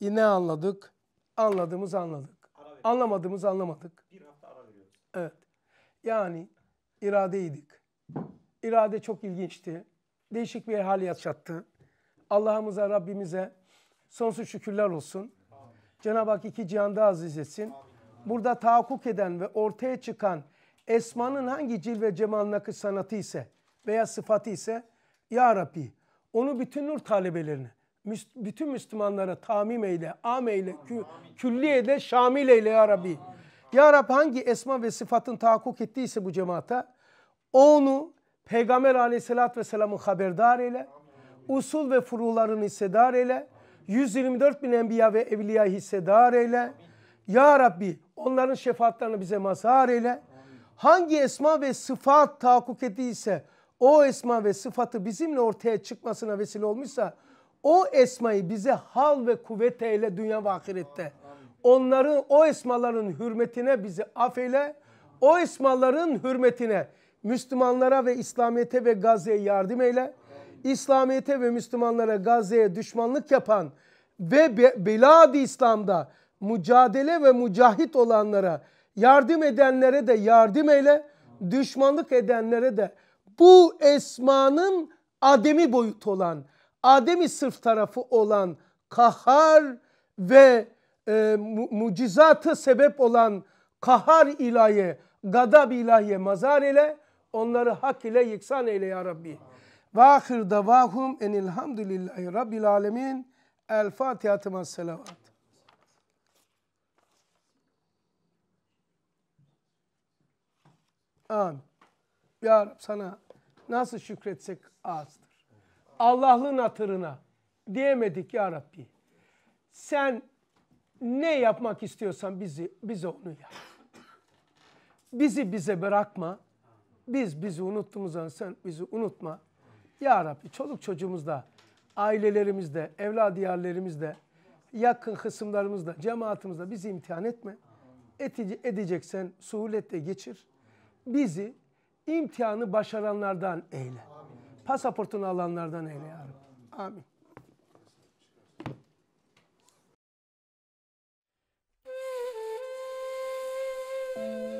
E, ne anladık? Anladığımız anladık. Anlamadığımız anlamadık. Bir hafta ara veriyoruz. Evet. Yani iradeydik. İrade çok ilginçti. Değişik bir hal yaşattı. Allah'ımıza, Rabbimize sonsuz şükürler olsun. Cenab-ı Hak iki cihanda aziz etsin. Burada tahakkuk eden ve ortaya çıkan esmanın hangi cilve cemal nakış sanatı ise veya sıfatı ise Ya Rabbi onu bütün nur talebelerine bütün Müslümanlara tamim eyle, am eyle, kü, külli eyle, şamil eyle ya Rabbi. Ya Rabbi hangi esma ve sıfatın tahakkuk ettiyse bu cemaate onu Peygamber aleyhissalatü vesselamın haberdar eyle. Usul ve furularını hissedar eyle. 124 bin enbiya ve evliya hissedar eyle. Ya Rabbi onların şefaatlerini bize mazhar eyle. Hangi esma ve sıfat tahakkuk ettiyse o esma ve sıfatı bizimle ortaya çıkmasına vesile olmuşsa o esmayı bize hal ve kuvvet eyle dünya ve ahirette. Onların o esmaların hürmetine bizi affeyle. O esmaların hürmetine Müslümanlara ve İslamiyete ve Gazze'ye yardım eyle. İslamiyete ve Müslümanlara Gazze'ye düşmanlık yapan ve Belad-i İslam'da mücadele ve mücahit olanlara yardım edenlere de yardım eyle. Düşmanlık edenlere de bu esmanın ademi boyutu olan Adem'i sırf tarafı olan kahar ve e, mucizatı sebep olan kahar ilahi, gadab ilahi mazar ile onları hak ile yeksan eyle ya Rabbi. Ve ahir davahum enilhamdülillahi rabbil alemin. El Fatiha selavat. Amin. Ya Rab sana nasıl şükretsek azdır. Allah'ın hatırına diyemedik ya Rabbi. Sen ne yapmak istiyorsan bizi bize onu yap. Bizi bize bırakma. Biz bizi unuttuğumuz zaman sen bizi unutma. Ya Rabbi çoluk çocuğumuzda, ailelerimizde, evlad diyarlarımızda, yakın kısımlarımızda, cemaatimizde bizi imtihan etme. Etici, edeceksen suhuletle geçir. Bizi imtihanı başaranlardan eyle. Pasaportunu alanlardan eyle ya Rabbi. Amin. Thank you.